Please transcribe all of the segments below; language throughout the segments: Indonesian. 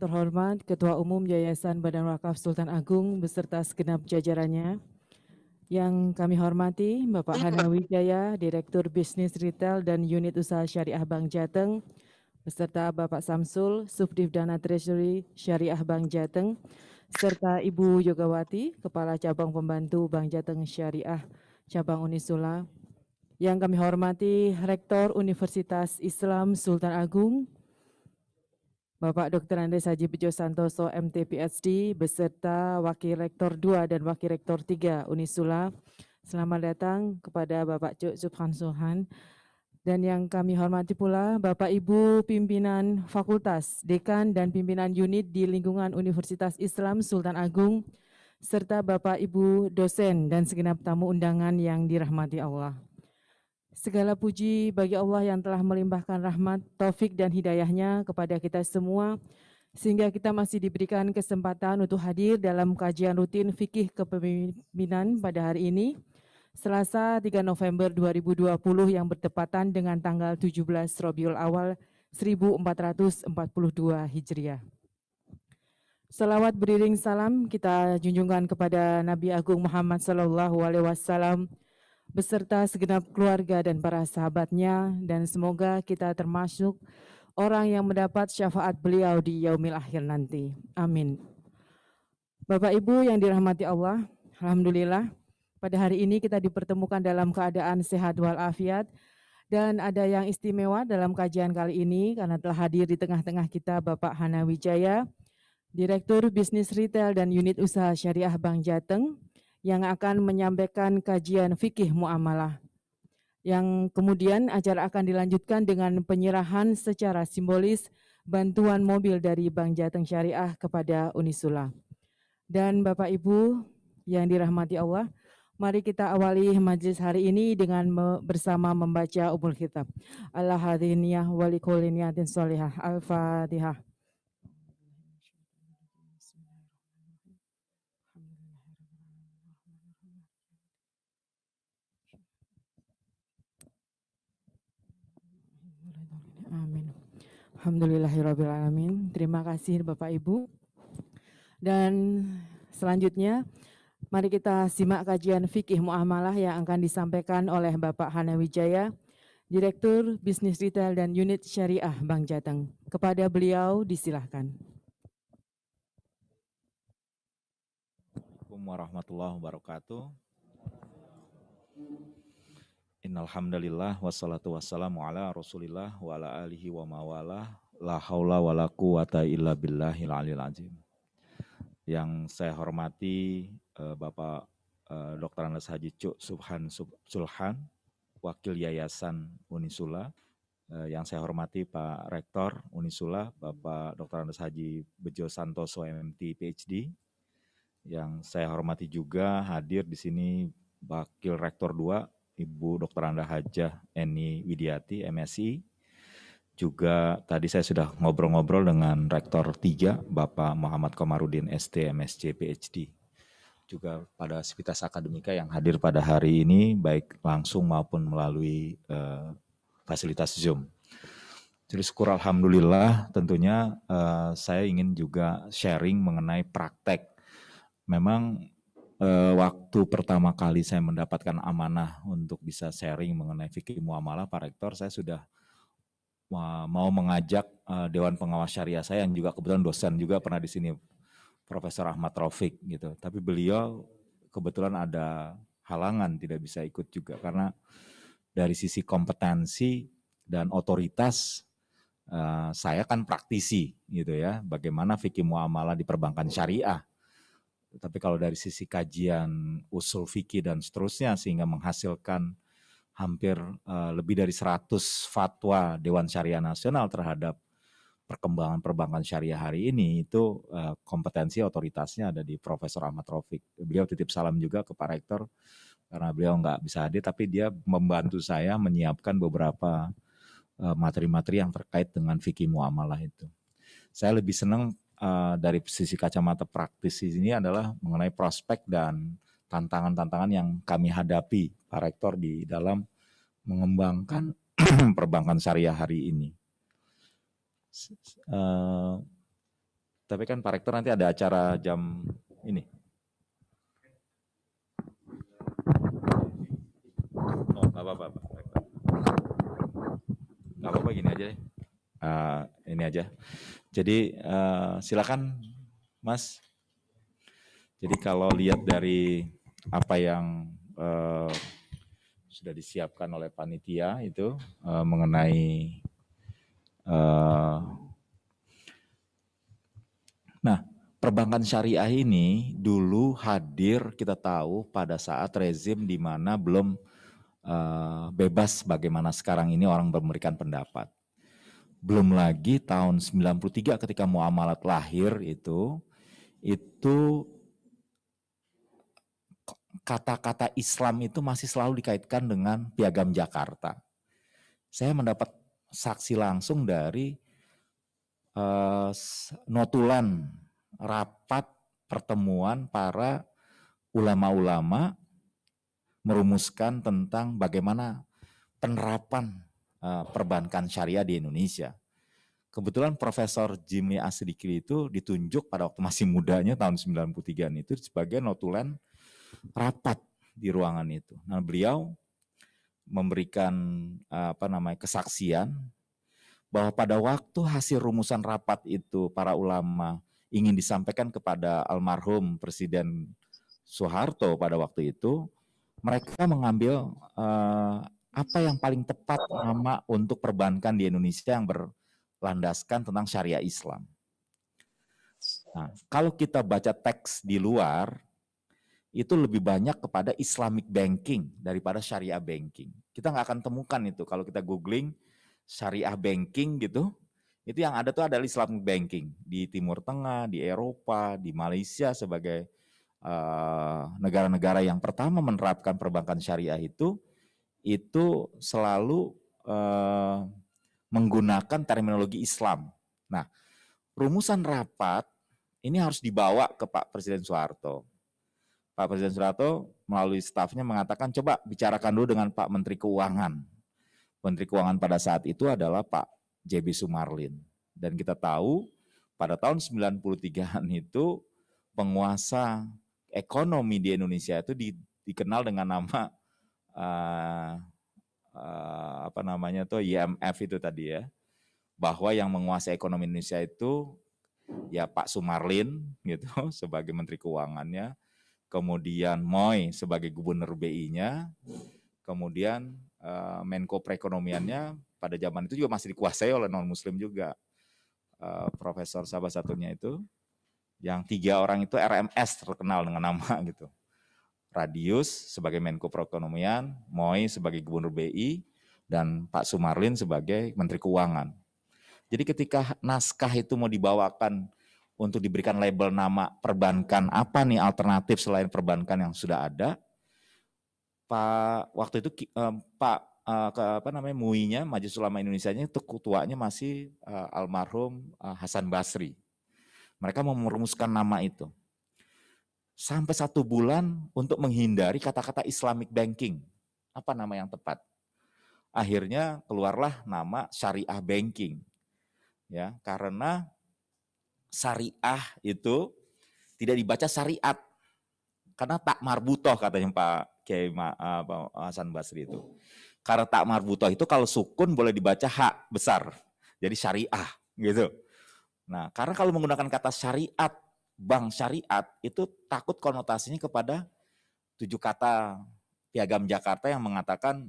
terhormat Ketua Umum Yayasan Badan Wakaf Sultan Agung beserta segenap jajarannya. Yang kami hormati Bapak Hana Wijaya, Direktur Bisnis Retail dan Unit Usaha Syariah Bank Jateng, beserta Bapak Samsul, Subdiv Dana Treasury Syariah Bank Jateng, serta Ibu Yogawati, Kepala Cabang Pembantu Bank Jateng Syariah Cabang Unisula. Yang kami hormati Rektor Universitas Islam Sultan Agung, Bapak Dr. Andes Haji Bejo Santoso, MTPSD, beserta Wakil Rektor 2 dan Wakil Rektor 3 Unisula. Selamat datang kepada Bapak Cuk Subhan Suhan. Dan yang kami hormati pula Bapak Ibu pimpinan fakultas, dekan dan pimpinan unit di lingkungan Universitas Islam Sultan Agung, serta Bapak Ibu dosen dan segenap tamu undangan yang dirahmati Allah. Segala puji bagi Allah yang telah melimpahkan rahmat, taufik dan hidayahnya kepada kita semua sehingga kita masih diberikan kesempatan untuk hadir dalam kajian rutin fikih kepemimpinan pada hari ini. Selasa 3 November 2020 yang bertepatan dengan tanggal 17 Robiul Awal 1442 Hijriah. Selawat beriring salam kita junjungkan kepada Nabi Agung Muhammad Sallallahu Alaihi Wasallam, beserta segenap keluarga dan para sahabatnya dan semoga kita termasuk orang yang mendapat syafaat beliau di yaumil akhir nanti. Amin. Bapak Ibu yang dirahmati Allah, Alhamdulillah pada hari ini kita dipertemukan dalam keadaan sehat walafiat dan ada yang istimewa dalam kajian kali ini karena telah hadir di tengah-tengah kita Bapak Hana Wijaya, Direktur Bisnis Retail dan Unit Usaha Syariah Bank Jateng, yang akan menyampaikan kajian fikih muamalah. Yang kemudian acara akan dilanjutkan dengan penyerahan secara simbolis bantuan mobil dari Bank Jateng Syariah kepada Unisula. Dan Bapak Ibu yang dirahmati Allah, Mari kita awali majelis hari ini dengan bersama membaca umul kitab. Allah hadiniyah walikuliniyatin solihah. Al-Fatihah. Alhamdulillahirrahmanirrahim. Terima kasih Bapak Ibu. Dan selanjutnya, mari kita simak kajian fikih muamalah yang akan disampaikan oleh Bapak Hana Wijaya, Direktur Bisnis Retail dan Unit Syariah Bank Jateng. Kepada beliau disilahkan. Assalamualaikum warahmatullahi wabarakatuh. Innalhamdalillah wassalatu wassalamu ala rasulillah wa ala alihi wa mawalah la haula wa la quwata illa billahil alil azim. Yang saya hormati uh, Bapak uh, eh, Dr. Anas Haji Cuk Subhan Sub, Sulhan, Wakil Yayasan Unisula, uh, yang saya hormati Pak Rektor Unisula, Bapak Dr. Andes Haji Bejo Santoso MMT PhD, yang saya hormati juga hadir di sini Wakil Rektor 2 Ibu Dr. Anda Hajah Eni Widiati, MSI. Juga tadi saya sudah ngobrol-ngobrol dengan Rektor 3, Bapak Muhammad Komarudin ST, MSc, PhD. Juga pada sivitas akademika yang hadir pada hari ini, baik langsung maupun melalui uh, fasilitas Zoom. Jadi syukur Alhamdulillah tentunya uh, saya ingin juga sharing mengenai praktek. Memang eh, waktu pertama kali saya mendapatkan amanah untuk bisa sharing mengenai fikih muamalah Pak Rektor, saya sudah eh, mau mengajak uh, Dewan Pengawas Syariah saya yang juga kebetulan dosen juga pernah di sini Profesor Ahmad Rofik gitu. Tapi beliau kebetulan ada halangan tidak bisa ikut juga karena dari sisi kompetensi dan otoritas eh, saya kan praktisi gitu ya. Bagaimana fikih muamalah di perbankan syariah tapi kalau dari sisi kajian usul fikih dan seterusnya sehingga menghasilkan hampir eh, lebih dari 100 fatwa Dewan Syariah Nasional terhadap perkembangan perbankan syariah hari ini itu eh, kompetensi otoritasnya ada di Profesor Ahmad Rofik. Beliau titip salam juga ke Pak Rektor karena beliau nggak bisa hadir tapi dia membantu saya menyiapkan beberapa eh, materi -materi yang terkait dengan fikih muamalah itu. Saya lebih senang Eh, dari sisi kacamata praktis ini adalah mengenai prospek dan tantangan-tantangan yang kami hadapi Pak Rektor di dalam mengembangkan perbankan syariah hari ini. Uh, tapi kan Pak Rektor nanti ada acara jam ini. Oh, nggak apa-apa Pak apa-apa gini aja deh. Uh, ini aja. Jadi uh, silakan Mas. Jadi kalau lihat dari apa yang uh, sudah disiapkan oleh panitia itu uh, mengenai uh, nah perbankan syariah ini dulu hadir kita tahu pada saat rezim di mana belum uh, bebas bagaimana sekarang ini orang memberikan pendapat belum lagi tahun 93 ketika muamalat lahir itu itu kata-kata Islam itu masih selalu dikaitkan dengan piagam Jakarta. Saya mendapat saksi langsung dari uh, notulan rapat pertemuan para ulama-ulama merumuskan tentang bagaimana penerapan Eh, perbankan syariah di Indonesia. Kebetulan Profesor Jimmy Asriki itu ditunjuk pada waktu masih mudanya tahun 93-an itu sebagai notulen rapat di ruangan itu. Nah, beliau memberikan eh, apa namanya kesaksian bahwa pada waktu hasil rumusan rapat itu para ulama ingin disampaikan kepada almarhum Presiden Soeharto pada waktu itu, mereka mengambil eh, apa yang paling tepat nama untuk perbankan di Indonesia yang berlandaskan tentang syariah Islam. Nah, kalau kita baca teks di luar, itu lebih banyak kepada Islamic banking daripada syariah banking. Kita nggak akan temukan itu kalau kita googling syariah banking gitu. Itu yang ada tuh adalah Islamic banking di Timur Tengah, di Eropa, di Malaysia sebagai eh, negara-negara uh, yang pertama menerapkan perbankan syariah itu itu selalu eh, menggunakan terminologi Islam. Nah, rumusan rapat ini harus dibawa ke Pak Presiden Soeharto. Pak Presiden Soeharto melalui stafnya mengatakan coba bicarakan dulu dengan Pak Menteri Keuangan. Menteri Keuangan pada saat itu adalah Pak JB Sumarlin. Dan kita tahu pada tahun 93-an itu penguasa ekonomi di Indonesia itu di, dikenal dengan nama uh, apa namanya tuh IMF itu tadi ya bahwa yang menguasai ekonomi Indonesia itu ya Pak Sumarlin gitu sebagai Menteri Keuangannya, kemudian Moy sebagai Gubernur BI-nya, kemudian uh, Menko Perekonomiannya pada zaman itu juga masih dikuasai oleh non Muslim juga uh, Profesor salah satunya itu, yang tiga orang itu RMS terkenal dengan nama gitu Radius sebagai Menko Perekonomian, Moi sebagai Gubernur BI, dan Pak Sumarlin sebagai Menteri Keuangan. Jadi ketika naskah itu mau dibawakan untuk diberikan label nama perbankan apa nih alternatif selain perbankan yang sudah ada, Pak waktu itu eh, Pak eh, apa namanya Muinya Majelis Ulama Indonesia-nya itu ketuanya masih eh, almarhum eh, Hasan Basri. Mereka mau merumuskan nama itu sampai satu bulan untuk menghindari kata-kata Islamic banking. Apa nama yang tepat? Akhirnya keluarlah nama syariah banking. Ya, karena syariah itu tidak dibaca syariat. Karena tak marbutoh katanya Pak Kiai eh, Hasan Basri itu. Karena tak marbutoh itu kalau sukun boleh dibaca hak besar. Jadi syariah gitu. Nah, karena kalau menggunakan kata syariat bank syariat itu takut konotasinya kepada tujuh kata Piagam Jakarta yang mengatakan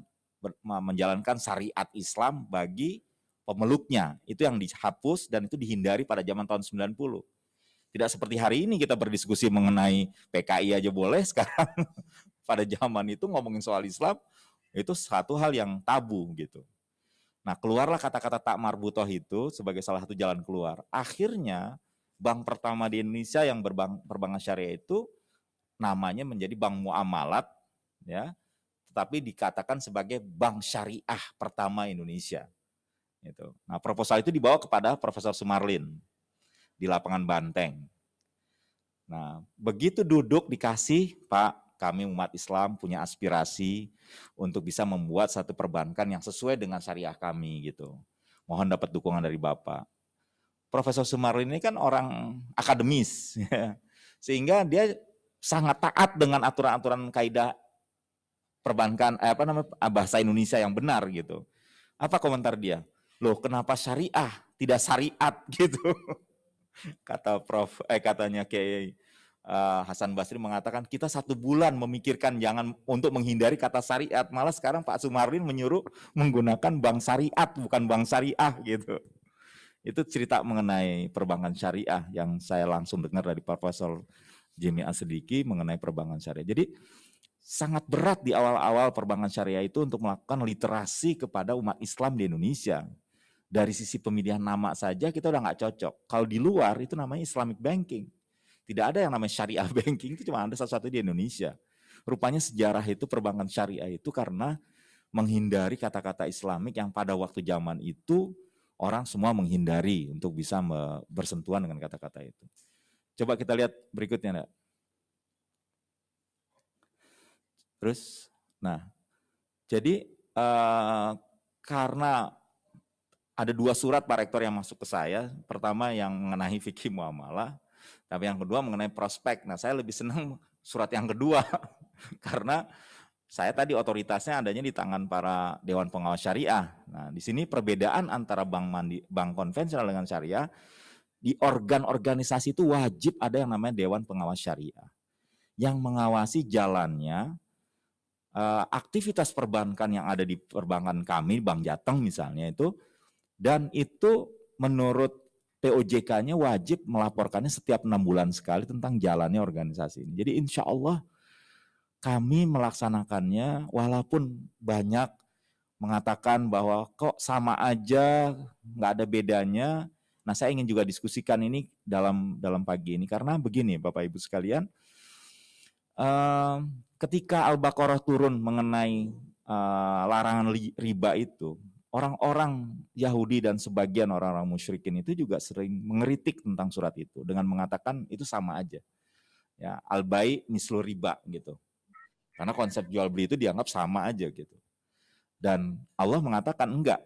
menjalankan syariat Islam bagi pemeluknya. Itu yang dihapus dan itu dihindari pada zaman tahun 90. Tidak seperti hari ini kita berdiskusi mengenai PKI aja boleh sekarang. pada zaman itu ngomongin soal Islam itu satu hal yang tabu gitu. Nah keluarlah kata-kata tak marbutoh itu sebagai salah satu jalan keluar. Akhirnya bank pertama di Indonesia yang berbank perbankan syariah itu namanya menjadi bank muamalat ya tetapi dikatakan sebagai bank syariah pertama Indonesia Itu. Nah, proposal itu dibawa kepada Profesor Sumarlin di lapangan Banteng. Nah, begitu duduk dikasih, Pak, kami umat Islam punya aspirasi untuk bisa membuat satu perbankan yang sesuai dengan syariah kami gitu. Mohon dapat dukungan dari Bapak. Profesor Sumarlin ini kan orang akademis, ya. sehingga dia sangat taat dengan aturan-aturan kaidah perbankan eh, apa namanya ah, bahasa Indonesia yang benar gitu. Apa komentar dia? Loh, kenapa syariah tidak syariat gitu? Kata Prof eh katanya kayak eh, Hasan Basri mengatakan kita satu bulan memikirkan jangan untuk menghindari kata syariat. Malah sekarang Pak Sumarlin menyuruh menggunakan bank syariat bukan bank syariah gitu itu cerita mengenai perbankan syariah yang saya langsung dengar dari Profesor Jimmy Asediki mengenai perbankan syariah. Jadi sangat berat di awal-awal perbankan syariah itu untuk melakukan literasi kepada umat Islam di Indonesia. Dari sisi pemilihan nama saja kita udah nggak cocok. Kalau di luar itu namanya Islamic Banking. Tidak ada yang namanya syariah banking itu cuma ada satu-satu di Indonesia. Rupanya sejarah itu perbankan syariah itu karena menghindari kata-kata Islamik yang pada waktu zaman itu orang semua menghindari untuk bisa bersentuhan dengan kata-kata itu. Coba kita lihat berikutnya, Nak. Terus, nah, jadi uh, karena ada dua surat Pak Rektor yang masuk ke saya. Pertama yang mengenai fikih muamalah, tapi yang kedua mengenai prospek. Nah, saya lebih senang surat yang kedua karena saya tadi otoritasnya adanya di tangan para dewan pengawas syariah. Nah, di sini perbedaan antara bank mandi, bank konvensional dengan syariah di organ organisasi itu wajib ada yang namanya dewan pengawas syariah yang mengawasi jalannya eh, aktivitas perbankan yang ada di perbankan kami, Bank Jateng misalnya itu dan itu menurut POJK-nya wajib melaporkannya setiap enam bulan sekali tentang jalannya organisasi ini. Jadi insya Allah kami melaksanakannya walaupun banyak mengatakan bahwa kok sama aja, nggak ada bedanya. Nah, saya ingin juga diskusikan ini dalam dalam pagi ini karena begini, Bapak Ibu sekalian, eh, ketika Al-Baqarah turun mengenai eh, larangan riba itu, orang-orang Yahudi dan sebagian orang-orang musyrikin itu juga sering mengeritik tentang surat itu dengan mengatakan itu sama aja. Ya, al-bai mislu riba gitu. Karena konsep jual beli itu dianggap sama aja gitu. Dan Allah mengatakan enggak,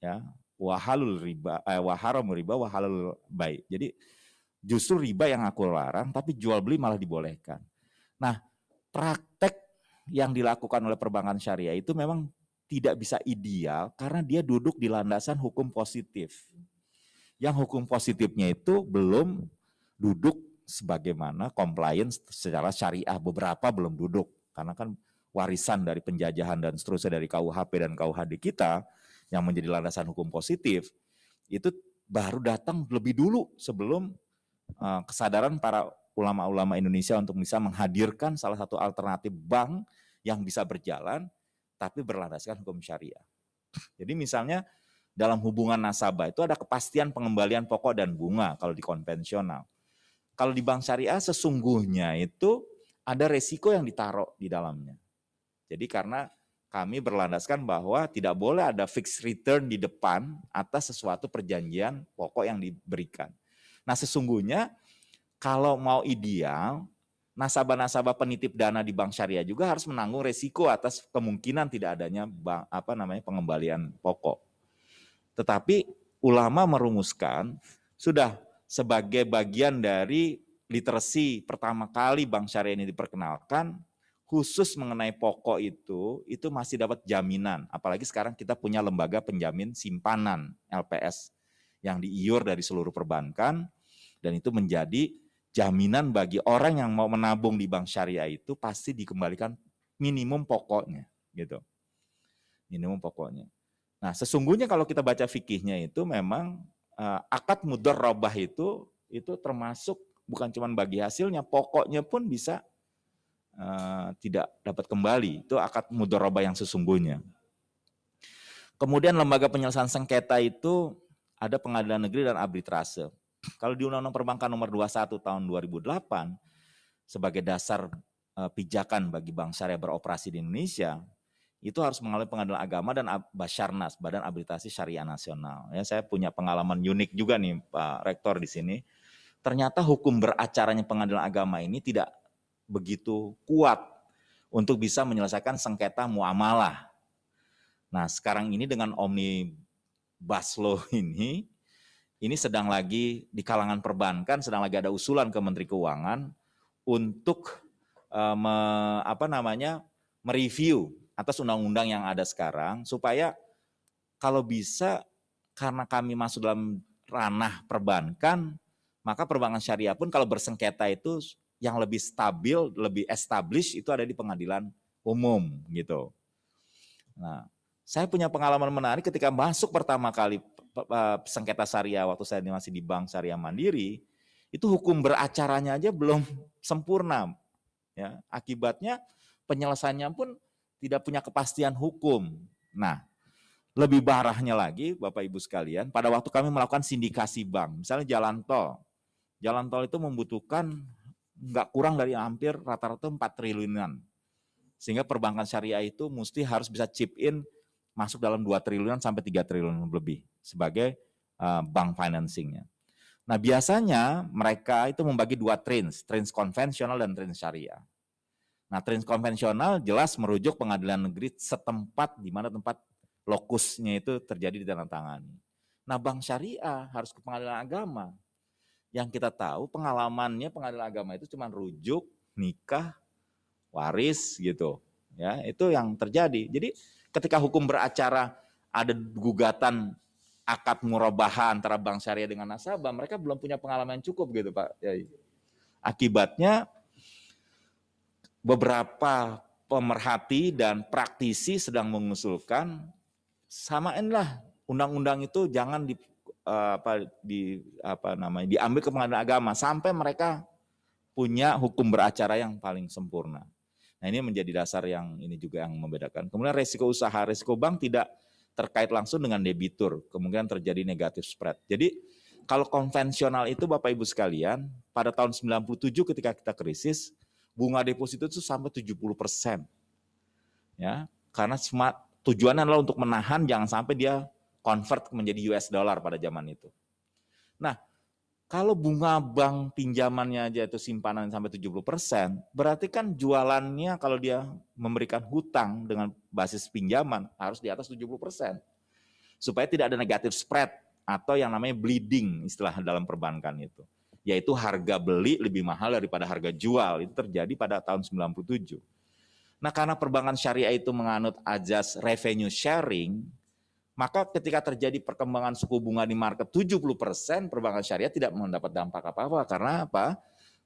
ya wahalul riba, eh, waharam riba, wahalul baik. Jadi justru riba yang aku larang, tapi jual beli malah dibolehkan. Nah, praktek yang dilakukan oleh perbankan syariah itu memang tidak bisa ideal karena dia duduk di landasan hukum positif. Yang hukum positifnya itu belum duduk sebagaimana compliance secara syariah beberapa belum duduk karena kan warisan dari penjajahan dan seterusnya dari KUHP dan KUHD kita yang menjadi landasan hukum positif itu baru datang lebih dulu sebelum uh, kesadaran para ulama-ulama Indonesia untuk bisa menghadirkan salah satu alternatif bank yang bisa berjalan tapi berlandaskan hukum syariah. Jadi misalnya dalam hubungan nasabah itu ada kepastian pengembalian pokok dan bunga kalau di konvensional. Kalau di bank syariah sesungguhnya itu ada resiko yang ditaruh di dalamnya. Jadi karena kami berlandaskan bahwa tidak boleh ada fixed return di depan atas sesuatu perjanjian pokok yang diberikan. Nah sesungguhnya kalau mau ideal, nasabah-nasabah penitip dana di bank syariah juga harus menanggung resiko atas kemungkinan tidak adanya bank, apa namanya pengembalian pokok. Tetapi ulama merumuskan sudah sebagai bagian dari literasi pertama kali bank syariah ini diperkenalkan, khusus mengenai pokok itu, itu masih dapat jaminan. Apalagi sekarang kita punya lembaga penjamin simpanan LPS yang diiur dari seluruh perbankan, dan itu menjadi jaminan bagi orang yang mau menabung di bank syariah itu pasti dikembalikan minimum pokoknya, gitu. Minimum pokoknya. Nah, sesungguhnya kalau kita baca fikihnya itu memang eh, akad mudor robah itu itu termasuk bukan cuma bagi hasilnya, pokoknya pun bisa uh, tidak dapat kembali. Itu akad mudoroba yang sesungguhnya. Kemudian lembaga penyelesaian sengketa itu ada pengadilan negeri dan arbitrase. Kalau di Undang-Undang Perbankan nomor 21 tahun 2008 sebagai dasar eh, pijakan bagi bank syariah beroperasi di Indonesia, itu harus mengalami pengadilan agama dan Basarnas Badan Arbitrase Syariah Nasional. Ya, saya punya pengalaman unik juga nih Pak Rektor di sini ternyata hukum beracaranya pengadilan agama ini tidak begitu kuat untuk bisa menyelesaikan sengketa muamalah. Nah, sekarang ini dengan omni baslo ini ini sedang lagi di kalangan perbankan sedang lagi ada usulan ke Menteri Keuangan untuk eh, me, apa namanya mereview atas undang-undang yang ada sekarang supaya kalau bisa karena kami masuk dalam ranah perbankan maka perbankan syariah pun kalau bersengketa itu yang lebih stabil, lebih established itu ada di pengadilan umum gitu. Nah, saya punya pengalaman menarik ketika masuk pertama kali sengketa syariah waktu saya masih di Bank Syariah Mandiri, itu hukum beracaranya aja belum sempurna. Ya, akibatnya penyelesaiannya pun tidak punya kepastian hukum. Nah, lebih barahnya lagi Bapak Ibu sekalian, pada waktu kami melakukan sindikasi bank, misalnya jalan tol, jalan tol itu membutuhkan nggak kurang dari hampir rata-rata 4 triliunan. Sehingga perbankan syariah itu mesti harus bisa chip in masuk dalam 2 triliunan sampai 3 triliun lebih sebagai eh, bank financingnya. Nah biasanya mereka itu membagi dua trends, trends konvensional dan trends syariah. Nah trends konvensional jelas merujuk pengadilan negeri setempat di mana tempat lokusnya itu terjadi di tanah tangan. Nah bank syariah harus ke pengadilan agama yang kita tahu pengalamannya pengadilan agama itu cuma rujuk, nikah, waris gitu. Ya, itu yang terjadi. Jadi ketika hukum beracara ada gugatan akad murabaha antara bank syariah dengan nasabah, mereka belum punya pengalaman yang cukup gitu, Pak. Akibatnya beberapa pemerhati dan praktisi sedang mengusulkan samainlah undang-undang itu jangan di, Eh, apa di apa namanya diambil ke pengadilan agama sampai mereka punya hukum beracara yang paling sempurna. Nah ini menjadi dasar yang ini juga yang membedakan. Kemudian risiko usaha, risiko bank tidak terkait langsung dengan debitur, kemungkinan terjadi negatif spread. Jadi kalau konvensional itu Bapak Ibu sekalian, pada tahun 97 ketika kita krisis, bunga deposito itu sampai 70 persen. Ya, karena smart, tujuannya adalah untuk menahan jangan sampai dia convert menjadi US dollar pada zaman itu. Nah, kalau bunga bank pinjamannya aja itu simpanan sampai 70%, berarti kan jualannya kalau dia memberikan hutang dengan basis pinjaman harus di atas 70%. Supaya tidak ada negatif spread atau yang namanya bleeding istilah dalam perbankan itu. Yaitu harga beli lebih mahal daripada harga jual. Itu terjadi pada tahun 97. Nah karena perbankan syariah itu menganut ajas revenue sharing, maka ketika terjadi perkembangan suku bunga di market 70%, persen, perbankan syariah tidak mendapat dampak apa-apa. Karena apa?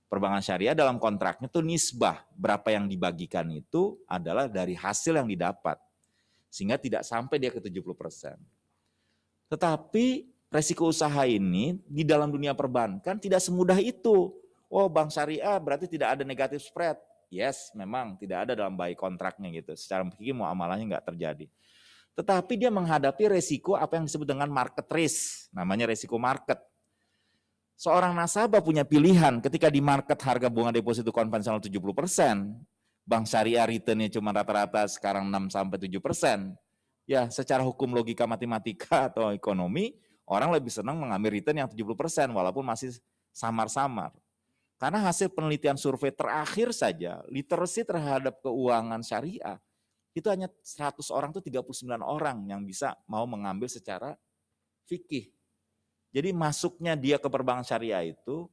Perbankan syariah dalam kontraknya itu nisbah. Berapa yang dibagikan itu adalah dari hasil yang didapat. Sehingga tidak sampai dia ke 70%. persen. Tetapi resiko usaha ini di dalam dunia perbankan tidak semudah itu. Oh bank syariah berarti tidak ada negatif spread. Yes, memang tidak ada dalam baik kontraknya gitu. Secara mau amalannya nggak terjadi. Tetapi dia menghadapi resiko apa yang disebut dengan market risk, namanya resiko market. Seorang nasabah punya pilihan ketika di market harga bunga deposito konvensional 70 persen, bank syariah returnnya cuma rata-rata sekarang 6 sampai 7 persen. Ya, secara hukum logika matematika atau ekonomi, orang lebih senang mengambil return yang 70 persen walaupun masih samar-samar. Karena hasil penelitian survei terakhir saja, literasi terhadap keuangan syariah itu hanya 100 orang tuh 39 orang yang bisa mau mengambil secara fikih. Jadi masuknya dia ke perbankan syariah itu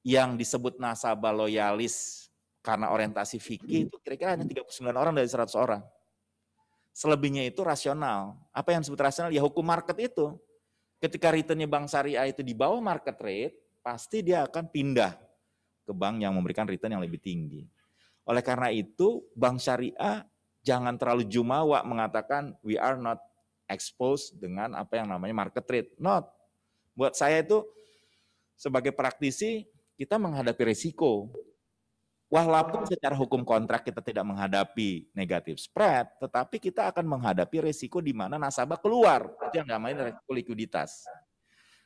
yang disebut nasabah loyalis karena orientasi fikih itu kira-kira hanya 39 orang dari 100 orang. Selebihnya itu rasional. Apa yang disebut rasional? Ya hukum market itu. Ketika returnnya bank syariah itu di bawah market rate, pasti dia akan pindah ke bank yang memberikan return yang lebih tinggi. Oleh karena itu, bank syariah jangan terlalu jumawa mengatakan we are not exposed dengan apa yang namanya market rate. Not. Buat saya itu sebagai praktisi kita menghadapi resiko. Walaupun secara hukum kontrak kita tidak menghadapi negatif spread, tetapi kita akan menghadapi resiko di mana nasabah keluar. Itu yang namanya resiko likuiditas.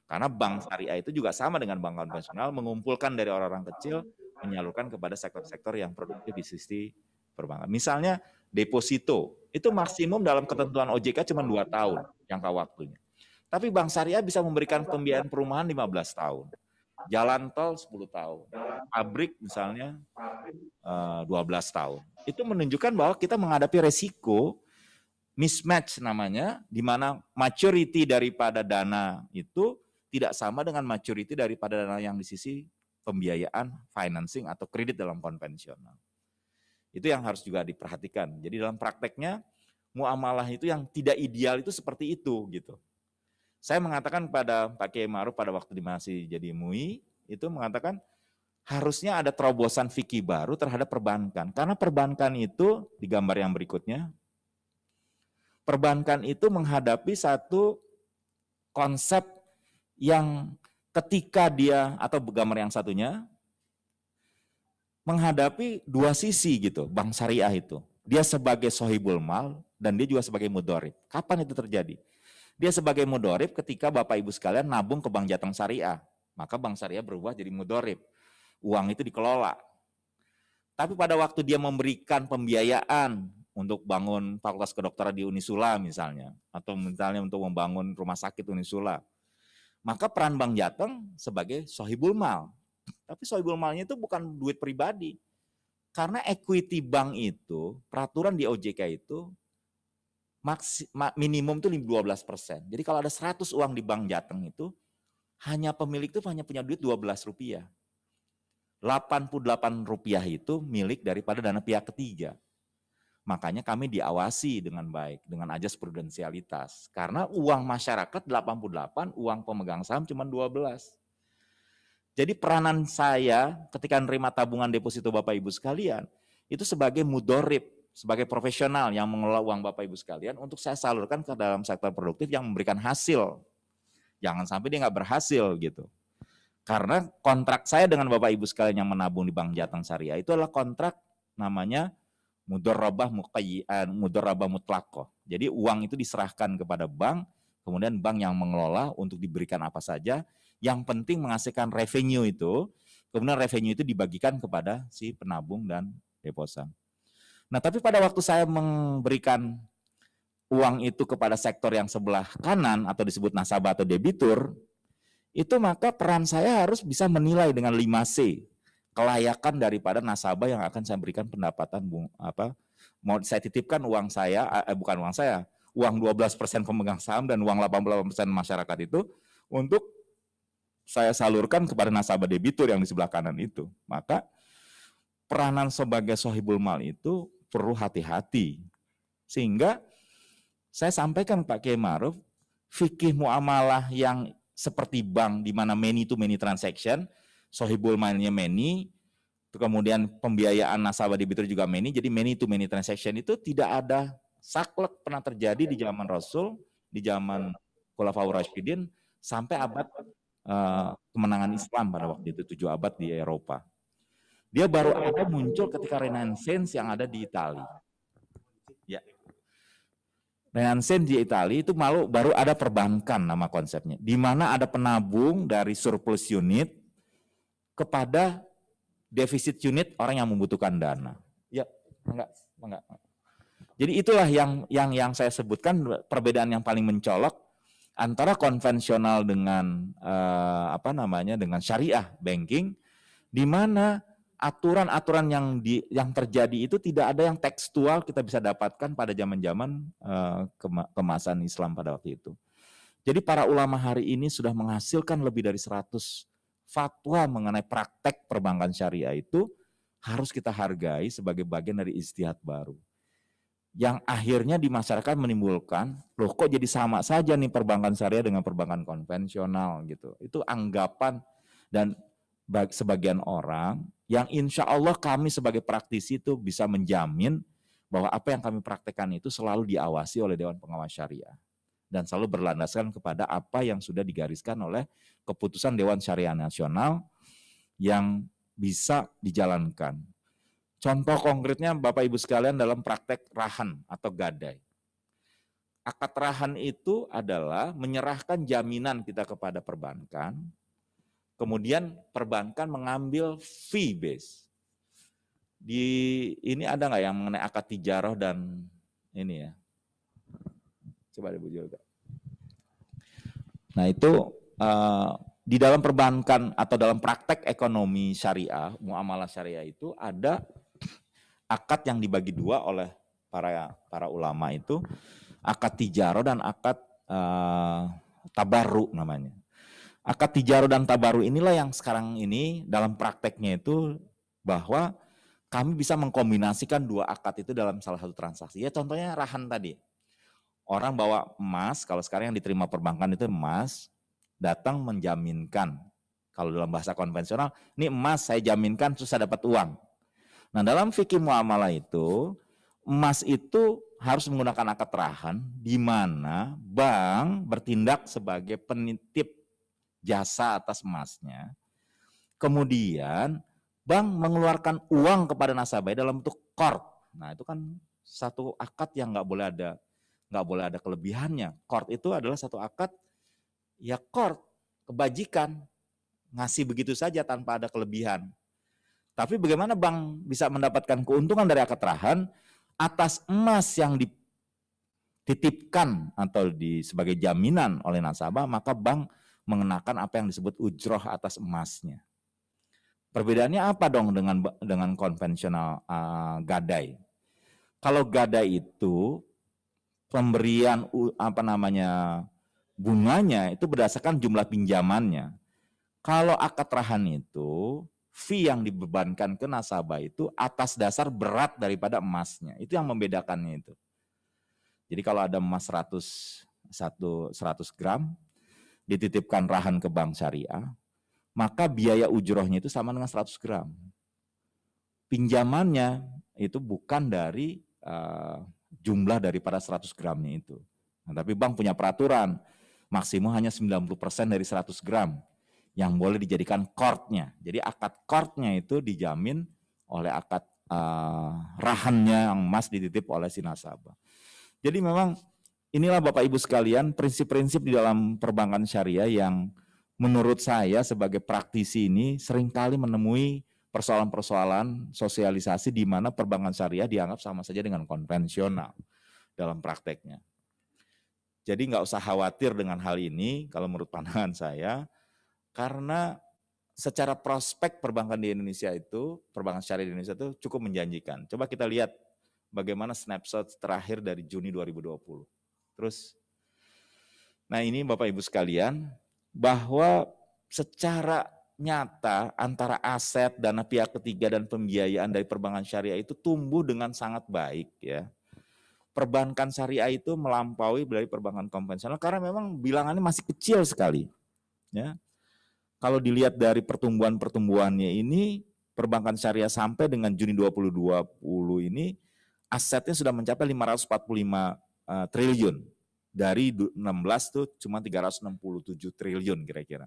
Karena bank syariah itu juga sama dengan bank konvensional, mengumpulkan dari orang-orang kecil, menyalurkan kepada sektor-sektor yang produktif di sisi perbankan. Misalnya deposito. Itu maksimum dalam ketentuan OJK cuma dua tahun jangka waktunya. Tapi Bank Syariah bisa memberikan pembiayaan perumahan 15 tahun. Jalan tol 10 tahun. Pabrik misalnya 12 eh, tahun. Itu menunjukkan bahwa kita menghadapi resiko mismatch namanya di mana maturity daripada dana itu tidak sama dengan maturity daripada dana yang di sisi pembiayaan financing atau kredit dalam konvensional. Itu yang harus juga diperhatikan. Jadi dalam prakteknya muamalah itu yang tidak ideal itu seperti itu gitu. Saya mengatakan pada Pak Kiai Maruf pada waktu di masih jadi MUI itu mengatakan harusnya ada terobosan fikih baru terhadap perbankan. Karena perbankan itu di gambar yang berikutnya perbankan itu menghadapi satu konsep yang ketika dia atau gambar yang satunya menghadapi dua sisi gitu, bank syariah itu. Dia sebagai sohibul mal dan dia juga sebagai mudorib. Kapan itu terjadi? Dia sebagai mudorib ketika Bapak Ibu sekalian nabung ke bank jateng syariah. Maka bank syariah berubah jadi mudorib. Uang itu dikelola. Tapi pada waktu dia memberikan pembiayaan untuk bangun fakultas kedokteran di Unisula misalnya, atau misalnya untuk membangun rumah sakit Unisula, maka peran Bank Jateng sebagai sohibul mal. Tapi soibul malnya itu bukan duit pribadi. Karena equity bank itu, peraturan di OJK itu minimum itu 12 persen. Jadi kalau ada 100 uang di Bank Jateng itu, hanya pemilik itu hanya punya duit 12 rupiah. 88 rupiah itu milik daripada dana pihak ketiga. Makanya kami diawasi dengan baik, dengan ajas prudensialitas. Karena uang masyarakat 88, uang pemegang saham cuma 12. Jadi peranan saya ketika nerima tabungan deposito Bapak Ibu sekalian, itu sebagai mudorip sebagai profesional yang mengelola uang Bapak Ibu sekalian untuk saya salurkan ke dalam sektor produktif yang memberikan hasil. Jangan sampai dia nggak berhasil gitu. Karena kontrak saya dengan Bapak Ibu sekalian yang menabung di Bank Jateng Syariah itu adalah kontrak namanya mudorobah mudorobah mutlako. Jadi uang itu diserahkan kepada bank, kemudian bank yang mengelola untuk diberikan apa saja, yang penting menghasilkan revenue itu, kemudian revenue itu dibagikan kepada si penabung dan deposan. Nah, tapi pada waktu saya memberikan uang itu kepada sektor yang sebelah kanan atau disebut nasabah atau debitur, itu maka peran saya harus bisa menilai dengan 5C kelayakan daripada nasabah yang akan saya berikan pendapatan apa mau saya titipkan uang saya eh, bukan uang saya uang 12% pemegang saham dan uang 88% masyarakat itu untuk saya salurkan kepada nasabah debitur yang di sebelah kanan itu. Maka peranan sebagai sohibul mal itu perlu hati-hati. Sehingga saya sampaikan Pak Kiai Maruf, fikih muamalah yang seperti bank di mana many to many transaction, sohibul malnya many, kemudian pembiayaan nasabah debitur juga many, jadi many to many transaction itu tidak ada saklek pernah terjadi di zaman Rasul, di zaman Khulafaur Rashidin, sampai abad Eh, kemenangan Islam pada waktu itu tujuh abad di Eropa. Dia baru ada muncul ketika Renaissance yang ada di Italia. Ya. Renaissance di Italia itu malu baru ada perbankan nama konsepnya. Di mana ada penabung dari surplus unit kepada defisit unit orang yang membutuhkan dana. Ya, enggak, enggak. Jadi itulah yang yang yang saya sebutkan perbedaan yang paling mencolok antara konvensional dengan eh, apa namanya dengan syariah banking di mana aturan-aturan yang di yang terjadi itu tidak ada yang tekstual kita bisa dapatkan pada zaman-zaman eh, kemasan Islam pada waktu itu. Jadi para ulama hari ini sudah menghasilkan lebih dari 100 fatwa mengenai praktek perbankan syariah itu harus kita hargai sebagai bagian dari istihad baru yang akhirnya di masyarakat menimbulkan loh kok jadi sama saja nih perbankan syariah dengan perbankan konvensional gitu itu anggapan dan sebagian orang yang insya Allah kami sebagai praktisi itu bisa menjamin bahwa apa yang kami praktekkan itu selalu diawasi oleh Dewan Pengawas Syariah dan selalu berlandaskan kepada apa yang sudah digariskan oleh keputusan Dewan Syariah Nasional yang bisa dijalankan Contoh konkretnya Bapak Ibu sekalian dalam praktek rahan atau gadai. Akad rahan itu adalah menyerahkan jaminan kita kepada perbankan, kemudian perbankan mengambil fee base. Di ini ada nggak yang mengenai akad tijaroh dan ini ya? Coba Ibu juga. Nah itu eh, di dalam perbankan atau dalam praktek ekonomi syariah, muamalah syariah itu ada akad yang dibagi dua oleh para para ulama itu akad tijaro dan akad uh, eh, tabaru namanya. Akad tijaro dan tabaru inilah yang sekarang ini dalam prakteknya itu bahwa kami bisa mengkombinasikan dua akad itu dalam salah satu transaksi. Ya contohnya rahan tadi. Orang bawa emas, kalau sekarang yang diterima perbankan itu emas, datang menjaminkan. Kalau dalam bahasa konvensional, ini emas saya jaminkan susah dapat uang. Nah dalam fikih muamalah itu emas itu harus menggunakan akad rahan di mana bank bertindak sebagai penitip jasa atas emasnya. Kemudian bank mengeluarkan uang kepada nasabah dalam bentuk kort. Nah itu kan satu akad yang nggak boleh ada nggak boleh ada kelebihannya. Kort itu adalah satu akad ya kort kebajikan ngasih begitu saja tanpa ada kelebihan. Tapi bagaimana bank bisa mendapatkan keuntungan dari akad rahan atas emas yang dititipkan atau di sebagai jaminan oleh nasabah, maka bank mengenakan apa yang disebut ujroh atas emasnya. Perbedaannya apa dong dengan dengan konvensional uh, gadai? Kalau gadai itu pemberian apa namanya bunganya itu berdasarkan jumlah pinjamannya. Kalau akad rahan itu fee yang dibebankan ke nasabah itu atas dasar berat daripada emasnya. Itu yang membedakannya itu. Jadi kalau ada emas 100 1 100 gram dititipkan rahan ke bank syariah, maka biaya ujrohnya itu sama dengan 100 gram. Pinjamannya itu bukan dari uh, jumlah daripada 100 gramnya itu. Nah, tapi bank punya peraturan, maksimum hanya 90% dari 100 gram yang boleh dijadikan courtnya. Jadi akad courtnya itu dijamin oleh akad uh, rahannya yang emas dititip oleh si nasabah. Jadi memang inilah Bapak Ibu sekalian prinsip-prinsip di dalam perbankan syariah yang menurut saya sebagai praktisi ini seringkali menemui persoalan-persoalan sosialisasi di mana perbankan syariah dianggap sama saja dengan konvensional dalam prakteknya. Jadi nggak usah khawatir dengan hal ini kalau menurut pandangan saya karena secara prospek perbankan di Indonesia itu, perbankan syariah di Indonesia itu cukup menjanjikan. Coba kita lihat bagaimana snapshot terakhir dari Juni 2020. Terus, nah ini Bapak Ibu sekalian, bahwa secara nyata antara aset, dana pihak ketiga, dan pembiayaan dari perbankan syariah itu tumbuh dengan sangat baik ya. Perbankan syariah itu melampaui dari perbankan konvensional karena memang bilangannya masih kecil sekali. Ya, kalau dilihat dari pertumbuhan-pertumbuhannya ini perbankan syariah sampai dengan Juni 2020 ini asetnya sudah mencapai 545 eh, triliun dari 16 tuh cuma 367 triliun kira-kira.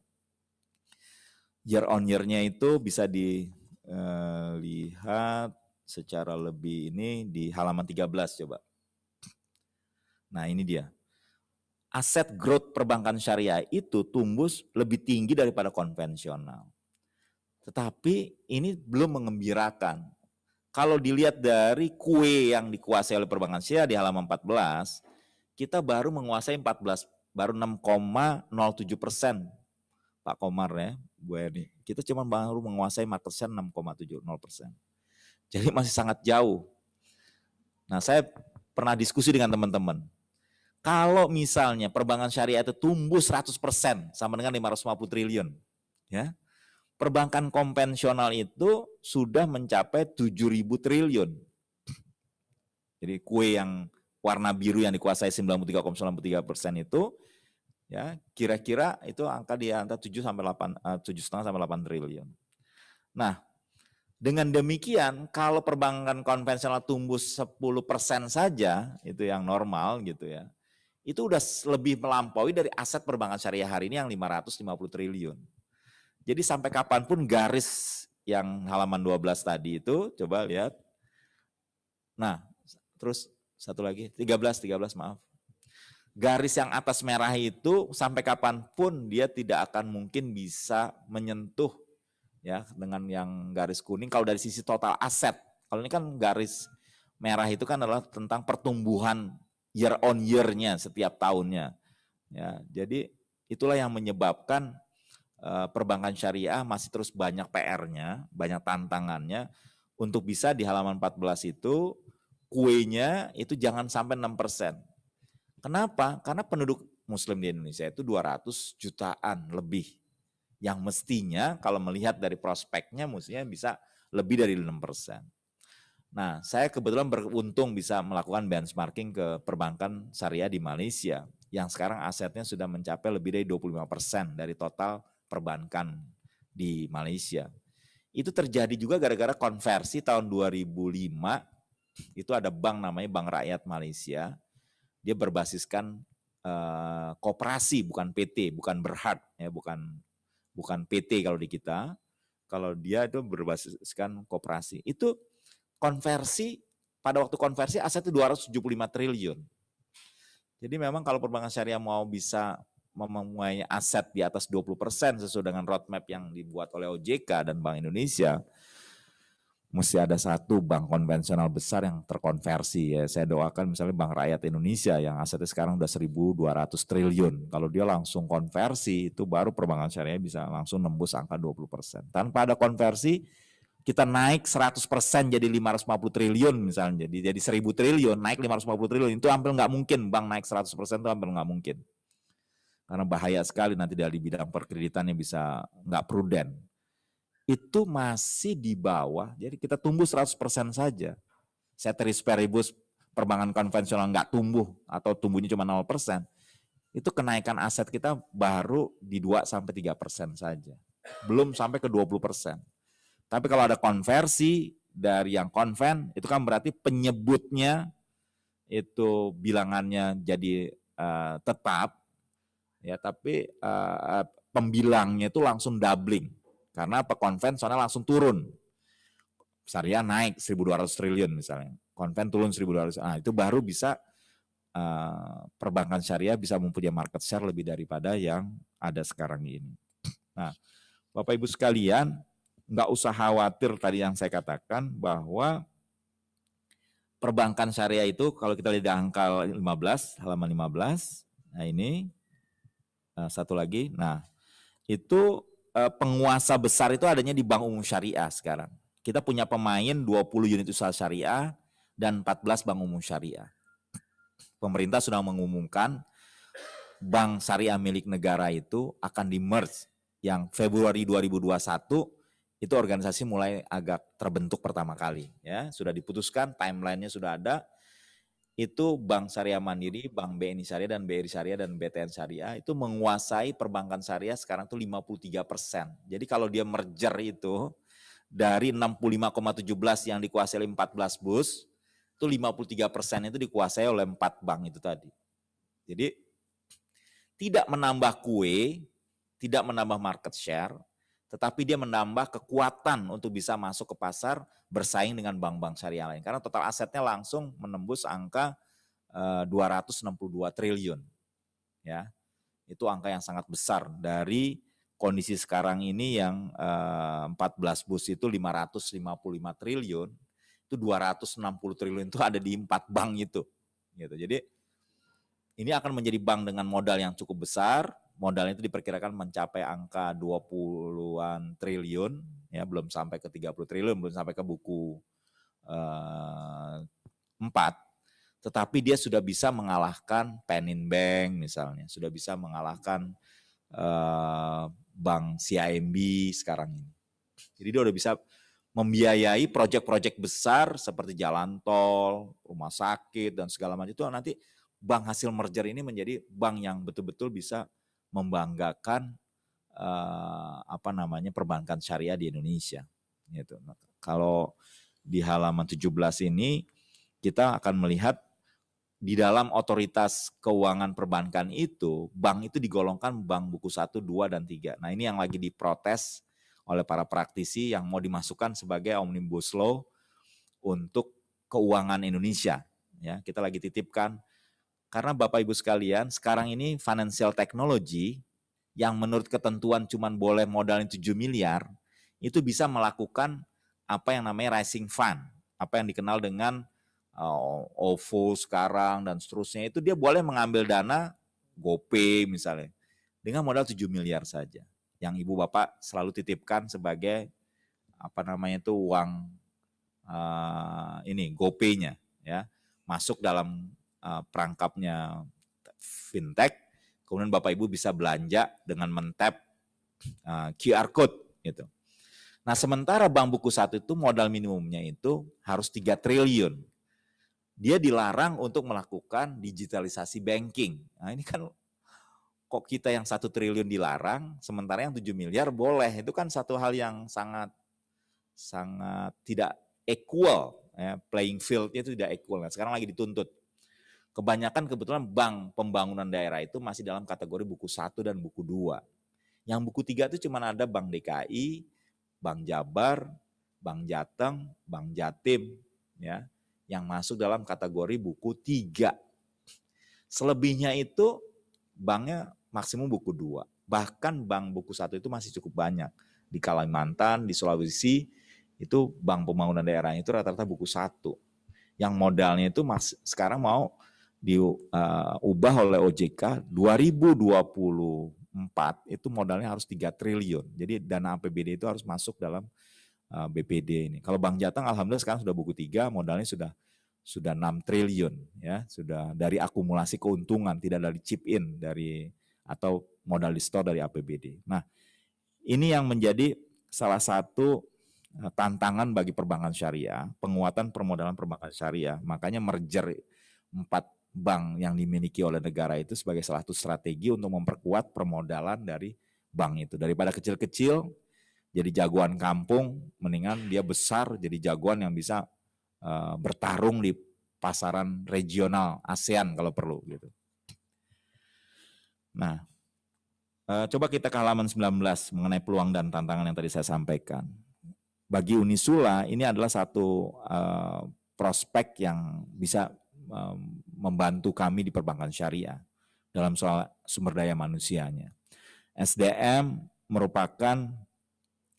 Year on year-nya itu bisa dilihat eh, secara lebih ini di halaman 13 coba. Nah, ini dia aset growth perbankan syariah itu tumbuh lebih tinggi daripada konvensional. Tetapi ini belum mengembirakan. Kalau dilihat dari kue yang dikuasai oleh perbankan syariah di halaman 14, kita baru menguasai 14, baru 6,07 persen. Pak Komar ya, Bu Erni. Kita cuma baru menguasai market share 6,70 persen. Jadi masih sangat jauh. Nah saya pernah diskusi dengan teman-teman kalau misalnya perbankan syariah itu tumbuh 100% sama dengan 550 triliun, ya. Perbankan konvensional itu sudah mencapai 7000 triliun. Jadi kue yang warna biru yang dikuasai 93,93 persen itu ya kira-kira itu angka di antara 7 sampai 8 eh, tujuh setengah sampai 8 triliun. Nah, dengan demikian kalau perbankan konvensional tumbuh 10% saja itu yang normal gitu ya itu udah lebih melampaui dari aset perbankan syariah hari ini yang 550 triliun. Jadi sampai kapanpun garis yang halaman 12 tadi itu, coba lihat. Nah, terus satu lagi, 13, 13 maaf. Garis yang atas merah itu sampai kapanpun dia tidak akan mungkin bisa menyentuh ya dengan yang garis kuning kalau dari sisi total aset. Kalau ini kan garis merah itu kan adalah tentang pertumbuhan year on year-nya setiap tahunnya. Ya, jadi itulah yang menyebabkan uh, perbankan syariah masih terus banyak PR-nya, banyak tantangannya untuk bisa di halaman 14 itu kuenya itu jangan sampai 6%. persen. Kenapa? Karena penduduk muslim di Indonesia itu 200 jutaan lebih. Yang mestinya kalau melihat dari prospeknya mestinya bisa lebih dari 6 persen. Nah, saya kebetulan beruntung bisa melakukan benchmarking ke perbankan syariah di Malaysia yang sekarang asetnya sudah mencapai lebih dari 25% dari total perbankan di Malaysia. Itu terjadi juga gara-gara konversi tahun 2005 itu ada bank namanya Bank Rakyat Malaysia. Dia berbasiskan eh, koperasi bukan PT, bukan berhad ya, bukan bukan PT kalau di kita. Kalau dia itu berbasiskan koperasi. Itu konversi pada waktu konversi aset itu 275 triliun. Jadi memang kalau perbankan syariah mau bisa memuai aset di atas 20% sesuai dengan roadmap yang dibuat oleh OJK dan Bank Indonesia, mesti ada satu bank konvensional besar yang terkonversi ya. Saya doakan misalnya Bank Rakyat Indonesia yang asetnya sekarang udah 1.200 triliun. Kalau dia langsung konversi itu baru perbankan syariah bisa langsung nembus angka 20%. Tanpa ada konversi kita naik 100% jadi 550 triliun misalnya. Jadi jadi 1000 triliun, naik 550 triliun itu hampir nggak mungkin bank naik 100% itu hampir nggak mungkin. Karena bahaya sekali nanti dari bidang perkreditannya bisa nggak prudent. Itu masih di bawah, jadi kita tumbuh 100% saja. Ceteris peribus perbankan konvensional nggak tumbuh atau tumbuhnya cuma 0%, itu kenaikan aset kita baru di 2 sampai 3% saja. Belum sampai ke 20%. Tapi kalau ada konversi dari yang konven, itu kan berarti penyebutnya itu bilangannya jadi uh, tetap, ya. Tapi uh, pembilangnya itu langsung doubling karena apa soalnya langsung turun. Syariah naik 1.200 triliun misalnya, konven turun 1.200. Nah itu baru bisa uh, perbankan syariah bisa mempunyai market share lebih daripada yang ada sekarang ini. Nah, Bapak Ibu sekalian, nggak usah khawatir tadi yang saya katakan bahwa perbankan syariah itu kalau kita lihat di angka 15, halaman 15, nah ini eh, satu lagi, nah itu eh, penguasa besar itu adanya di Bank Umum Syariah sekarang. Kita punya pemain 20 unit usaha syariah dan 14 bank umum syariah. Pemerintah sudah mengumumkan bank syariah milik negara itu akan di-merge yang Februari 2021 itu organisasi mulai agak terbentuk pertama kali ya sudah diputuskan timelinenya sudah ada itu Bank Syariah Mandiri, Bank BNI Syariah dan BRI Syariah dan BTN Syariah itu menguasai perbankan syariah sekarang tuh 53 persen. Jadi kalau dia merger itu dari 65,17 yang dikuasai oleh 14 bus, itu 53 persen itu dikuasai oleh empat bank itu tadi. Jadi tidak menambah kue, tidak menambah market share, tetapi dia menambah kekuatan untuk bisa masuk ke pasar bersaing dengan bank-bank syariah lain. Karena total asetnya langsung menembus angka 262 eh, triliun. Ya. Itu angka yang sangat besar dari kondisi sekarang ini yang 14 eh, bus itu 555 triliun, itu 260 triliun itu ada di empat bank itu. Gitu. Jadi ini akan menjadi bank dengan modal yang cukup besar, modalnya itu diperkirakan mencapai angka 20-an triliun ya belum sampai ke 30 triliun belum sampai ke buku eh, empat, 4 tetapi dia sudah bisa mengalahkan Penin Bank misalnya sudah bisa mengalahkan eh, bank CIMB sekarang ini jadi dia udah bisa membiayai proyek-proyek besar seperti jalan tol, rumah sakit dan segala macam itu nanti bank hasil merger ini menjadi bank yang betul-betul bisa membanggakan uh, apa namanya perbankan syariah di Indonesia. Gitu. kalau di halaman 17 ini kita akan melihat di dalam otoritas keuangan perbankan itu, bank itu digolongkan bank buku 1, 2, dan 3. Nah ini yang lagi diprotes oleh para praktisi yang mau dimasukkan sebagai omnibus law untuk keuangan Indonesia. Ya, kita lagi titipkan karena Bapak Ibu sekalian, sekarang ini financial technology yang menurut ketentuan cuma boleh modalnya 7 miliar, itu bisa melakukan apa yang namanya rising fund, apa yang dikenal dengan uh, eh, OVO sekarang dan seterusnya itu dia boleh mengambil dana GoPay misalnya dengan modal 7 miliar saja yang ibu bapak selalu titipkan sebagai apa namanya itu uang uh, ini GoPay-nya ya masuk dalam Eh, perangkapnya fintech, kemudian Bapak Ibu bisa belanja dengan mentap eh, QR code gitu. Nah, sementara bank buku satu itu modal minimumnya itu harus 3 triliun. Dia dilarang untuk melakukan digitalisasi banking. Nah, ini kan kok kita yang satu triliun dilarang, sementara yang 7 miliar boleh. Itu kan satu hal yang sangat sangat tidak equal. Ya, playing field itu tidak equal. Nah, sekarang lagi dituntut Kebanyakan kebetulan bank pembangunan daerah itu masih dalam kategori buku satu dan buku dua. Yang buku tiga itu cuma ada Bank DKI, Bank Jabar, Bank Jateng, Bank Jatim, ya, yang masuk dalam kategori buku tiga. Selebihnya itu banknya maksimum buku dua. Bahkan bank buku satu itu masih cukup banyak. Di Kalimantan, di Sulawesi, itu bank pembangunan daerahnya itu rata-rata buku satu yang modalnya itu mas, sekarang mau diubah eh, uh, oleh OJK 2024 itu modalnya harus 3 triliun. Jadi dana APBD itu harus masuk dalam uh, eh, BPD ini. Kalau Bang Jateng alhamdulillah sekarang sudah buku 3, modalnya sudah sudah 6 triliun ya, sudah dari akumulasi keuntungan, tidak dari chip in dari atau modal di store dari APBD. Nah, ini yang menjadi salah satu eh, tantangan bagi perbankan syariah, penguatan permodalan perbankan syariah. Makanya merger empat bank yang dimiliki oleh negara itu sebagai salah satu strategi untuk memperkuat permodalan dari bank itu. Daripada kecil-kecil jadi jagoan kampung, mendingan dia besar jadi jagoan yang bisa uh, bertarung di pasaran regional ASEAN kalau perlu gitu. Nah, uh, coba kita ke halaman 19 mengenai peluang dan tantangan yang tadi saya sampaikan. Bagi Unisula ini adalah satu uh, prospek yang bisa membantu kami di perbankan syariah dalam soal sumber daya manusianya. SDM merupakan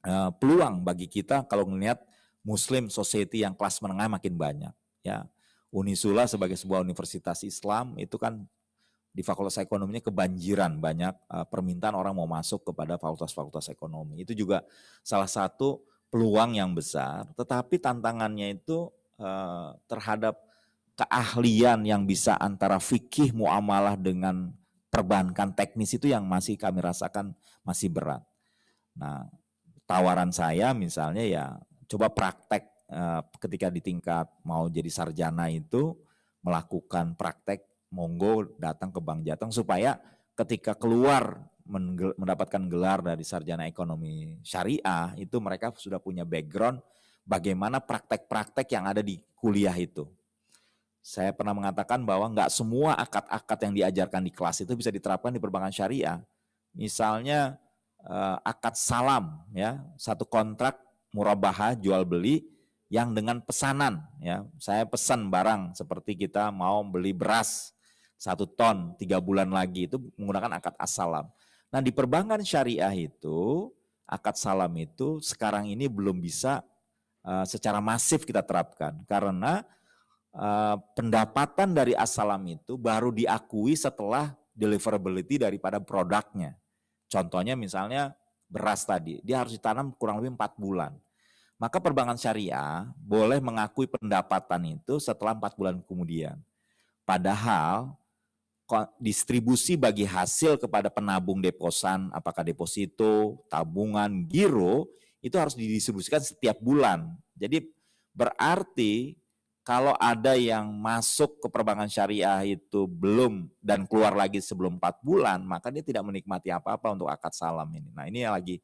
eh, peluang bagi kita kalau melihat Muslim society yang kelas menengah makin banyak. Ya, Unisula sebagai sebuah universitas Islam itu kan di fakultas ekonominya kebanjiran banyak eh, permintaan orang mau masuk kepada fakultas-fakultas ekonomi. Itu juga salah satu peluang yang besar. Tetapi tantangannya itu eh, terhadap keahlian yang bisa antara fikih muamalah dengan perbankan teknis itu yang masih kami rasakan masih berat. Nah, tawaran saya misalnya ya coba praktek eh, ketika di tingkat mau jadi sarjana itu melakukan praktek monggo datang ke Bank Jateng supaya ketika keluar mendapatkan gelar dari sarjana ekonomi syariah itu mereka sudah punya background bagaimana praktek-praktek yang ada di kuliah itu saya pernah mengatakan bahwa nggak semua akad-akad yang diajarkan di kelas itu bisa diterapkan di perbankan syariah. Misalnya eh, akad salam, ya satu kontrak murabaha jual beli yang dengan pesanan, ya saya pesan barang seperti kita mau beli beras satu ton tiga bulan lagi itu menggunakan akad asalam. nah di perbankan syariah itu akad salam itu sekarang ini belum bisa uh, secara masif kita terapkan karena Eh, pendapatan dari asalam itu baru diakui setelah deliverability daripada produknya. Contohnya misalnya beras tadi, dia harus ditanam kurang lebih 4 bulan. Maka perbankan syariah boleh mengakui pendapatan itu setelah 4 bulan kemudian. Padahal distribusi bagi hasil kepada penabung deposan, apakah deposito, tabungan, giro, itu harus didistribusikan setiap bulan. Jadi berarti kalau ada yang masuk ke perbankan syariah itu belum dan keluar lagi sebelum 4 bulan, maka dia tidak menikmati apa-apa untuk akad salam ini. Nah ini yang lagi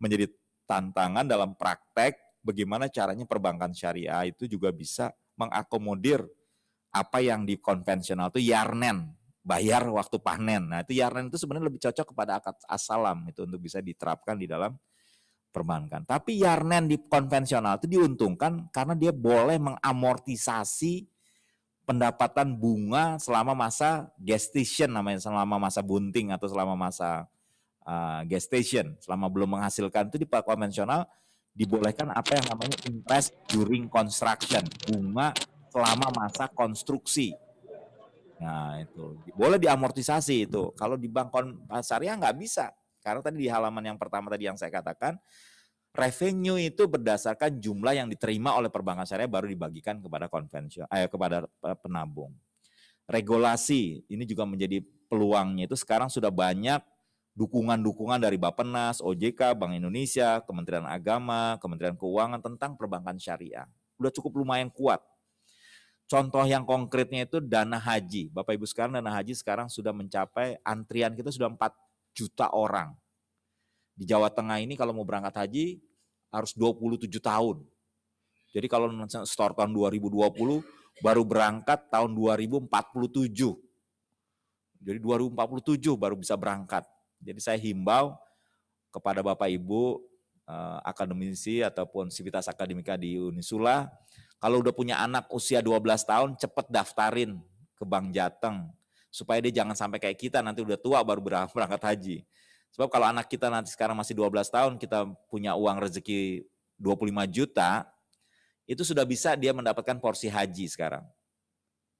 menjadi tantangan dalam praktek bagaimana caranya perbankan syariah itu juga bisa mengakomodir apa yang di konvensional itu yarnen, bayar waktu panen. Nah itu yarnen itu sebenarnya lebih cocok kepada akad asalam itu untuk bisa diterapkan di dalam perbankan. Tapi Yarnen di konvensional itu diuntungkan karena dia boleh mengamortisasi pendapatan bunga selama masa gestation namanya selama masa bunting atau selama masa uh, gestation selama belum menghasilkan itu di konvensional dibolehkan apa yang namanya interest during construction bunga selama masa konstruksi nah itu boleh diamortisasi itu kalau di bank syariah nggak bisa karena tadi di halaman yang pertama tadi yang saya katakan, revenue itu berdasarkan jumlah yang diterima oleh perbankan syariah baru dibagikan kepada konvensional eh, kepada eh, penabung. Regulasi ini juga menjadi peluangnya itu sekarang sudah banyak dukungan-dukungan dari Bappenas, OJK, Bank Indonesia, Kementerian Agama, Kementerian Keuangan tentang perbankan syariah. Udah cukup lumayan kuat. Contoh yang konkretnya itu dana haji. Bapak Ibu sekarang dana haji sekarang sudah mencapai antrian kita sudah juta orang. Di Jawa Tengah ini kalau mau berangkat haji harus 27 tahun. Jadi kalau store tahun 2020 baru berangkat tahun 2047. Jadi 2047 baru bisa berangkat. Jadi saya himbau kepada Bapak Ibu eh, akademisi ataupun sivitas akademika di Unisula, kalau udah punya anak usia 12 tahun cepet daftarin ke Bank Jateng supaya dia jangan sampai kayak kita nanti udah tua baru berangkat haji. Sebab kalau anak kita nanti sekarang masih 12 tahun kita punya uang rezeki 25 juta, itu sudah bisa dia mendapatkan porsi haji sekarang.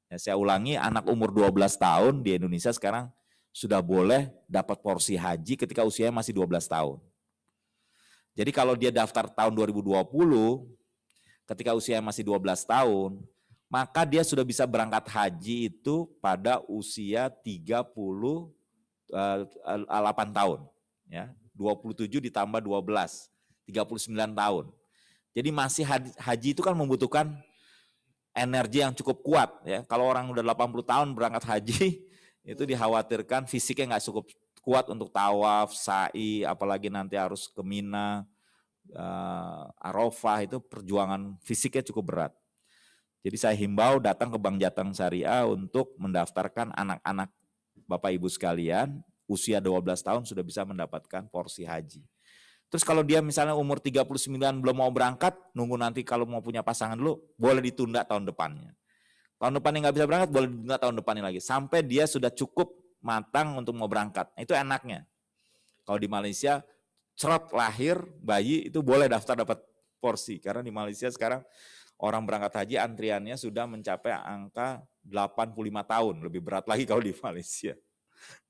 Ya, saya ulangi, anak umur 12 tahun di Indonesia sekarang sudah boleh dapat porsi haji ketika usianya masih 12 tahun. Jadi kalau dia daftar tahun 2020, ketika usianya masih 12 tahun, maka dia sudah bisa berangkat haji itu pada usia 38 eh, eh, tahun ya 27 ditambah 12 39 tahun jadi masih haji itu kan membutuhkan energi yang cukup kuat ya kalau orang udah 80 tahun berangkat haji itu dikhawatirkan fisiknya nggak cukup kuat untuk tawaf sa'i apalagi nanti harus ke Mina uh, Arafah itu perjuangan fisiknya cukup berat jadi saya himbau datang ke Bank Jateng Syariah untuk mendaftarkan anak-anak Bapak Ibu sekalian usia 12 tahun sudah bisa mendapatkan porsi haji. Terus kalau dia misalnya umur 39 belum mau berangkat, nunggu nanti kalau mau punya pasangan dulu, boleh ditunda tahun depannya. Tahun depannya nggak bisa berangkat, boleh ditunda tahun depannya lagi. Sampai dia sudah cukup matang untuk mau berangkat. Itu enaknya. Kalau di Malaysia, cerot lahir bayi itu boleh daftar dapat porsi. Karena di Malaysia sekarang orang berangkat haji antriannya sudah mencapai angka 85 tahun, lebih berat lagi kalau di Malaysia.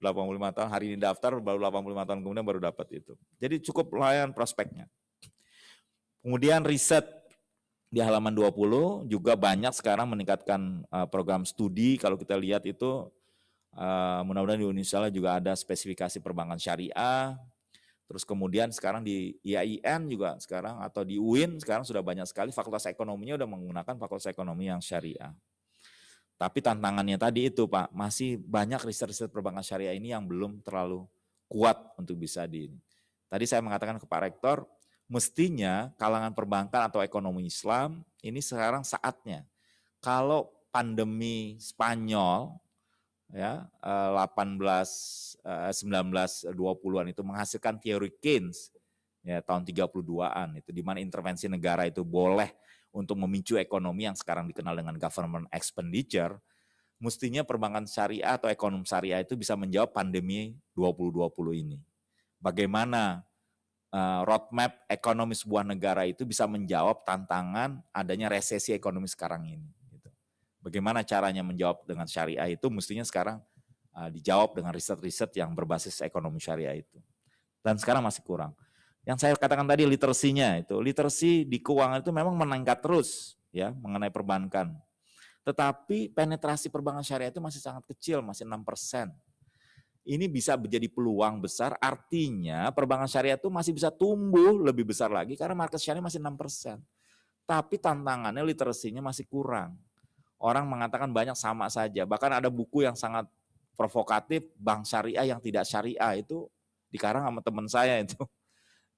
85 tahun, hari ini daftar, baru 85 tahun kemudian baru dapat itu. Jadi cukup layan prospeknya. Kemudian riset di halaman 20 juga banyak sekarang meningkatkan eh, program studi. Kalau kita lihat itu eh, mudah-mudahan di Indonesia juga ada spesifikasi perbankan syariah, Terus kemudian sekarang di IAIN juga sekarang atau di UIN sekarang sudah banyak sekali fakultas ekonominya sudah menggunakan fakultas ekonomi yang syariah. Tapi tantangannya tadi itu Pak, masih banyak riset-riset perbankan syariah ini yang belum terlalu kuat untuk bisa di Tadi saya mengatakan ke Pak Rektor, mestinya kalangan perbankan atau ekonomi Islam ini sekarang saatnya. Kalau pandemi Spanyol ya 18 19 20-an itu menghasilkan teori Keynes ya tahun 32-an itu di mana intervensi negara itu boleh untuk memicu ekonomi yang sekarang dikenal dengan government expenditure mestinya perbankan syariah atau ekonom syariah itu bisa menjawab pandemi 2020 ini. Bagaimana eh, roadmap ekonomi sebuah negara itu bisa menjawab tantangan adanya resesi ekonomi sekarang ini. Bagaimana caranya menjawab dengan syariah itu mestinya sekarang uh, dijawab dengan riset-riset yang berbasis ekonomi syariah itu. Dan sekarang masih kurang. Yang saya katakan tadi literasinya itu, literasi di keuangan itu memang meningkat terus ya mengenai perbankan. Tetapi penetrasi perbankan syariah itu masih sangat kecil, masih 6 persen. Ini bisa menjadi peluang besar, artinya perbankan syariah itu masih bisa tumbuh lebih besar lagi karena market syariah masih 6 persen. Tapi tantangannya literasinya masih kurang orang mengatakan banyak sama saja. Bahkan ada buku yang sangat provokatif, bank syariah yang tidak syariah itu dikarang sama teman saya itu.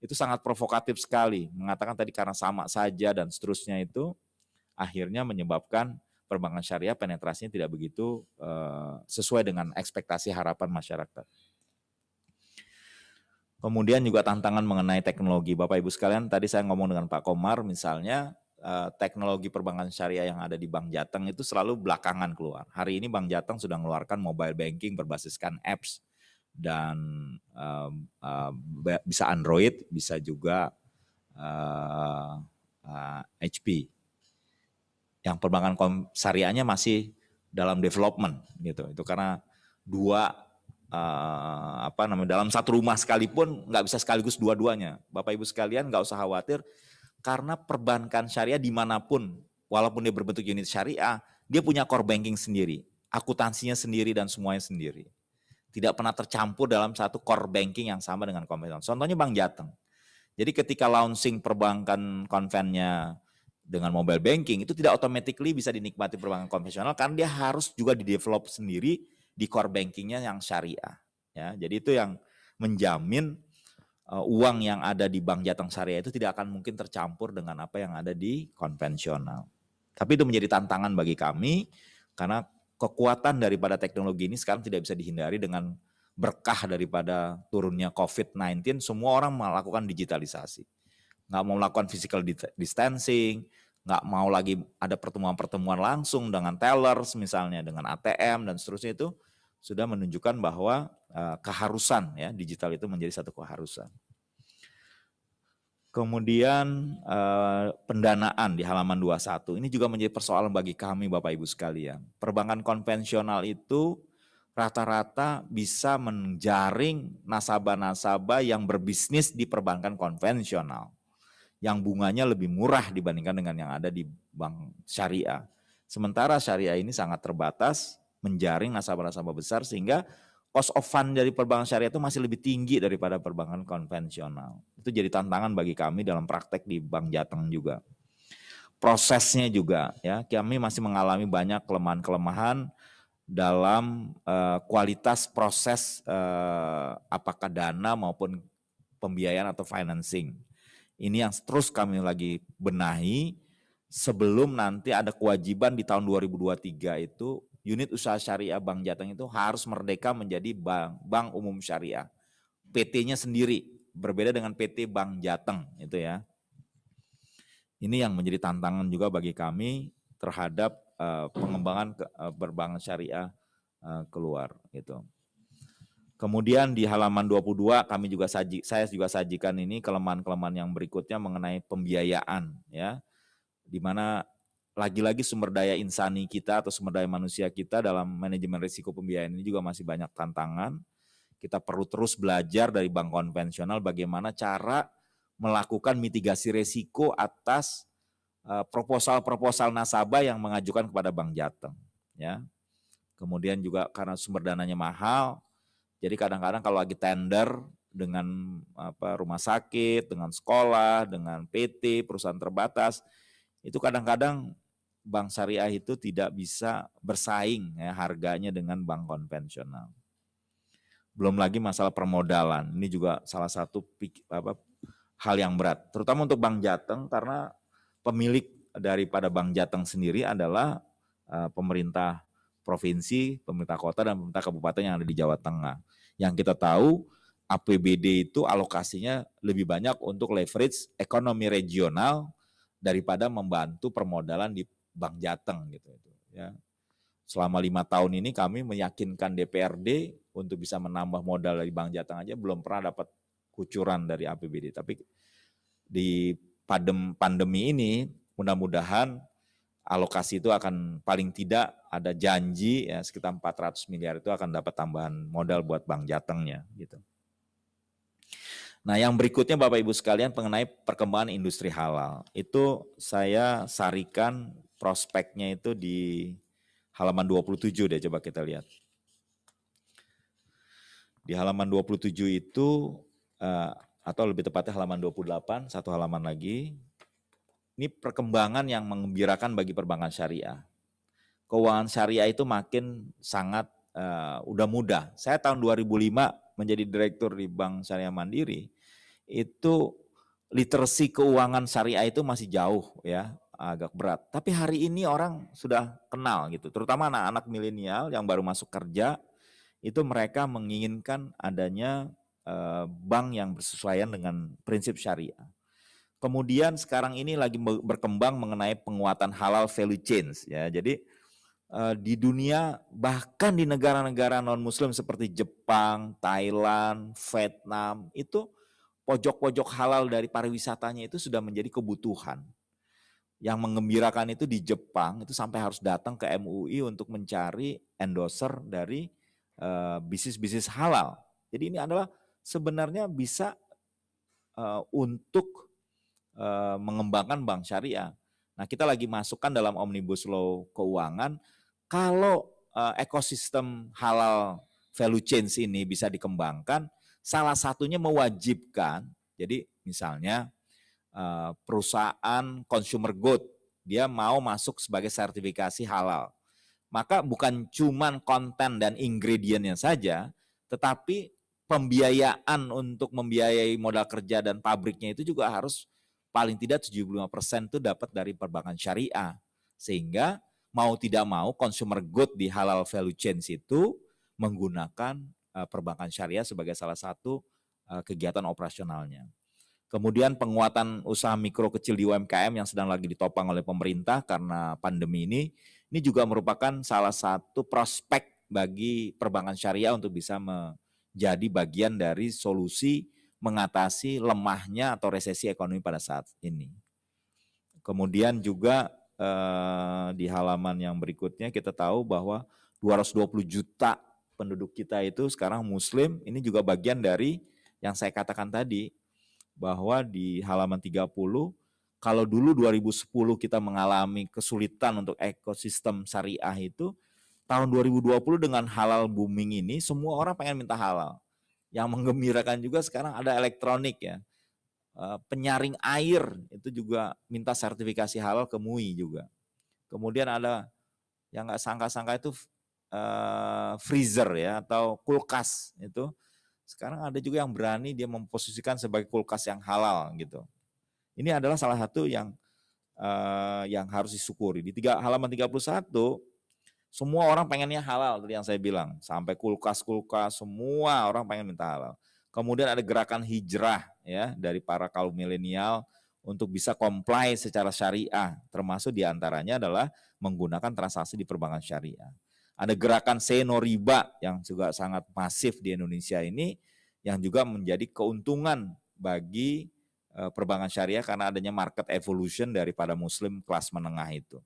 Itu sangat provokatif sekali, mengatakan tadi karena sama saja dan seterusnya itu akhirnya menyebabkan perbankan syariah penetrasinya tidak begitu eh, sesuai dengan ekspektasi harapan masyarakat. Kemudian juga tantangan mengenai teknologi. Bapak Ibu sekalian, tadi saya ngomong dengan Pak Komar misalnya Eh, teknologi perbankan syariah yang ada di Bank Jateng itu selalu belakangan keluar. Hari ini Bank Jateng sudah mengeluarkan mobile banking berbasiskan apps dan uh, uh, bisa Android, bisa juga uh, eh, uh, eh, HP. Yang perbankan syariahnya masih dalam development gitu. Itu karena dua uh, apa namanya dalam satu rumah sekalipun nggak bisa sekaligus dua-duanya. Bapak Ibu sekalian nggak usah khawatir karena perbankan syariah dimanapun, walaupun dia berbentuk unit syariah, dia punya core banking sendiri, akuntansinya sendiri dan semuanya sendiri. Tidak pernah tercampur dalam satu core banking yang sama dengan konvensional. Contohnya Bank Jateng. Jadi ketika launching perbankan konvennya dengan mobile banking itu tidak automatically bisa dinikmati perbankan konvensional karena dia harus juga didevelop sendiri di core bankingnya yang syariah. Ya, jadi itu yang menjamin uh, uang yang ada di Bank Jateng Syariah itu tidak akan mungkin tercampur dengan apa yang ada di konvensional. Tapi itu menjadi tantangan bagi kami karena kekuatan daripada teknologi ini sekarang tidak bisa dihindari dengan berkah daripada turunnya COVID-19 semua orang melakukan digitalisasi. Nggak mau melakukan physical distancing, nggak mau lagi ada pertemuan-pertemuan langsung dengan tellers misalnya, dengan ATM dan seterusnya itu sudah menunjukkan bahwa eh, keharusan ya digital itu menjadi satu keharusan. Kemudian eh, pendanaan di halaman 21 ini juga menjadi persoalan bagi kami Bapak Ibu sekalian. Perbankan konvensional itu rata-rata bisa menjaring nasabah-nasabah yang berbisnis di perbankan konvensional yang bunganya lebih murah dibandingkan dengan yang ada di bank syariah. Sementara syariah ini sangat terbatas menjaring nasabah-nasabah besar sehingga cost of fund dari perbankan syariah itu masih lebih tinggi daripada perbankan konvensional. Itu jadi tantangan bagi kami dalam praktek di Bank Jateng juga. Prosesnya juga ya, kami masih mengalami banyak kelemahan-kelemahan dalam uh, kualitas proses uh, apakah dana maupun pembiayaan atau financing. Ini yang terus kami lagi benahi sebelum nanti ada kewajiban di tahun 2023 itu unit usaha syariah Bank Jateng itu harus merdeka menjadi bank bank umum syariah. PT-nya sendiri berbeda dengan PT Bank Jateng itu ya. Ini yang menjadi tantangan juga bagi kami terhadap uh, pengembangan ke, uh, eh, berbank syariah uh, keluar gitu. Kemudian di halaman 22 kami juga saji, saya juga sajikan ini kelemahan-kelemahan yang berikutnya mengenai pembiayaan ya. Di mana lagi-lagi sumber daya insani kita atau sumber daya manusia kita dalam manajemen risiko pembiayaan ini juga masih banyak tantangan. Kita perlu terus belajar dari bank konvensional bagaimana cara melakukan mitigasi risiko atas eh, proposal-proposal nasabah yang mengajukan kepada Bank Jateng, ya. Kemudian juga karena sumber dananya mahal, jadi kadang-kadang kalau lagi tender dengan apa rumah sakit, dengan sekolah, dengan PT, perusahaan terbatas, itu kadang-kadang bank syariah itu tidak bisa bersaing ya, harganya dengan bank konvensional. Belum lagi masalah permodalan, ini juga salah satu pik, apa, hal yang berat, terutama untuk Bank Jateng karena pemilik daripada Bank Jateng sendiri adalah uh, pemerintah provinsi, pemerintah kota dan pemerintah kabupaten yang ada di Jawa Tengah. Yang kita tahu APBD itu alokasinya lebih banyak untuk leverage ekonomi regional daripada membantu permodalan di Bank Jateng gitu ya. Selama lima tahun ini kami meyakinkan DPRD untuk bisa menambah modal dari Bank Jateng aja belum pernah dapat kucuran dari APBD. Tapi di padem pandemi ini mudah-mudahan alokasi itu akan paling tidak ada janji ya sekitar 400 miliar itu akan dapat tambahan modal buat Bank Jatengnya gitu. Nah, yang berikutnya Bapak Ibu sekalian mengenai perkembangan industri halal. Itu saya sarikan prospeknya itu di halaman 27 deh coba kita lihat. Di halaman 27 itu eh, atau lebih tepatnya halaman 28, satu halaman lagi. Ini perkembangan yang mengembirakan bagi perbankan syariah. Keuangan syariah itu makin sangat uh, udah mudah. Saya tahun 2005 menjadi direktur di Bank Syariah Mandiri itu literasi keuangan syariah itu masih jauh ya agak berat. Tapi hari ini orang sudah kenal gitu, terutama anak-anak milenial yang baru masuk kerja itu mereka menginginkan adanya eh, bank yang bersesuaian dengan prinsip syariah. Kemudian sekarang ini lagi berkembang mengenai penguatan halal value chains ya. Jadi Eh, di dunia bahkan di negara-negara non-muslim seperti Jepang, Thailand, Vietnam itu pojok-pojok halal dari pariwisatanya itu sudah menjadi kebutuhan. Yang mengembirakan itu di Jepang itu sampai harus datang ke MUI untuk mencari endorser dari bisnis eh, bisnis-bisnis halal. Jadi ini adalah sebenarnya bisa uh, untuk uh, mengembangkan bank syariah. Nah, kita lagi masukkan dalam omnibus law keuangan kalau uh, ekosistem halal value chain ini bisa dikembangkan, salah satunya mewajibkan. Jadi misalnya uh, perusahaan consumer good dia mau masuk sebagai sertifikasi halal. Maka bukan cuma konten dan ingredientnya saja, tetapi pembiayaan untuk membiayai modal kerja dan pabriknya itu juga harus paling tidak 75% itu dapat dari perbankan syariah. Sehingga mau tidak mau consumer good di halal value chain itu menggunakan eh, perbankan syariah sebagai salah satu eh, kegiatan operasionalnya. Kemudian penguatan usaha mikro kecil di UMKM yang sedang lagi ditopang oleh pemerintah karena pandemi ini, ini juga merupakan salah satu prospek bagi perbankan syariah untuk bisa menjadi bagian dari solusi mengatasi lemahnya atau resesi ekonomi pada saat ini. Kemudian juga Eh, di halaman yang berikutnya kita tahu bahwa 220 juta penduduk kita itu sekarang muslim. Ini juga bagian dari yang saya katakan tadi bahwa di halaman 30 kalau dulu 2010 kita mengalami kesulitan untuk ekosistem syariah itu tahun 2020 dengan halal booming ini semua orang pengen minta halal. Yang menggembirakan juga sekarang ada elektronik ya. Eh, penyaring air itu juga minta sertifikasi halal ke MUI juga. Kemudian ada yang nggak sangka-sangka itu eh, freezer ya atau kulkas itu. Sekarang ada juga yang berani dia memposisikan sebagai kulkas yang halal gitu. Ini adalah salah satu yang eh, yang harus disyukuri. Di tiga, halaman 31 semua orang pengennya halal tadi yang saya bilang. Sampai kulkas-kulkas semua orang pengen minta halal. Kemudian ada gerakan hijrah ya dari para kaum milenial untuk bisa comply secara syariah, termasuk diantaranya adalah menggunakan transaksi di perbankan syariah. Ada gerakan seno riba yang juga sangat masif di Indonesia ini, yang juga menjadi keuntungan bagi eh, perbankan syariah karena adanya market evolution daripada muslim kelas menengah itu.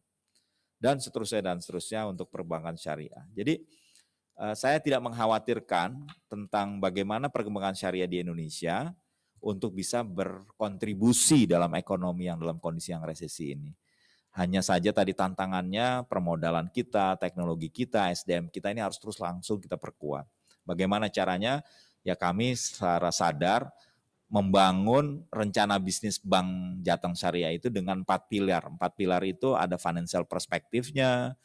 Dan seterusnya dan seterusnya untuk perbankan syariah. Jadi Eh, saya tidak mengkhawatirkan tentang bagaimana perkembangan syariah di Indonesia untuk bisa berkontribusi dalam ekonomi yang dalam kondisi yang resesi ini. Hanya saja tadi tantangannya permodalan kita, teknologi kita, SDM kita ini harus terus langsung kita perkuat. Bagaimana caranya? Ya kami secara sadar membangun rencana bisnis Bank Jateng Syariah itu dengan empat pilar. Empat pilar itu ada financial perspektifnya,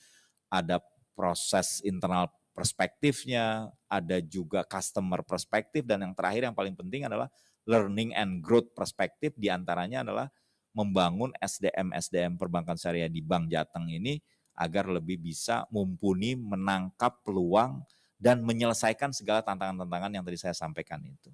ada proses internal perspektifnya, ada juga customer perspektif dan yang terakhir yang paling penting adalah learning and growth perspektif diantaranya adalah membangun SDM SDM perbankan syariah di Bank Jateng ini agar lebih bisa mumpuni menangkap peluang dan menyelesaikan segala tantangan-tantangan yang tadi saya sampaikan itu.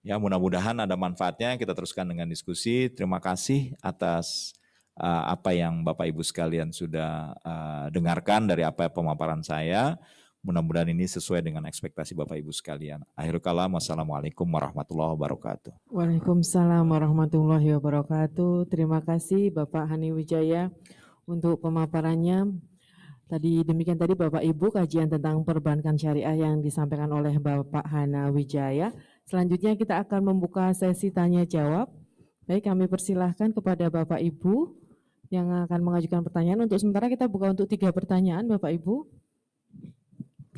Ya, mudah-mudahan ada manfaatnya. Kita teruskan dengan diskusi. Terima kasih atas eh, apa yang Bapak Ibu sekalian sudah eh, dengarkan dari apa pemaparan saya. Mudah-mudahan ini sesuai dengan ekspektasi Bapak Ibu sekalian. Akhir kalam, wassalamualaikum warahmatullahi wabarakatuh. Waalaikumsalam warahmatullahi wabarakatuh. Terima kasih Bapak Hani Wijaya untuk pemaparannya. Tadi demikian tadi Bapak Ibu kajian tentang perbankan syariah yang disampaikan oleh Bapak Hana Wijaya. Selanjutnya kita akan membuka sesi tanya jawab. Baik kami persilahkan kepada Bapak Ibu yang akan mengajukan pertanyaan. Untuk sementara kita buka untuk tiga pertanyaan Bapak Ibu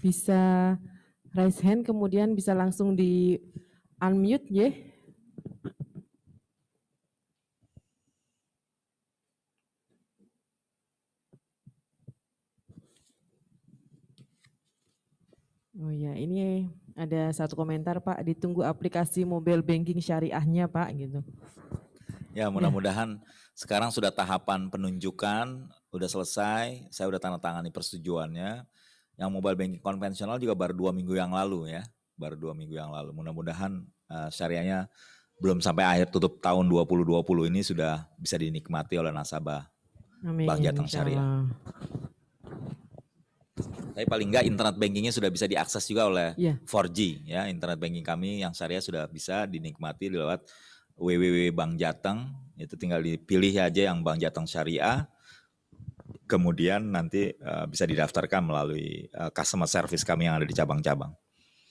bisa raise hand kemudian bisa langsung di unmute ya. Oh ya, ini ada satu komentar Pak, ditunggu aplikasi mobile banking syariahnya Pak gitu. Ya mudah-mudahan ya. sekarang sudah tahapan penunjukan, sudah selesai, saya sudah tanda tangani persetujuannya yang mobile banking konvensional juga baru dua minggu yang lalu ya, baru dua minggu yang lalu. Mudah-mudahan uh, syariahnya belum sampai akhir tutup tahun 2020 ini sudah bisa dinikmati oleh nasabah Amin, Bank Jateng Syariah. Tapi paling enggak internet bankingnya sudah bisa diakses juga oleh yeah. 4G ya internet banking kami yang syariah sudah bisa dinikmati lewat www Bank Jateng itu tinggal dipilih aja yang Bank Jateng Syariah kemudian nanti uh, bisa didaftarkan melalui uh, customer service kami yang ada di cabang-cabang.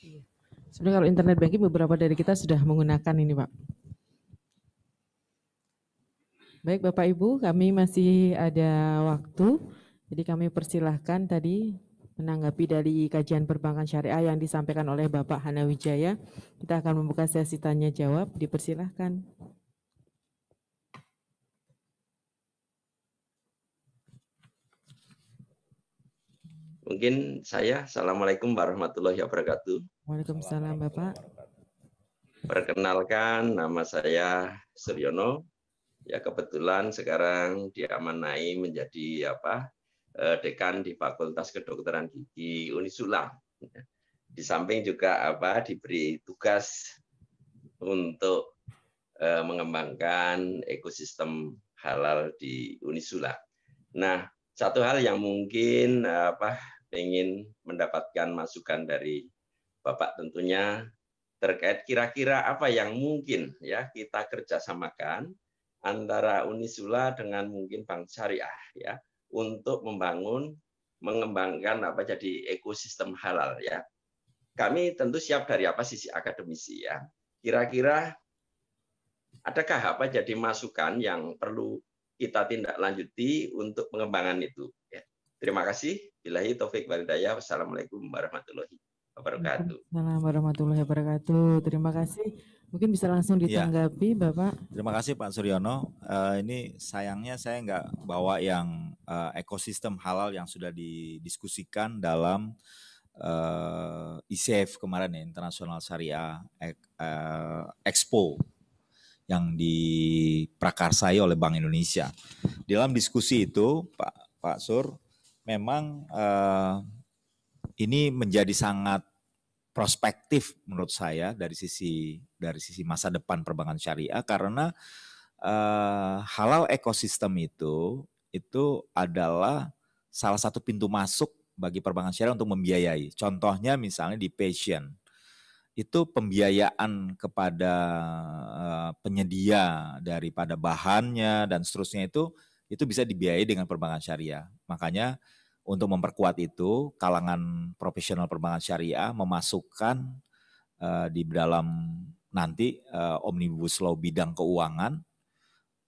Iya. Sebenarnya kalau internet banking beberapa dari kita sudah menggunakan ini Pak. Baik Bapak Ibu, kami masih ada waktu. Jadi kami persilahkan tadi menanggapi dari kajian perbankan syariah yang disampaikan oleh Bapak Hana Wijaya. Kita akan membuka sesi tanya jawab. Dipersilahkan. Mungkin saya, Assalamualaikum warahmatullahi wabarakatuh. Waalaikumsalam Bapak. Perkenalkan, nama saya Suryono. Ya kebetulan sekarang diamanai menjadi apa eh, dekan di Fakultas Kedokteran Gigi Unisula. Di samping juga apa diberi tugas untuk eh, mengembangkan ekosistem halal di Unisula. Nah, satu hal yang mungkin eh, apa ingin mendapatkan masukan dari Bapak tentunya terkait kira-kira apa yang mungkin ya kita kerjasamakan antara Unisula dengan mungkin Bank Syariah ya untuk membangun mengembangkan apa jadi ekosistem halal ya. Kami tentu siap dari apa sisi akademisi ya. Kira-kira adakah apa jadi masukan yang perlu kita tindak lanjuti untuk pengembangan itu. Ya. Terima kasih. Bilahi taufik Baridaya. Wassalamualaikum warahmatullahi wabarakatuh. Assalamualaikum warahmatullahi wabarakatuh. Terima kasih. Mungkin bisa langsung iya. ditanggapi ya. Bapak. Terima kasih Pak Suryono. Uh, ini sayangnya saya nggak bawa yang uh, ekosistem halal yang sudah didiskusikan dalam uh, eh, ICF kemarin ya, Internasional Syariah Expo yang diprakarsai oleh Bank Indonesia. dalam diskusi itu Pak Pak Sur memang uh, ini menjadi sangat prospektif menurut saya dari sisi dari sisi masa depan perbankan syariah karena uh, halal ekosistem itu itu adalah salah satu pintu masuk bagi perbankan syariah untuk membiayai. Contohnya misalnya di passion itu pembiayaan kepada eh, penyedia daripada bahannya dan seterusnya itu itu bisa dibiayai dengan perbankan syariah. Makanya untuk memperkuat itu, kalangan profesional perbankan syariah memasukkan uh, di dalam nanti uh, omnibus law bidang keuangan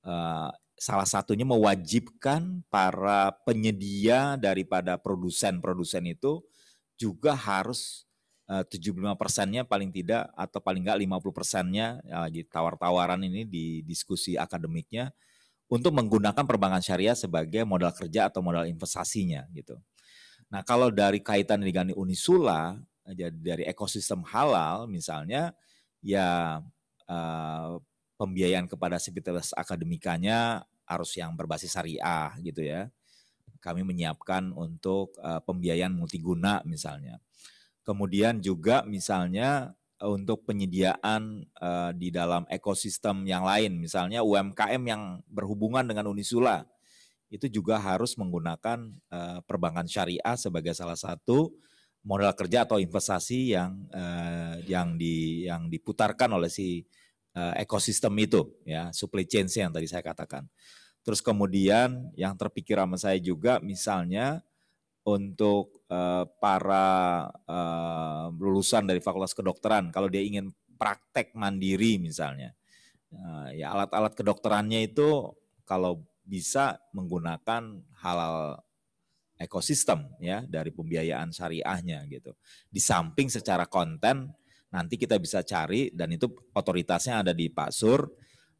uh, salah satunya mewajibkan para penyedia daripada produsen-produsen itu juga harus 75 persennya paling tidak atau paling enggak 50 persennya ya, tawar-tawaran ini di diskusi akademiknya untuk menggunakan perbankan syariah sebagai modal kerja atau modal investasinya gitu. Nah, kalau dari kaitan dengan Unisula jadi ya, dari ekosistem halal misalnya ya eh, pembiayaan kepada aktivitas akademikanya harus yang berbasis syariah gitu ya. Kami menyiapkan untuk eh, pembiayaan multiguna misalnya. Kemudian juga misalnya Eh, untuk penyediaan uh, di dalam ekosistem yang lain, misalnya UMKM yang berhubungan dengan Unisula, itu juga harus menggunakan uh, perbankan syariah sebagai salah satu modal kerja atau investasi yang uh, yang di yang diputarkan oleh si uh, ekosistem itu, ya supply chain yang tadi saya katakan. Terus kemudian yang terpikir sama saya juga, misalnya untuk uh, para uh, lulusan dari fakultas kedokteran kalau dia ingin praktek mandiri misalnya uh, ya alat-alat kedokterannya itu kalau bisa menggunakan halal ekosistem ya dari pembiayaan syariahnya gitu di samping secara konten nanti kita bisa cari dan itu otoritasnya ada di Pak Sur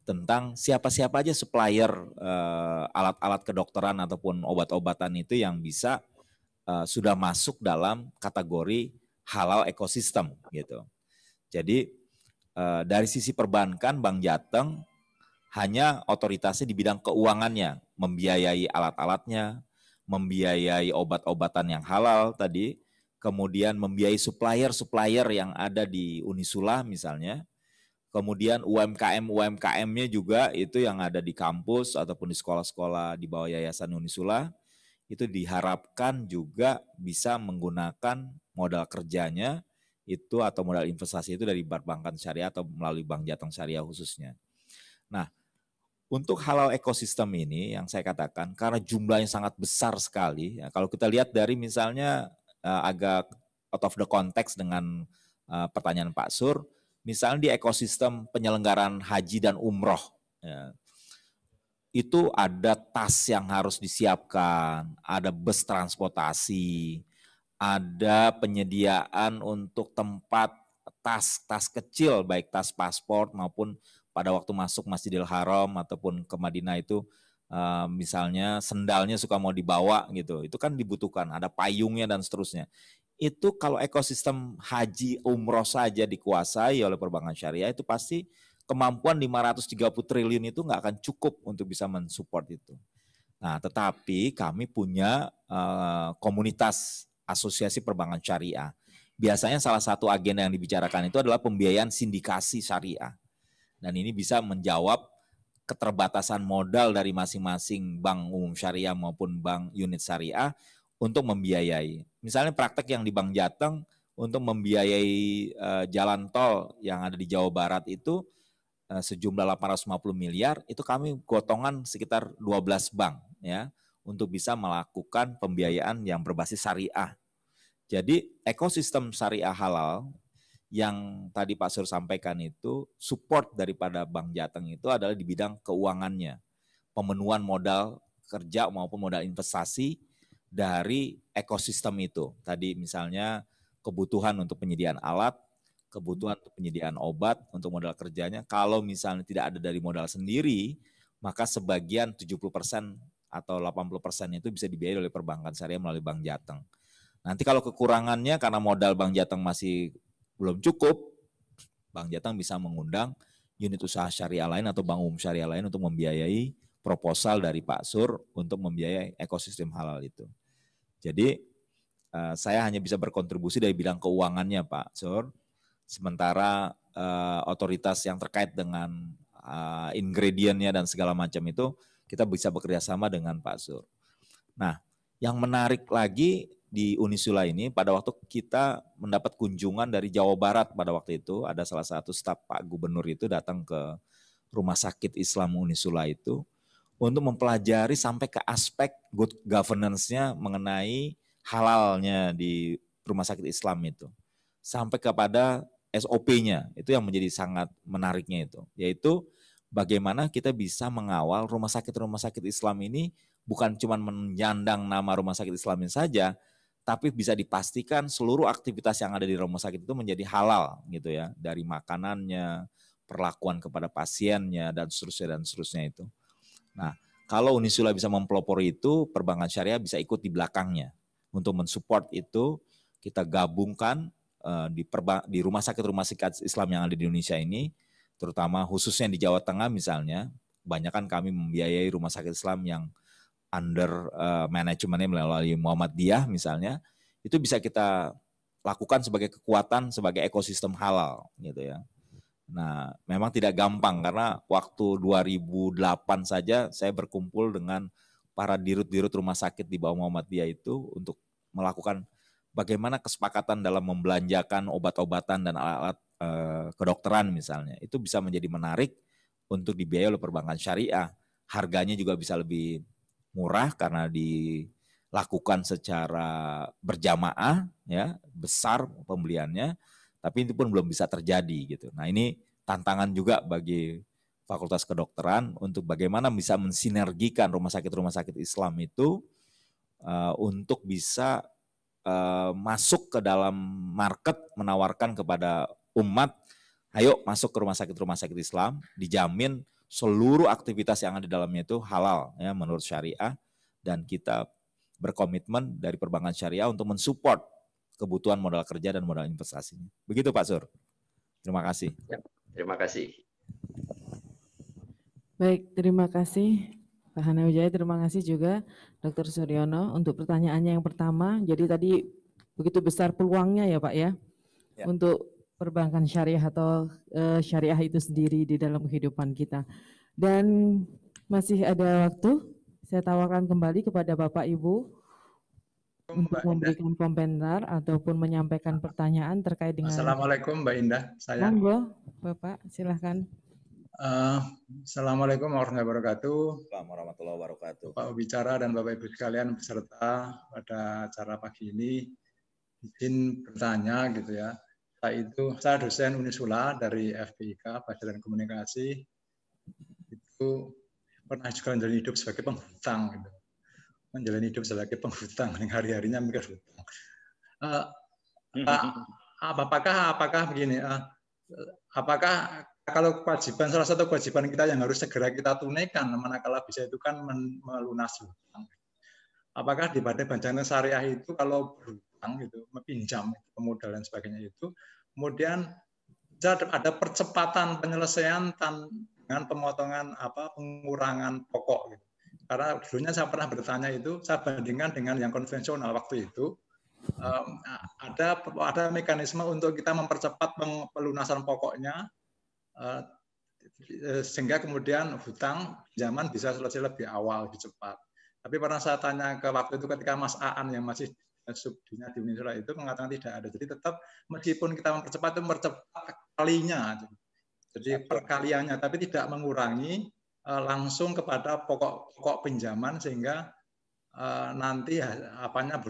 tentang siapa-siapa aja supplier alat-alat uh, alat -alat kedokteran ataupun obat-obatan itu yang bisa uh, sudah masuk dalam kategori halal ekosistem gitu. Jadi uh, dari sisi perbankan Bank Jateng hanya otoritasnya di bidang keuangannya, membiayai alat-alatnya, membiayai obat-obatan yang halal tadi, kemudian membiayai supplier-supplier yang ada di Unisula misalnya, kemudian UMKM-UMKM-nya juga itu yang ada di kampus ataupun di sekolah-sekolah di bawah Yayasan Unisula, itu diharapkan juga bisa menggunakan modal kerjanya itu atau modal investasi itu dari perbankan syariah atau melalui bank jateng syariah khususnya. Nah, untuk halal ekosistem ini yang saya katakan karena jumlahnya sangat besar sekali. Ya, kalau kita lihat dari misalnya uh, agak out of the context dengan uh, pertanyaan Pak Sur, misalnya di ekosistem penyelenggaraan haji dan umroh. Ya, itu ada tas yang harus disiapkan, ada bus transportasi, ada penyediaan untuk tempat tas-tas kecil baik tas paspor maupun pada waktu masuk Masjidil Haram ataupun ke Madinah itu eh, misalnya sendalnya suka mau dibawa gitu. Itu kan dibutuhkan, ada payungnya dan seterusnya. Itu kalau ekosistem haji umroh saja dikuasai oleh perbankan syariah itu pasti kemampuan 530 triliun itu nggak akan cukup untuk bisa mensupport itu. Nah, tetapi kami punya uh, komunitas asosiasi perbankan syariah. Biasanya salah satu agenda yang dibicarakan itu adalah pembiayaan sindikasi syariah. Dan ini bisa menjawab keterbatasan modal dari masing-masing bank umum syariah maupun bank unit syariah untuk membiayai. Misalnya praktek yang di Bank Jateng untuk membiayai uh, jalan tol yang ada di Jawa Barat itu Eh, sejumlah 850 miliar itu kami gotongan sekitar 12 bank ya untuk bisa melakukan pembiayaan yang berbasis syariah. Jadi ekosistem syariah halal yang tadi Pak Sur sampaikan itu support daripada Bank Jateng itu adalah di bidang keuangannya. Pemenuhan modal kerja maupun modal investasi dari ekosistem itu. Tadi misalnya kebutuhan untuk penyediaan alat, kebutuhan untuk penyediaan obat untuk modal kerjanya. Kalau misalnya tidak ada dari modal sendiri, maka sebagian 70% atau 80% itu bisa dibiayai oleh perbankan syariah melalui Bank Jateng. Nanti kalau kekurangannya karena modal Bank Jateng masih belum cukup, Bank Jateng bisa mengundang unit usaha syariah lain atau bank umum syariah lain untuk membiayai proposal dari Pak Sur untuk membiayai ekosistem halal itu. Jadi eh, saya hanya bisa berkontribusi dari bidang keuangannya Pak Sur Sementara uh, otoritas yang terkait dengan uh, ingredientnya dan segala macam itu kita bisa bekerja sama dengan Pak Sur. Nah, yang menarik lagi di Unisula ini pada waktu kita mendapat kunjungan dari Jawa Barat pada waktu itu ada salah satu staf Pak Gubernur itu datang ke Rumah Sakit Islam Unisula itu untuk mempelajari sampai ke aspek good governance-nya mengenai halalnya di Rumah Sakit Islam itu sampai kepada SOP-nya itu yang menjadi sangat menariknya itu yaitu bagaimana kita bisa mengawal rumah sakit-rumah sakit Islam ini bukan cuma menyandang nama rumah sakit Islam ini saja tapi bisa dipastikan seluruh aktivitas yang ada di rumah sakit itu menjadi halal gitu ya dari makanannya perlakuan kepada pasiennya dan seterusnya dan seterusnya itu nah kalau Unisula bisa mempelopori itu perbankan syariah bisa ikut di belakangnya untuk mensupport itu kita gabungkan Eh, di, perba, di rumah sakit rumah sakit Islam yang ada di Indonesia ini, terutama khususnya di Jawa Tengah misalnya, kebanyakan kami membiayai rumah sakit Islam yang under uh, manajemennya melalui Muhammadiyah misalnya, itu bisa kita lakukan sebagai kekuatan sebagai ekosistem halal gitu ya. Nah, memang tidak gampang karena waktu 2008 saja saya berkumpul dengan para dirut-dirut rumah sakit di bawah Muhammadiyah itu untuk melakukan bagaimana kesepakatan dalam membelanjakan obat-obatan dan alat-alat e, kedokteran misalnya itu bisa menjadi menarik untuk dibiayai oleh perbankan syariah. Harganya juga bisa lebih murah karena dilakukan secara berjamaah ya, besar pembeliannya, tapi itu pun belum bisa terjadi gitu. Nah, ini tantangan juga bagi Fakultas Kedokteran untuk bagaimana bisa mensinergikan rumah sakit-rumah sakit Islam itu eh, untuk bisa Eh, masuk ke dalam market menawarkan kepada umat, ayo masuk ke rumah sakit rumah sakit Islam, dijamin seluruh aktivitas yang ada di dalamnya itu halal ya menurut syariah dan kita berkomitmen dari perbankan syariah untuk mensupport kebutuhan modal kerja dan modal investasi. Begitu Pak Sur. Terima kasih. Ya, terima kasih. Baik, terima kasih Pak Hana Wijaya, terima kasih juga Dr. Suryono untuk pertanyaannya yang pertama. Jadi tadi begitu besar peluangnya ya Pak ya, ya. untuk perbankan syariah atau e, syariah itu sendiri di dalam kehidupan kita. Dan masih ada waktu, saya tawarkan kembali kepada Bapak Ibu Mbak untuk memberikan komentar ataupun menyampaikan pertanyaan terkait dengan. Assalamualaikum Mbak Indah, saya. Bapak, silahkan. Eh, Assalamualaikum warahmatullahi wabarakatuh. Assalamualaikum warahmatullahi wabarakatuh. Pak Bicara dan Bapak Ibu sekalian peserta pada acara pagi ini izin bertanya gitu ya. Saya itu saya dosen Unisula dari FPIK Fakultas Komunikasi itu pernah juga menjalani hidup sebagai penghutang gitu. Menjalani hidup sebagai penghutang yang hari-harinya mikir hutang. uh, eh, apakah apakah begini uh, apakah kalau kewajiban salah satu kewajiban kita yang harus segera kita tunaikan manakala bisa itu kan melunasi hutang. Apakah di pada bencana syariah itu kalau berhutang gitu, itu meminjam pemodal dan sebagainya itu kemudian ada percepatan penyelesaian dengan pemotongan apa pengurangan pokok gitu. Karena dulunya saya pernah bertanya itu saya bandingkan dengan yang konvensional waktu itu ada ada mekanisme untuk kita mempercepat pelunasan pokoknya Eh, eh, sehingga kemudian hutang pinjaman bisa selesai lebih awal, lebih cepat. Tapi pernah saya tanya ke waktu itu ketika Mas Aan yang masih eh, subdinya di Unisura itu mengatakan tidak ada. Jadi tetap meskipun kita mempercepat itu mempercepat kalinya. Jadi perkaliannya, tapi tidak mengurangi langsung kepada pokok-pokok pinjaman sehingga nanti apanya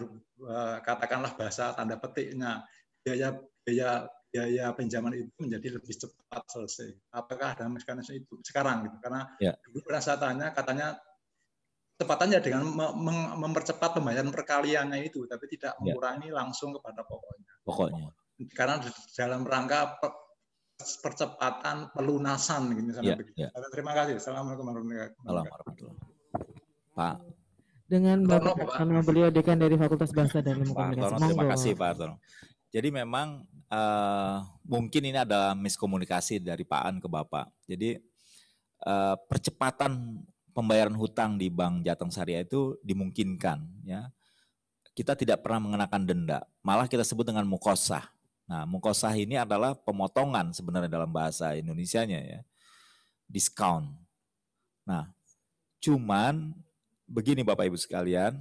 katakanlah bahasa tanda petiknya biaya biaya biaya pinjaman itu menjadi lebih cepat selesai. Apakah ada mekanisme itu sekarang? Gitu. Karena ya. dulu pernah saya tanya, katanya tepatannya dengan mempercepat pembayaran perkaliannya itu, tapi tidak ya. mengurangi ya. langsung kepada pokoknya. Pokoknya. Karena dalam rangka percepatan pelunasan gitu Ya, ya. Terima kasih. Assalamualaikum warahmatullahi wabarakatuh. Pak dengan Bapak Karno beliau dekan dari Fakultas Bahasa dan Ilmu Komunikasi. Pak terima kasih Pak Artono. Jadi memang Eh, mungkin ini adalah miskomunikasi dari Pak An ke Bapak. Jadi uh, percepatan pembayaran hutang di Bank Jateng Syariah itu dimungkinkan ya. Kita tidak pernah mengenakan denda, malah kita sebut dengan mukosah. Nah, mukosah ini adalah pemotongan sebenarnya dalam bahasa indonesia ya. discount. Nah, cuman begini Bapak Ibu sekalian,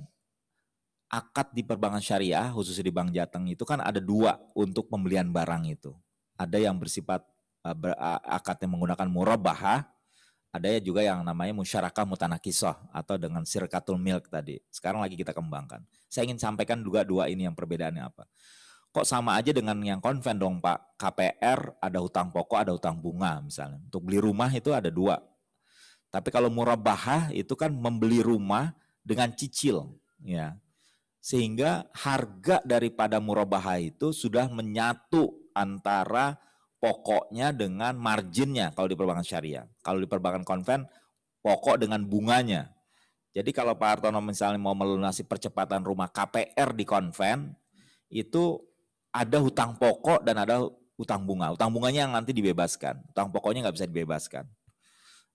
akad di perbankan syariah khususnya di Bank Jateng itu kan ada dua untuk pembelian barang itu. Ada yang bersifat uh, ber, akad yang menggunakan murabaha, ada ya juga yang namanya musyarakah mutanakisoh atau dengan sirkatul milk tadi. Sekarang lagi kita kembangkan. Saya ingin sampaikan juga dua ini yang perbedaannya apa. Kok sama aja dengan yang konven dong Pak? KPR ada hutang pokok, ada hutang bunga misalnya. Untuk beli rumah itu ada dua. Tapi kalau murabaha itu kan membeli rumah dengan cicil. ya sehingga harga daripada murabahah itu sudah menyatu antara pokoknya dengan marginnya kalau di perbankan syariah. Kalau di perbankan konven, pokok dengan bunganya. Jadi kalau Pak Hartono misalnya mau melunasi percepatan rumah KPR di konven, itu ada hutang pokok dan ada hutang bunga. Hutang bunganya yang nanti dibebaskan. Hutang pokoknya nggak bisa dibebaskan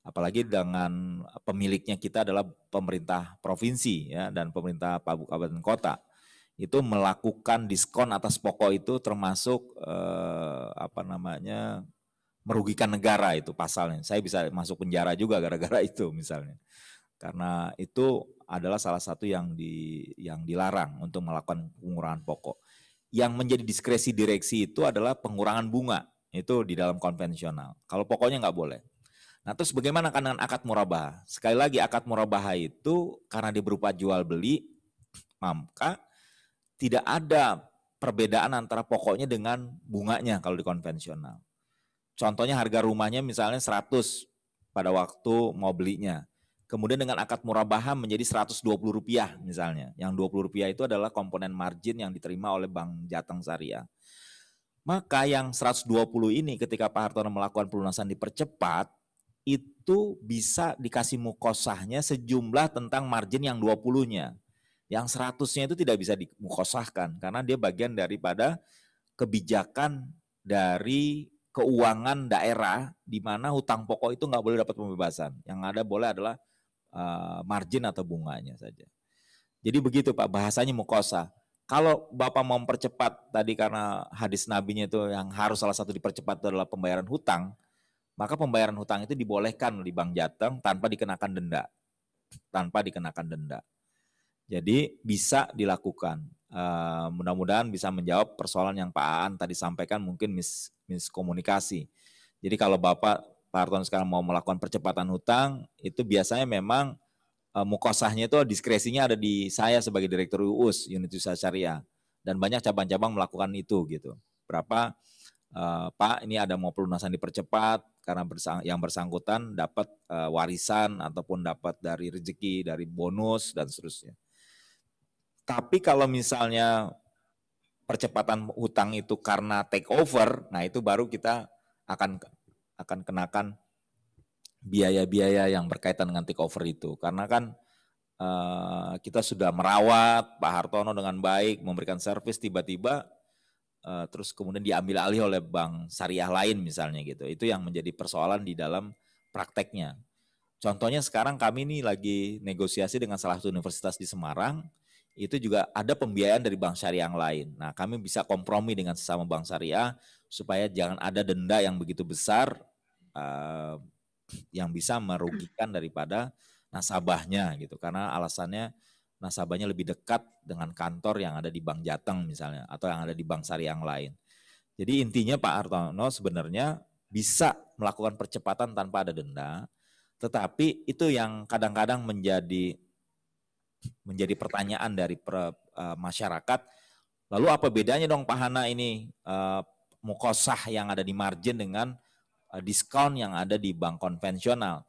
apalagi dengan pemiliknya kita adalah pemerintah provinsi ya dan pemerintah kabupaten kota itu melakukan diskon atas pokok itu termasuk eh, apa namanya merugikan negara itu pasalnya. Saya bisa masuk penjara juga gara-gara itu misalnya. Karena itu adalah salah satu yang di yang dilarang untuk melakukan pengurangan pokok. Yang menjadi diskresi direksi itu adalah pengurangan bunga itu di dalam konvensional. Kalau pokoknya nggak boleh. Nah terus bagaimana dengan akad murabah? Sekali lagi akad murabah itu karena dia berupa jual beli, maka tidak ada perbedaan antara pokoknya dengan bunganya kalau di konvensional. Contohnya harga rumahnya misalnya 100 pada waktu mau belinya. Kemudian dengan akad murabah menjadi 120 rupiah misalnya. Yang 20 rupiah itu adalah komponen margin yang diterima oleh Bank Jateng Syariah. Maka yang 120 ini ketika Pak Hartono melakukan pelunasan dipercepat, itu bisa dikasih mukosahnya sejumlah tentang margin yang 20-nya. Yang 100-nya itu tidak bisa dimukosahkan karena dia bagian daripada kebijakan dari keuangan daerah di mana hutang pokok itu nggak boleh dapat pembebasan. Yang ada boleh adalah eh, margin atau bunganya saja. Jadi begitu Pak, bahasanya mukosa. Kalau Bapak mau mempercepat tadi karena hadis nabinya itu yang harus salah satu dipercepat adalah pembayaran hutang, maka pembayaran hutang itu dibolehkan di Bank Jateng tanpa dikenakan denda. Tanpa dikenakan denda. Jadi bisa dilakukan. Eh, mudah-mudahan bisa menjawab persoalan yang Pak Aan tadi sampaikan mungkin mis miskomunikasi. Jadi kalau Bapak Pak Harton sekarang mau melakukan percepatan hutang, itu biasanya memang eh, mukosahnya itu diskresinya ada di saya sebagai Direktur UUS, Unit Usaha Syariah. Dan banyak cabang-cabang melakukan itu gitu. Berapa, uh, Pak ini ada mau pelunasan dipercepat, karena bersang, yang bersangkutan dapat uh, warisan ataupun dapat dari rezeki, dari bonus dan seterusnya. Tapi kalau misalnya percepatan hutang itu karena take over, nah itu baru kita akan akan kenakan biaya-biaya yang berkaitan dengan take over itu. Karena kan uh, kita sudah merawat Pak Hartono dengan baik, memberikan servis tiba-tiba uh, terus kemudian diambil alih oleh bank syariah lain misalnya gitu. Itu yang menjadi persoalan di dalam prakteknya. Contohnya sekarang kami ini lagi negosiasi dengan salah satu universitas di Semarang, itu juga ada pembiayaan dari bank syariah yang lain. Nah, kami bisa kompromi dengan sesama bank syariah supaya jangan ada denda yang begitu besar uh, yang bisa merugikan daripada nasabahnya gitu. Karena alasannya nasabahnya lebih dekat dengan kantor yang ada di Bank Jateng misalnya atau yang ada di Bank Sari yang lain. Jadi intinya Pak Artono sebenarnya bisa melakukan percepatan tanpa ada denda, tetapi itu yang kadang-kadang menjadi menjadi pertanyaan dari per, uh, masyarakat. Lalu apa bedanya dong Pak Hana ini uh, mukosah yang ada di margin dengan uh, diskon yang ada di bank konvensional?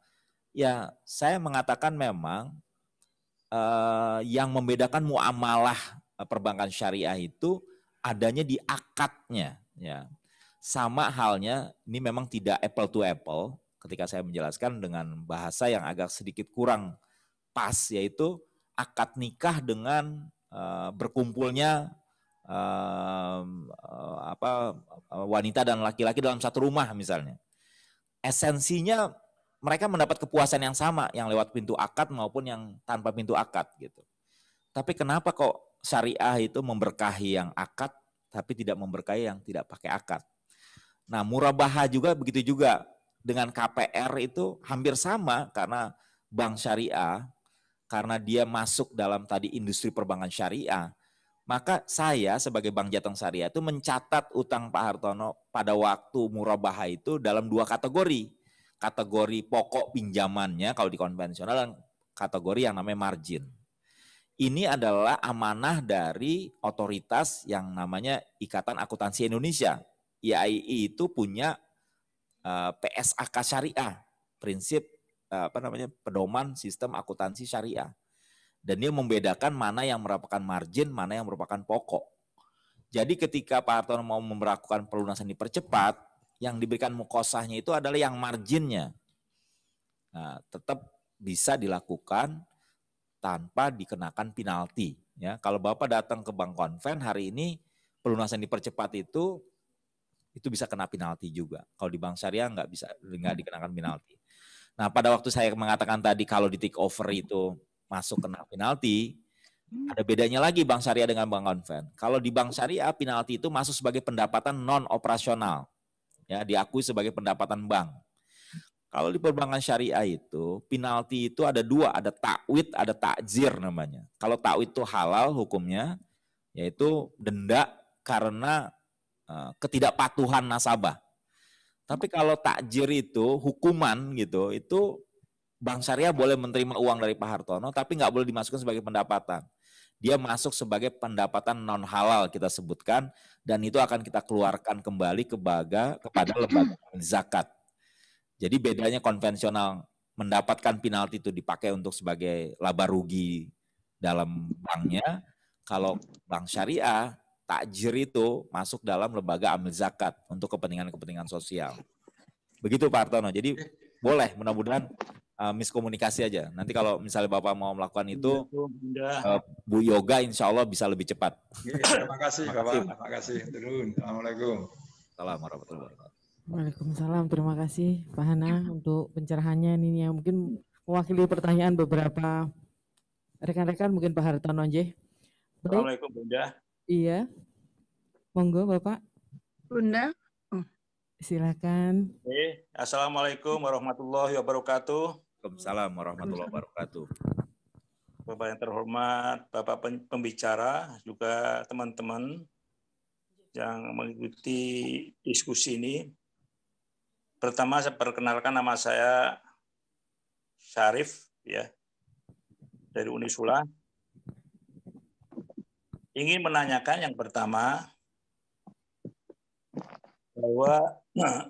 Ya, saya mengatakan memang Eh, yang membedakan muamalah eh, perbankan syariah itu adanya di akadnya ya. Sama halnya ini memang tidak apple to apple ketika saya menjelaskan dengan bahasa yang agak sedikit kurang pas yaitu akad nikah dengan uh, berkumpulnya uh, apa wanita dan laki-laki dalam satu rumah misalnya. Esensinya mereka mendapat kepuasan yang sama yang lewat pintu akad maupun yang tanpa pintu akad gitu. Tapi kenapa kok syariah itu memberkahi yang akad tapi tidak memberkahi yang tidak pakai akad? Nah, murabaha juga begitu juga dengan KPR itu hampir sama karena bank syariah karena dia masuk dalam tadi industri perbankan syariah. Maka saya sebagai Bank Jateng Syariah itu mencatat utang Pak Hartono pada waktu murabaha itu dalam dua kategori kategori pokok pinjamannya kalau di konvensional dan kategori yang namanya margin. Ini adalah amanah dari otoritas yang namanya Ikatan Akuntansi Indonesia. (IAI) itu punya eh, PSAK syariah, prinsip eh, apa namanya? pedoman sistem akuntansi syariah. Dan dia membedakan mana yang merupakan margin, mana yang merupakan pokok. Jadi ketika Pak Hartono mau memperlakukan pelunasan dipercepat, yang diberikan mukosahnya itu adalah yang marginnya. Nah, tetap bisa dilakukan tanpa dikenakan penalti. Ya, kalau Bapak datang ke Bank Konven hari ini pelunasan dipercepat itu itu bisa kena penalti juga. Kalau di Bank Syariah nggak bisa nggak dikenakan penalti. Nah, pada waktu saya mengatakan tadi kalau di take over itu masuk kena penalti, ada bedanya lagi Bank Syariah dengan Bank Konven. Kalau di Bank Syariah penalti itu masuk sebagai pendapatan non operasional ya diakui sebagai pendapatan bank. Kalau di perbankan syariah itu penalti itu ada dua, ada takwid, ada takjir namanya. Kalau takwid itu halal hukumnya, yaitu denda karena e, ketidakpatuhan nasabah. Tapi kalau takjir itu hukuman gitu, itu bank syariah boleh menerima uang dari Pak Hartono, tapi nggak boleh dimasukkan sebagai pendapatan dia masuk sebagai pendapatan non halal kita sebutkan dan itu akan kita keluarkan kembali baga, kepada lembaga zakat. Jadi bedanya konvensional mendapatkan penalti itu dipakai untuk sebagai laba rugi dalam banknya, kalau bank syariah takjir itu masuk dalam lembaga amil zakat untuk kepentingan-kepentingan sosial. Begitu Pak Artono. Jadi boleh mudah-mudahan uh, miskomunikasi aja. Nanti kalau misalnya Bapak mau melakukan iya, itu, uh, Bu Yoga insya Allah bisa lebih cepat. Iya, terima kasih Bapak, terima kasih. Assalamualaikum. Assalamualaikum warahmatullahi wabarakatuh. Waalaikumsalam, terima kasih Pak Hana untuk pencerahannya ini yang mungkin mewakili pertanyaan beberapa rekan-rekan mungkin Pak Hartono aja. Assalamualaikum Bunda. Iya. Monggo Bapak. Bunda. Oh. Silakan. Assalamualaikum warahmatullahi wabarakatuh. Waalaikumsalam warahmatullahi wabarakatuh. Bapak yang terhormat, Bapak pembicara, juga teman-teman yang mengikuti diskusi ini. Pertama saya perkenalkan nama saya Syarif ya dari Unisula. Ingin menanyakan yang pertama bahwa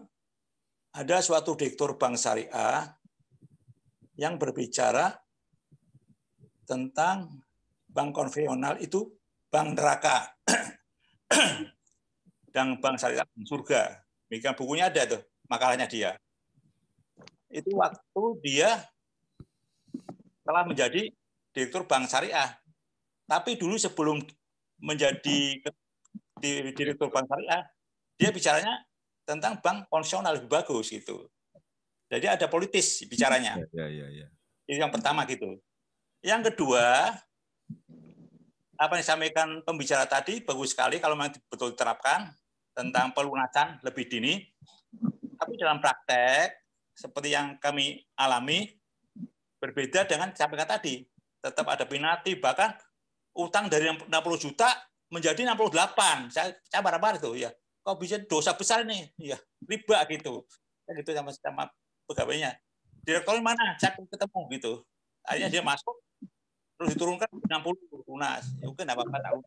ada suatu direktur bank syariah yang berbicara tentang bank konvensional itu bank neraka dan bank syariah surga. Mungkin bukunya ada tuh, makalahnya dia. Itu waktu dia telah menjadi direktur bank syariah. Tapi dulu sebelum menjadi direktur bank syariah, dia bicaranya tentang bank konvensional lebih bagus gitu. Jadi ada politis bicaranya. Ya, ya, ya. Itu yang pertama gitu. Yang kedua, apa yang disampaikan pembicara tadi bagus sekali kalau memang betul diterapkan tentang pelunasan lebih dini. Tapi dalam praktek seperti yang kami alami berbeda dengan disampaikan tadi. Tetap ada penalti bahkan utang dari 60 juta menjadi 68. Saya cabar-cabar itu ya. Kok bisa dosa besar nih? Ya, riba gitu. Gitu sama sama pegawainya Direktur mana saya ketemu gitu akhirnya dia masuk terus diturunkan 60 lunas ya, mungkin apa apa tahu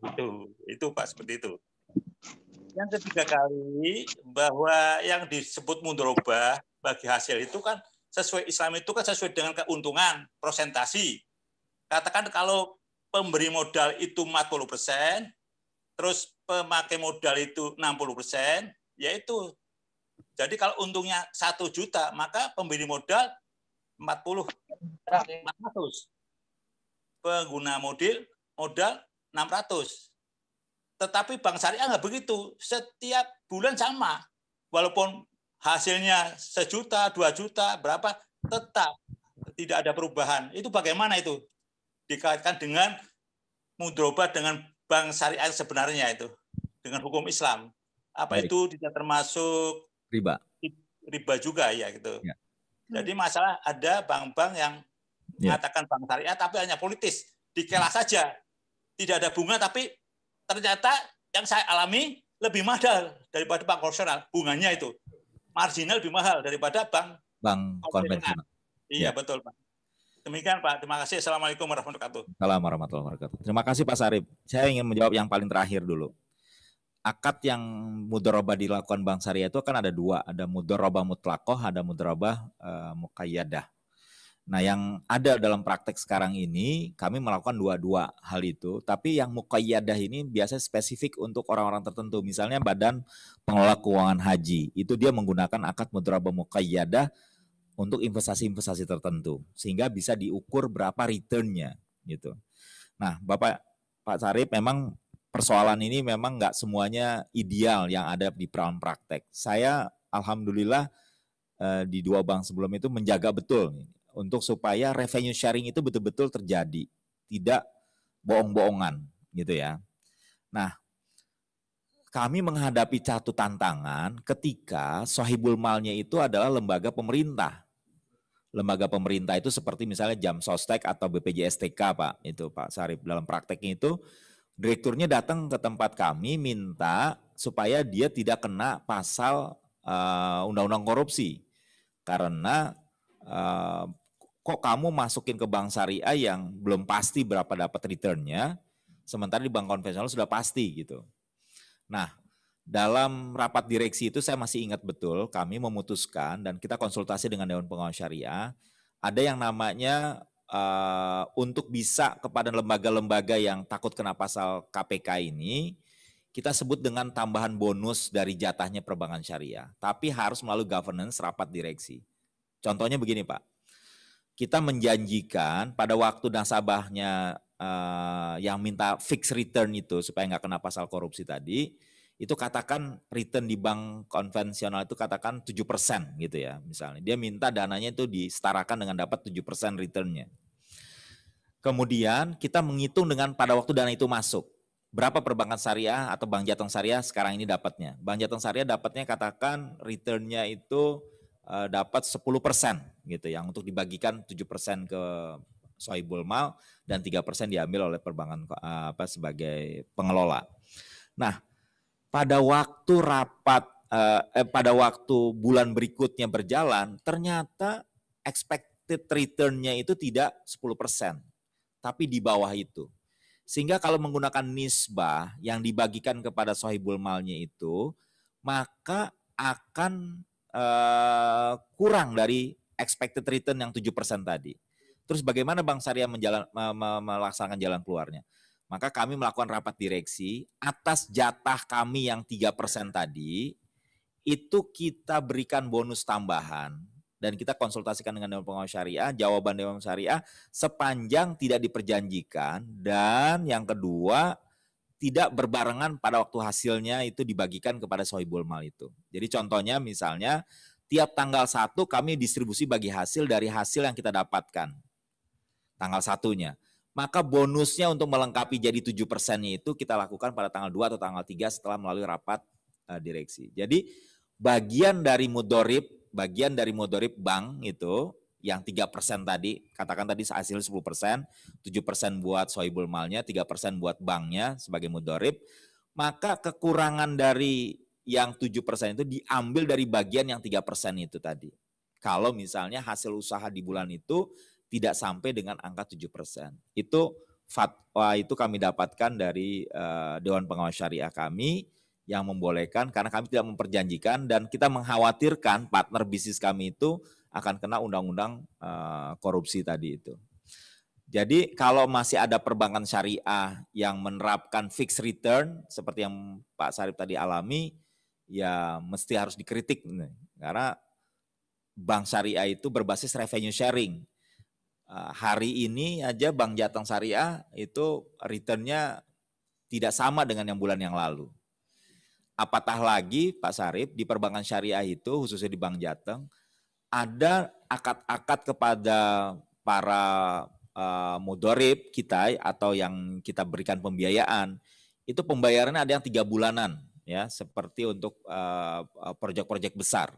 60 gitu itu pak seperti itu yang ketiga kali bahwa yang disebut mundur bagi hasil itu kan sesuai Islam itu kan sesuai dengan keuntungan prosentasi katakan kalau pemberi modal itu 40 persen terus pemakai modal itu 60 persen yaitu jadi kalau untungnya satu juta, maka pembeli modal 40 400. Pengguna modal modal 600. Tetapi Bank Syariah enggak begitu. Setiap bulan sama. Walaupun hasilnya sejuta, dua juta, berapa, tetap tidak ada perubahan. Itu bagaimana itu? Dikaitkan dengan mudroba dengan bank syariah sebenarnya itu. Dengan hukum Islam. Apa Baik. itu tidak termasuk riba. Riba juga ya gitu. Ya. Jadi masalah ada bank-bank yang ya. mengatakan bank syariah tapi hanya politis, dikelas saja. Tidak ada bunga tapi ternyata yang saya alami lebih mahal daripada bank konvensional bunganya itu. Marginal lebih mahal daripada bank bank konvensional. Iya, ya. betul, Pak. Demikian Pak, terima kasih. Assalamualaikum warahmatullahi wabarakatuh. Assalamualaikum warahmatullahi wabarakatuh. Terima kasih Pak Sarip. Saya ingin menjawab yang paling terakhir dulu akad yang mudoroba dilakukan Bank Syariah itu kan ada dua, ada mudoroba mutlakoh, ada mudoroba uh, mukayyadah. Nah, yang ada dalam praktek sekarang ini, kami melakukan dua-dua hal itu. Tapi yang mukayyadah ini biasanya spesifik untuk orang-orang tertentu. Misalnya Badan Pengelola Keuangan Haji, itu dia menggunakan akad mudoroba mukayyadah untuk investasi-investasi tertentu. Sehingga bisa diukur berapa returnnya gitu. Nah, Bapak Pak Sarip memang persoalan ini memang nggak semuanya ideal yang ada di peran praktek. Saya alhamdulillah eh, di dua bank sebelum itu menjaga betul untuk supaya revenue sharing itu betul-betul terjadi, tidak bohong-bohongan gitu ya. Nah, kami menghadapi satu tantangan ketika sohibul malnya itu adalah lembaga pemerintah. Lembaga pemerintah itu seperti misalnya Jam Sostek atau BPJSTK Pak, itu Pak Sarif dalam prakteknya itu direkturnya datang ke tempat kami minta supaya dia tidak kena pasal undang eh, undang-undang korupsi karena uh, kok kamu masukin ke bank syariah yang belum pasti berapa dapat returnnya sementara di bank konvensional sudah pasti gitu. Nah, dalam rapat direksi itu saya masih ingat betul kami memutuskan dan kita konsultasi dengan Dewan Pengawas Syariah ada yang namanya uh, untuk bisa kepada lembaga-lembaga yang takut kena pasal KPK ini kita sebut dengan tambahan bonus dari jatahnya perbankan syariah, tapi harus melalui governance rapat direksi. Contohnya begini Pak, kita menjanjikan pada waktu nasabahnya uh, yang minta fixed return itu supaya nggak kena pasal korupsi tadi, itu katakan return di bank konvensional itu katakan tujuh persen gitu ya misalnya. Dia minta dananya itu disetarakan dengan dapat tujuh persen returnnya. Kemudian kita menghitung dengan pada waktu dana itu masuk. Berapa perbankan syariah atau bank jateng syariah sekarang ini dapatnya. Bank jateng syariah dapatnya katakan returnnya itu eh, dapat sepuluh persen gitu yang untuk dibagikan tujuh persen ke soibul mal dan tiga persen diambil oleh perbankan apa sebagai pengelola. Nah, pada waktu rapat eh, eh, pada waktu bulan berikutnya berjalan ternyata expected returnnya itu tidak 10% tapi di bawah itu. Sehingga kalau menggunakan nisbah yang dibagikan kepada sohibul malnya itu, maka akan eh, kurang dari expected return yang tujuh persen tadi. Terus bagaimana Bang Syariah menjalan, melaksanakan jalan keluarnya? Maka kami melakukan rapat direksi atas jatah kami yang tiga persen ya. tadi itu kita berikan bonus tambahan dan kita konsultasikan dengan Dewan Pengawas Syariah, jawaban Dewan Pengawas Syariah sepanjang tidak diperjanjikan dan yang kedua tidak berbarengan pada waktu hasilnya itu dibagikan kepada sohibul mal itu. Jadi contohnya misalnya tiap tanggal satu kami distribusi bagi hasil dari hasil yang kita dapatkan. Tanggal satunya maka bonusnya untuk melengkapi jadi tujuh 7% itu kita lakukan pada tanggal 2 atau tanggal 3 setelah melalui rapat uh, direksi. Jadi bagian dari mudorip, bagian dari mudorip bank itu yang tiga persen tadi, katakan tadi persen 10%, persen buat soibul malnya, tiga persen buat banknya sebagai mudorip, maka kekurangan dari yang tujuh persen itu diambil dari bagian yang tiga persen itu tadi. Kalau misalnya hasil usaha di bulan itu tidak sampai dengan angka 7%. Itu fatwa itu kami dapatkan dari eh, Dewan Pengawas Syariah kami yang membolehkan karena kami tidak memperjanjikan dan kita mengkhawatirkan partner bisnis kami itu akan kena undang-undang eh, korupsi tadi itu. Jadi kalau masih ada perbankan syariah yang menerapkan fixed return seperti yang Pak Sarip tadi alami, ya mesti harus dikritik karena bank syariah itu berbasis revenue sharing. Eh, hari ini aja Bank Jateng Syariah itu returnnya tidak sama dengan yang bulan yang lalu. Apatah lagi Pak Sarip di perbankan syariah itu khususnya di Bank Jateng ada akad-akad kepada para uh, mudorib kita atau yang kita berikan pembiayaan itu pembayarannya ada yang tiga bulanan ya seperti untuk eh, proyek-proyek uh, besar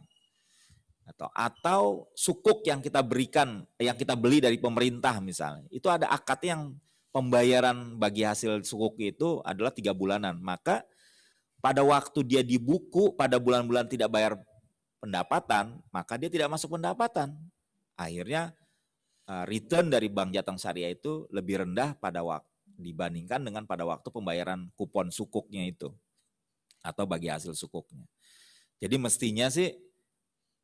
atau atau sukuk yang kita berikan yang kita beli dari pemerintah misalnya itu ada akad yang pembayaran bagi hasil sukuk itu adalah tiga bulanan maka pada waktu dia dibuku pada bulan-bulan tidak bayar pendapatan maka dia tidak masuk pendapatan akhirnya eh, return dari bank jateng syariah itu lebih rendah pada waktu dibandingkan dengan pada waktu pembayaran kupon sukuknya itu atau bagi hasil sukuknya jadi mestinya sih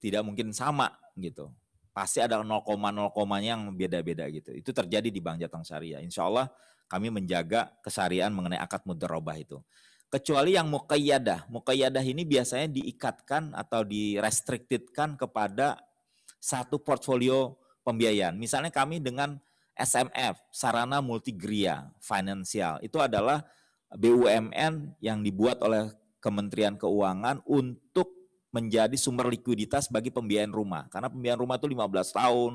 tidak mungkin sama gitu. Pasti ada 0,0 yang beda-beda gitu. Itu terjadi di Bank Jateng Syariah. Insya Allah kami menjaga kesarian mengenai akad mudarobah itu. Kecuali yang mukayyadah. Mukayyadah ini biasanya diikatkan atau direstrictedkan kepada satu portfolio pembiayaan. Misalnya kami dengan SMF, Sarana Multigria Finansial. Itu adalah BUMN yang dibuat oleh Kementerian Keuangan untuk menjadi sumber likuiditas bagi pembiayaan rumah. Karena pembiayaan rumah itu 15 tahun,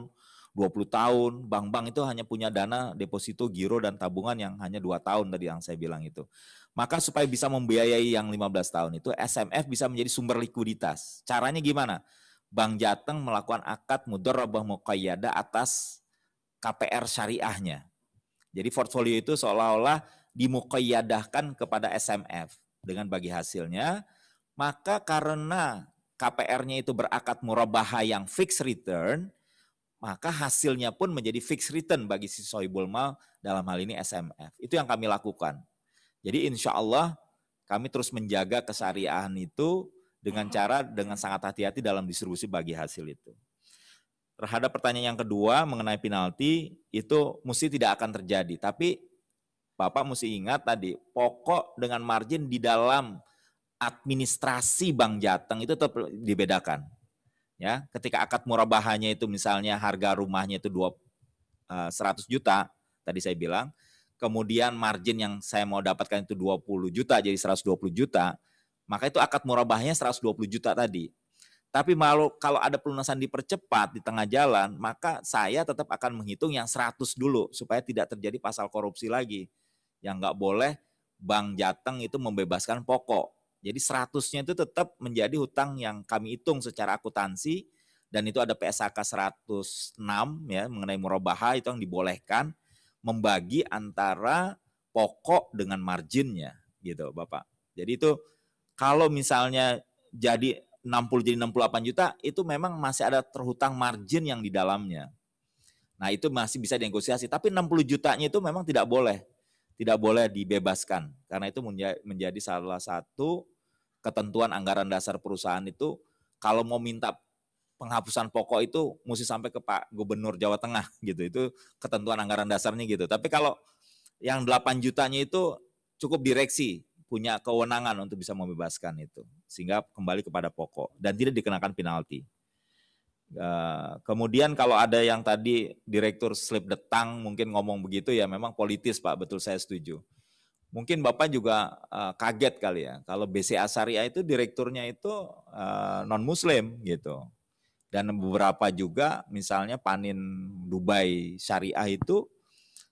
20 tahun, bank-bank itu hanya punya dana deposito, giro, dan tabungan yang hanya dua tahun tadi yang saya bilang itu. Maka supaya bisa membiayai yang 15 tahun itu, SMF bisa menjadi sumber likuiditas. Caranya gimana? Bank Jateng melakukan akad mudor rabah muqayyada atas KPR syariahnya. Jadi portfolio itu seolah-olah dimuqayyadahkan kepada SMF dengan bagi hasilnya maka karena KPR-nya itu berakat murabaha yang fixed return, maka hasilnya pun menjadi fixed return bagi si sohibul mal dalam hal ini SMF. Itu yang kami lakukan. Jadi insya Allah kami terus menjaga kesariahan itu dengan cara dengan sangat hati-hati dalam distribusi bagi hasil itu. Terhadap pertanyaan yang kedua mengenai penalti itu mesti tidak akan terjadi. Tapi Bapak mesti ingat tadi pokok dengan margin di dalam administrasi Bank Jateng itu tetap dibedakan. Ya, ketika akad murabahannya itu misalnya harga rumahnya itu 2 100 eh, juta tadi saya bilang, kemudian margin yang saya mau dapatkan itu 20 juta jadi 120 juta, maka itu akad murabahnya 120 juta tadi. Tapi malu, kalau ada pelunasan dipercepat di tengah jalan, maka saya tetap akan menghitung yang 100 dulu supaya tidak terjadi pasal korupsi lagi. Yang nggak boleh Bank Jateng itu membebaskan pokok jadi seratusnya itu tetap menjadi hutang yang kami hitung secara akuntansi dan itu ada PSAK 106 ya mengenai murabaha itu yang dibolehkan membagi antara pokok dengan marginnya gitu Bapak. Jadi itu kalau misalnya jadi 60 jadi 68 juta itu memang masih ada terhutang margin yang di dalamnya. Nah itu masih bisa dinegosiasi tapi 60 jutanya itu memang tidak boleh tidak boleh dibebaskan karena itu menjadi salah satu ketentuan anggaran dasar perusahaan itu kalau mau minta penghapusan pokok itu mesti sampai ke Pak Gubernur Jawa Tengah gitu. Itu ketentuan anggaran dasarnya gitu. Tapi kalau yang 8 jutanya itu cukup direksi punya kewenangan untuk bisa membebaskan itu sehingga kembali kepada pokok dan tidak dikenakan penalti. Eh, kemudian kalau ada yang tadi direktur slip detang mungkin ngomong begitu ya memang politis Pak betul saya setuju mungkin Bapak juga uh, kaget kali ya kalau BCA Syariah itu direkturnya itu uh, eh, non muslim gitu. Dan beberapa juga misalnya Panin Dubai Syariah itu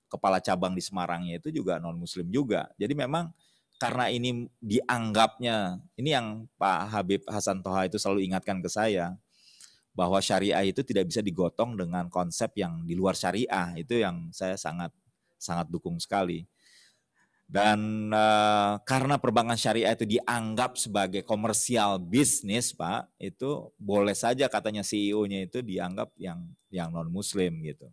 kepala cabang di Semarangnya itu juga non muslim juga. Jadi memang karena ini dianggapnya ini yang Pak Habib Hasan Toha itu selalu ingatkan ke saya bahwa syariah itu tidak bisa digotong dengan konsep yang di luar syariah itu yang saya sangat sangat dukung sekali dan uh, karena perbankan syariah itu dianggap sebagai komersial bisnis, Pak, itu boleh saja katanya CEO-nya itu dianggap yang yang non muslim gitu.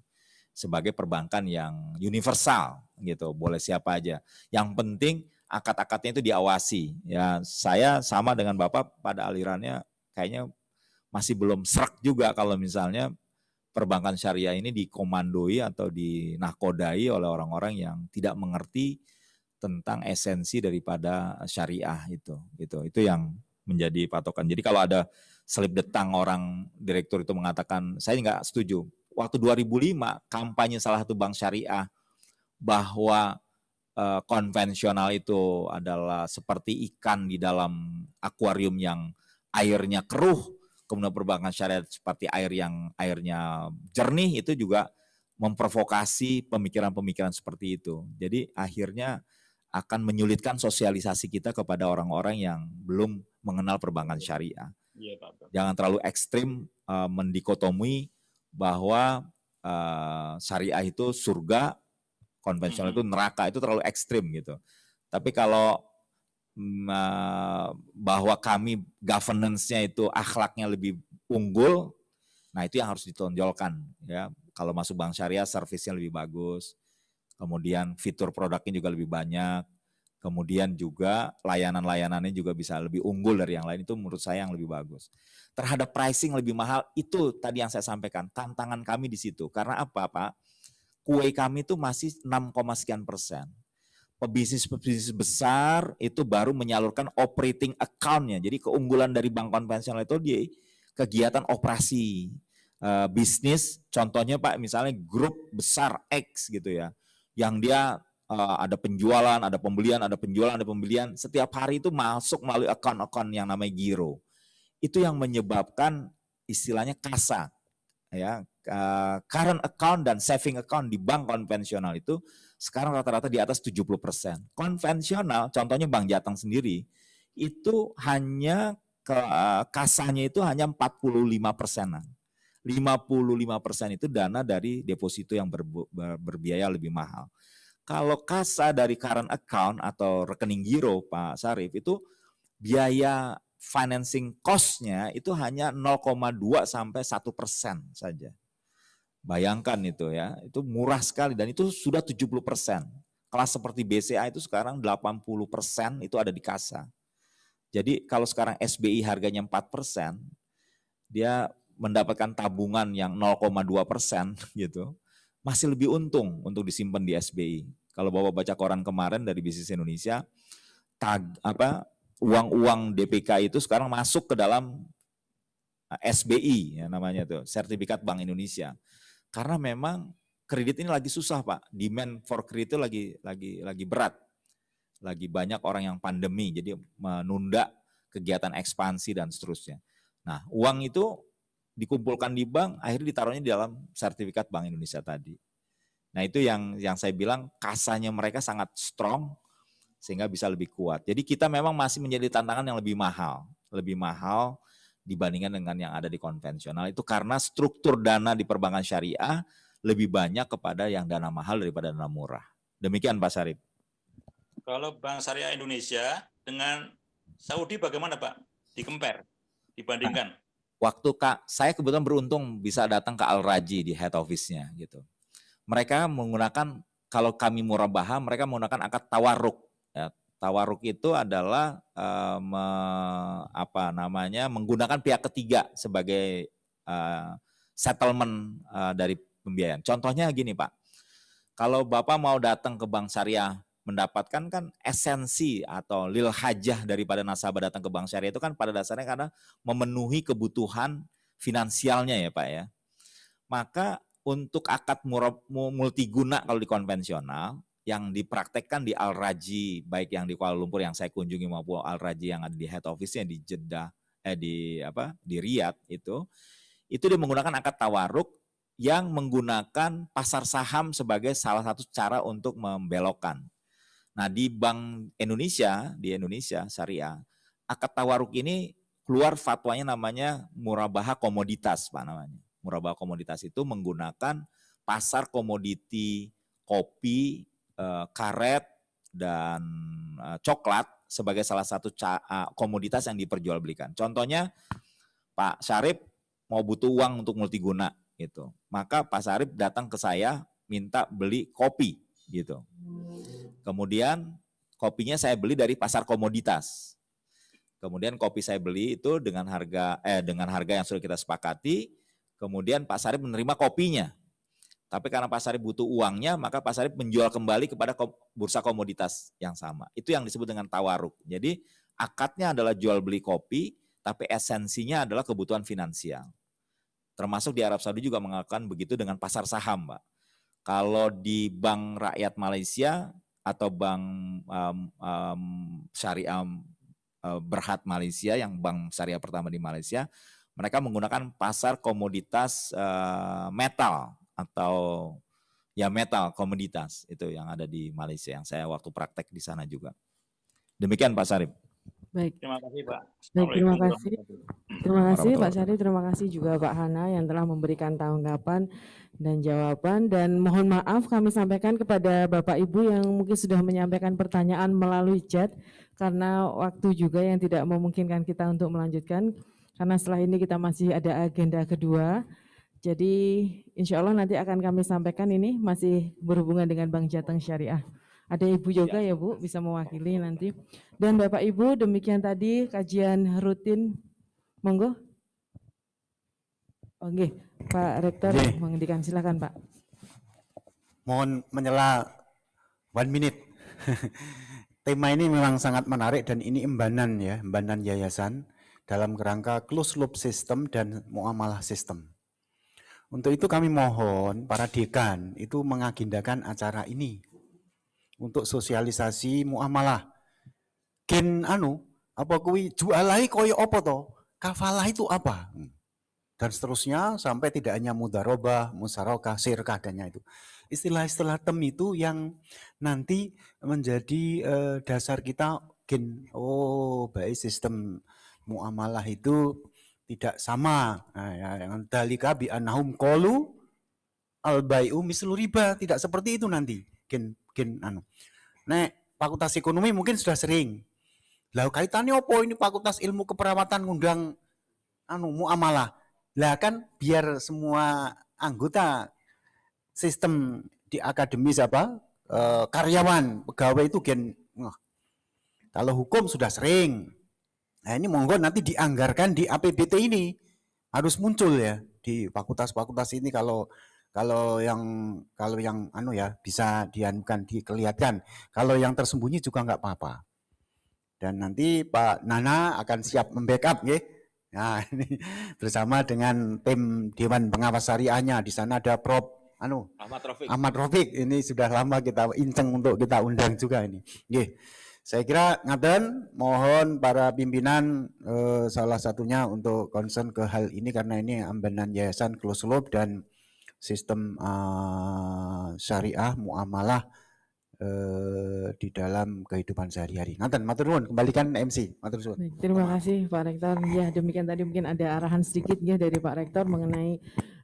Sebagai perbankan yang universal gitu, boleh siapa aja. Yang penting akad-akadnya itu diawasi. Ya, saya sama dengan Bapak pada alirannya kayaknya masih belum serak juga kalau misalnya perbankan syariah ini dikomandoi atau dinakodai oleh orang-orang yang tidak mengerti tentang esensi daripada eh, syariah itu gitu itu yang menjadi patokan jadi kalau ada selip detang orang direktur itu mengatakan saya nggak setuju waktu 2005 kampanye salah satu bank syariah bahwa eh, konvensional itu adalah seperti ikan di dalam akuarium yang airnya keruh kemudian perbankan syariah seperti air yang airnya jernih itu juga memprovokasi pemikiran-pemikiran seperti itu jadi akhirnya akan menyulitkan sosialisasi kita kepada orang-orang yang belum mengenal perbankan syariah. Iya, Jangan terlalu ekstrim uh, mendikotomi bahwa uh, syariah itu surga, konvensional itu neraka, itu terlalu ekstrim gitu. Tapi kalau uh, bahwa kami governance-nya itu akhlaknya lebih unggul, nah itu yang harus ditonjolkan ya. Kalau masuk bank syariah, servisnya lebih bagus, kemudian fitur produknya juga lebih banyak, kemudian juga layanan-layanannya juga bisa lebih unggul dari yang lain itu menurut saya yang lebih bagus. Terhadap pricing lebih mahal itu tadi yang saya sampaikan tantangan kami di situ karena apa Pak? Kue kami itu masih 6, sekian persen. Pebisnis-pebisnis besar itu baru menyalurkan operating account-nya. Jadi keunggulan dari bank konvensional itu di kegiatan operasi. E, bisnis contohnya Pak misalnya grup besar X gitu ya yang dia uh, ada penjualan, ada pembelian, ada penjualan, ada pembelian. Setiap hari itu masuk melalui akun-akun yang namanya giro. Itu yang menyebabkan istilahnya kasa, ya uh, current account dan saving account di bank konvensional itu sekarang rata-rata di atas 70 persen. Konvensional, contohnya Bank Jateng sendiri, itu hanya ke, uh, kasanya itu hanya 45 persenan. 55% itu dana dari deposito yang ber, ber, berbiaya lebih mahal. Kalau kasa dari current account atau rekening giro Pak Sarif itu biaya financing cost-nya itu hanya 0,2 sampai 1 persen saja. Bayangkan itu ya, itu murah sekali dan itu sudah 70 persen. Kelas seperti BCA itu sekarang 80 persen itu ada di kasa. Jadi kalau sekarang SBI harganya 4 persen, dia mendapatkan tabungan yang 0,2 persen gitu, masih lebih untung untuk disimpan di SBI. Kalau bapak baca koran kemarin dari bisnis Indonesia, tag apa uang-uang DPK itu sekarang masuk ke dalam eh, SBI ya namanya tuh, sertifikat Bank Indonesia. Karena memang kredit ini lagi susah pak, demand for kredit itu lagi lagi lagi berat, lagi banyak orang yang pandemi, jadi menunda kegiatan ekspansi dan seterusnya. Nah uang itu dikumpulkan di bank, akhirnya ditaruhnya di dalam sertifikat Bank Indonesia tadi. Nah itu yang yang saya bilang kasanya mereka sangat strong sehingga bisa lebih kuat. Jadi kita memang masih menjadi tantangan yang lebih mahal, lebih mahal dibandingkan dengan yang ada di konvensional itu karena struktur dana di perbankan syariah lebih banyak kepada yang dana mahal daripada dana murah. Demikian Pak Sarip. Kalau Bank Syariah Indonesia dengan Saudi bagaimana Pak? Dikemper, dibandingkan. Nah, Waktu Kak, saya kebetulan beruntung bisa datang ke Al Raji di head office-nya gitu. Mereka menggunakan kalau kami murabaha, mereka menggunakan akad tawaruk. Ya, tawaruk itu adalah uh, me, apa namanya menggunakan pihak ketiga sebagai uh, settlement uh, dari pembiayaan. Contohnya gini Pak, kalau Bapak mau datang ke Bank Syariah mendapatkan kan esensi atau lil hajah daripada nasabah datang ke bank syariah itu kan pada dasarnya karena memenuhi kebutuhan finansialnya ya Pak ya. Maka untuk akad multiguna kalau di konvensional yang dipraktekkan di Al Raji baik yang di Kuala Lumpur yang saya kunjungi maupun Al Raji yang ada di head office yang di Jeddah eh di apa di Riyadh itu itu dia menggunakan akad tawaruk yang menggunakan pasar saham sebagai salah satu cara untuk membelokkan Nah, di Bank Indonesia, di Indonesia syariah, akad tawaruk ini keluar fatwanya namanya murabaha komoditas, Pak namanya. Murabaha komoditas itu menggunakan pasar komoditi kopi, eh, karet dan eh, coklat sebagai salah satu eh, komoditas yang diperjualbelikan. Contohnya Pak Syarif mau butuh uang untuk multiguna gitu. Maka Pak Syarif datang ke saya minta beli kopi gitu. Kemudian kopinya saya beli dari pasar komoditas. Kemudian kopi saya beli itu dengan harga eh dengan harga yang sudah kita sepakati. Kemudian Pak Sarip menerima kopinya. Tapi karena Pak Sarip butuh uangnya, maka Pak Sarip menjual kembali kepada bursa komoditas yang sama. Itu yang disebut dengan tawaruk. Jadi akadnya adalah jual beli kopi, tapi esensinya adalah kebutuhan finansial. Termasuk di Arab Saudi juga mengatakan begitu dengan pasar saham, Pak. Kalau di Bank Rakyat Malaysia, atau bank um, um, syariah um, berhad Malaysia yang bank syariah pertama di Malaysia, mereka menggunakan pasar komoditas uh, metal atau ya metal komoditas itu yang ada di Malaysia yang saya waktu praktek di sana juga. Demikian Pak Sarip. Baik. Terima kasih Pak. Baik, terima kasih. Terima kasih Pak Syari, terima kasih juga Pak Hana yang telah memberikan tanggapan dan jawaban dan mohon maaf kami sampaikan kepada Bapak Ibu yang mungkin sudah menyampaikan pertanyaan melalui chat karena waktu juga yang tidak memungkinkan kita untuk melanjutkan karena setelah ini kita masih ada agenda kedua. Jadi insya Allah nanti akan kami sampaikan ini masih berhubungan dengan Bank Jateng Syariah ada Ibu Yoga iya, ya, ya Bu bisa mewakili nanti. Dan Bapak Ibu demikian tadi kajian rutin monggo. Oke, oh, Pak Rektor Oke. menghentikan. silakan Pak. Mohon menyela one minute. Tema ini memang sangat menarik dan ini embanan ya, embanan yayasan dalam kerangka closed loop system dan muamalah system. Untuk itu kami mohon para dekan itu mengagendakan acara ini untuk sosialisasi muamalah. Ken anu apa kui jualai koyo apa to? Kafalah itu apa? Hmm. Dan seterusnya sampai tidak hanya mudaroba, musarokah, sirkah dannya itu. Istilah-istilah tem itu yang nanti menjadi uh, dasar kita gen oh baik sistem muamalah itu tidak sama. Nah, ya, yang ya, dalika bi anahum kolu al bayu misluriba tidak seperti itu nanti. Gen Nah, anu. Nek fakultas ekonomi mungkin sudah sering. Lah kaitannya apa ini fakultas ilmu keperawatan ngundang anu muamalah. Lah kan biar semua anggota sistem di akademis apa e, karyawan pegawai itu gen oh. kalau hukum sudah sering nah ini monggo nanti dianggarkan di APBT ini harus muncul ya di fakultas-fakultas ini kalau kalau yang kalau yang anu ya bisa diankan dikelihatan. Kalau yang tersembunyi juga nggak apa-apa. Dan nanti Pak Nana akan siap membackup ya. Nah, ini bersama dengan tim Dewan Pengawas Syariahnya di sana ada Prof anu Ahmad Rofik. Ahmad Rofik ini sudah lama kita inceng untuk kita undang juga ini. ya Saya kira ngaden mohon para pimpinan eh, salah satunya untuk concern ke hal ini karena ini ambanan yayasan close loop dan sistem uh, syariah muamalah uh, di dalam kehidupan sehari-hari. Ngaten, matur nuwun, kembalikan MC. Matur suwun. Terima kasih Pak Rektor. Ya, demikian tadi mungkin ada arahan sedikit ya dari Pak Rektor mengenai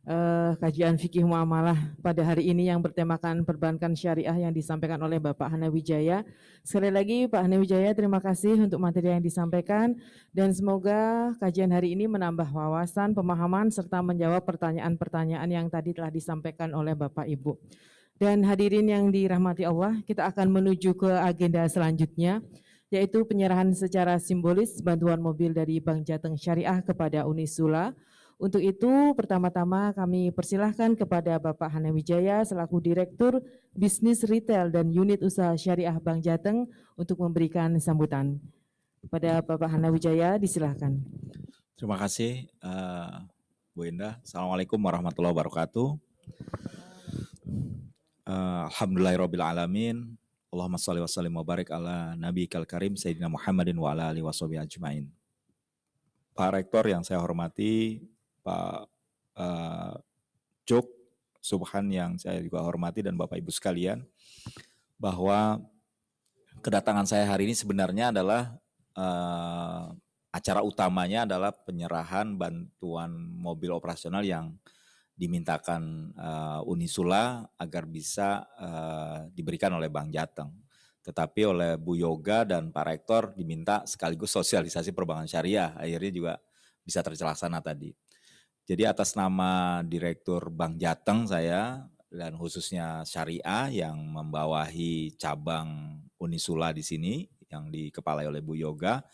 uh, kajian fikih muamalah pada hari ini yang bertemakan perbankan syariah yang disampaikan oleh Bapak Hana Wijaya. Sekali lagi Pak Hana Wijaya terima kasih untuk materi yang disampaikan dan semoga kajian hari ini menambah wawasan, pemahaman serta menjawab pertanyaan-pertanyaan yang tadi telah disampaikan oleh Bapak Ibu. Dan hadirin yang dirahmati Allah, kita akan menuju ke agenda selanjutnya yaitu penyerahan secara simbolis bantuan mobil dari Bank Jateng Syariah kepada Unisula. Untuk itu, pertama-tama kami persilahkan kepada Bapak Hana Wijaya selaku Direktur Bisnis Retail dan Unit Usaha Syariah Bank Jateng untuk memberikan sambutan. Kepada Bapak Hana Wijaya, disilahkan. Terima kasih, uh, Bu Indah. Assalamualaikum warahmatullahi wabarakatuh. Uh, eh, Alhamdulillahirrabbilalamin. Allahumma salli wa sallim wa barik ala Nabi Kal Karim Sayyidina Muhammadin wa ala alihi wa ajmain. Pak Rektor yang saya hormati, Pak uh, eh, Jok Subhan yang saya juga hormati dan Bapak Ibu sekalian bahwa kedatangan saya hari ini sebenarnya adalah uh, acara utamanya adalah penyerahan bantuan mobil operasional yang dimintakan uh, Unisula agar bisa uh, diberikan oleh Bang Jateng. Tetapi oleh Bu Yoga dan Pak Rektor diminta sekaligus sosialisasi perbankan syariah. Akhirnya juga bisa terlaksana tadi. Jadi atas nama Direktur Bank Jateng saya dan khususnya Syariah yang membawahi cabang Unisula di sini yang dikepalai oleh Bu Yoga.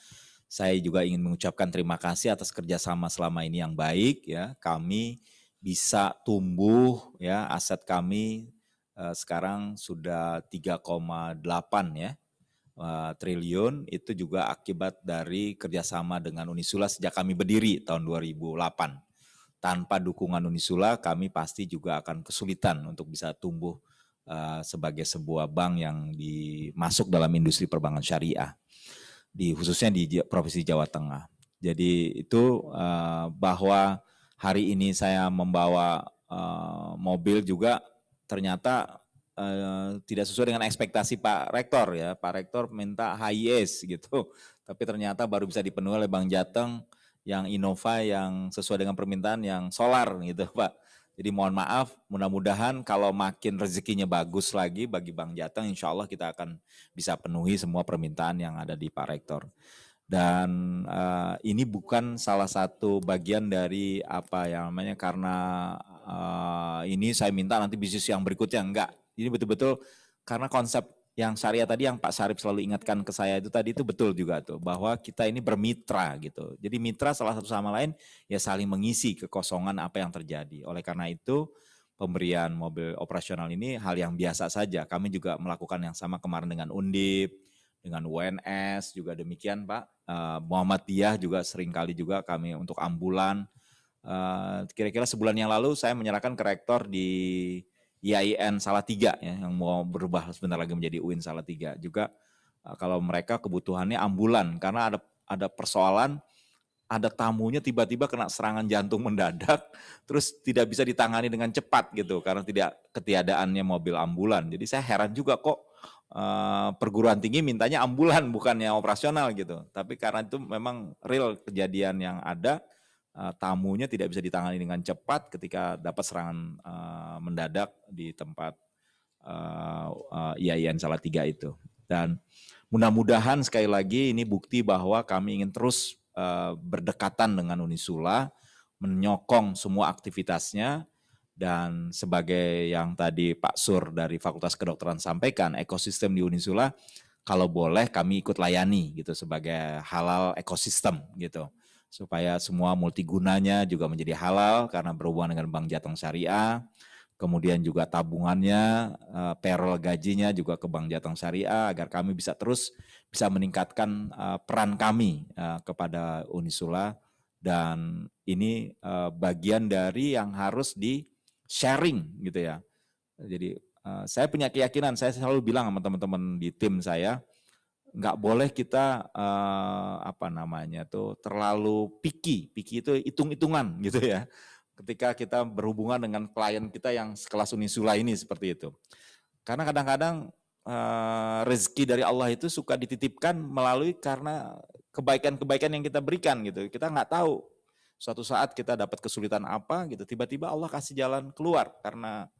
Saya juga ingin mengucapkan terima kasih atas kerjasama selama ini yang baik ya. Kami bisa tumbuh ya aset kami eh, sekarang sudah 3,8 ya eh, triliun itu juga akibat dari kerjasama dengan Unisula sejak kami berdiri tahun 2008 tanpa dukungan Unisula kami pasti juga akan kesulitan untuk bisa tumbuh eh, sebagai sebuah bank yang dimasuk dalam industri perbankan syariah di khususnya di provinsi Jawa Tengah. Jadi itu eh, bahwa hari ini saya membawa eh, mobil juga ternyata tidak sesuai dengan ekspektasi Pak Rektor ya. Pak Rektor minta HIS gitu, tapi ternyata baru bisa dipenuhi oleh Bank Jateng yang Innova yang sesuai dengan permintaan yang solar gitu Pak. Jadi mohon maaf, mudah-mudahan kalau makin rezekinya bagus lagi bagi Bang Jateng, insya Allah kita akan bisa penuhi semua permintaan yang ada di Pak Rektor. Dan uh, ini bukan salah satu bagian dari apa yang namanya karena uh, ini saya minta nanti bisnis yang berikutnya enggak. Ini betul-betul karena konsep yang syariah tadi yang Pak Sarip selalu ingatkan ke saya itu tadi itu betul juga tuh bahwa kita ini bermitra gitu. Jadi mitra salah satu sama lain ya saling mengisi kekosongan apa yang terjadi. Oleh karena itu pemberian mobil operasional ini hal yang biasa saja. Kami juga melakukan yang sama kemarin dengan Undip, dengan UNS juga demikian Pak. Eh, Muhammadiyah juga seringkali juga kami untuk ambulan. Eh, kira -kira sebulan yang lalu saya menyerahkan ke rektor di IAIN tiga ya yang mau berubah sebentar lagi menjadi UIN salah tiga juga eh, kalau mereka kebutuhannya ambulan karena ada ada persoalan ada tamunya tiba-tiba kena serangan jantung mendadak, terus tidak bisa ditangani dengan cepat gitu karena tidak ketiadaannya mobil ambulan. Jadi saya heran juga kok uh, perguruan tinggi mintanya ambulan bukannya operasional gitu. Tapi karena itu memang real kejadian yang ada, uh, tamunya tidak bisa ditangani dengan cepat ketika dapat serangan uh, mendadak di tempat uh, eh, uh, IAIN Salatiga itu. Dan mudah-mudahan sekali lagi ini bukti bahwa kami ingin terus uh, berdekatan dengan Unisula, menyokong semua aktivitasnya, dan sebagai yang tadi Pak Sur dari Fakultas Kedokteran sampaikan, ekosistem di Unisula kalau boleh kami ikut layani gitu sebagai halal ekosistem gitu supaya semua multigunanya juga menjadi halal karena berhubungan dengan bank jateng syariah. Kemudian juga tabungannya, eh, payroll gajinya juga ke bank jateng syariah agar kami bisa terus bisa meningkatkan eh, peran kami eh, kepada Unisula dan ini bagian dari yang harus di sharing gitu ya. Jadi saya punya keyakinan, saya selalu bilang sama teman-teman di tim saya, nggak boleh kita uh, apa namanya tuh terlalu picky. Picky itu hitung-hitungan gitu ya. Ketika kita berhubungan dengan klien kita yang sekelas Unisula ini seperti itu. Karena kadang-kadang uh, rezeki dari Allah itu suka dititipkan melalui karena kebaikan-kebaikan yang kita berikan gitu. Kita nggak tahu suatu saat kita dapat kesulitan apa gitu. Tiba-tiba Allah kasih jalan keluar karena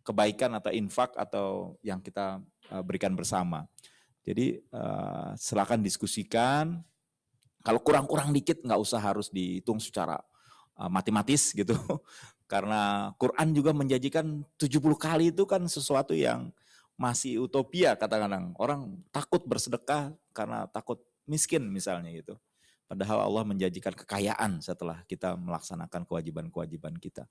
kebaikan atau infak atau yang kita eh, berikan bersama. Jadi uh, silakan diskusikan. Kalau kurang-kurang dikit nggak usah harus dihitung secara uh, matematis gitu. Karena Quran juga menjanjikan 70 kali itu kan sesuatu yang masih utopia kadang-kadang. Orang takut bersedekah karena takut miskin misalnya gitu. Padahal Allah menjanjikan kekayaan setelah kita melaksanakan kewajiban-kewajiban kita.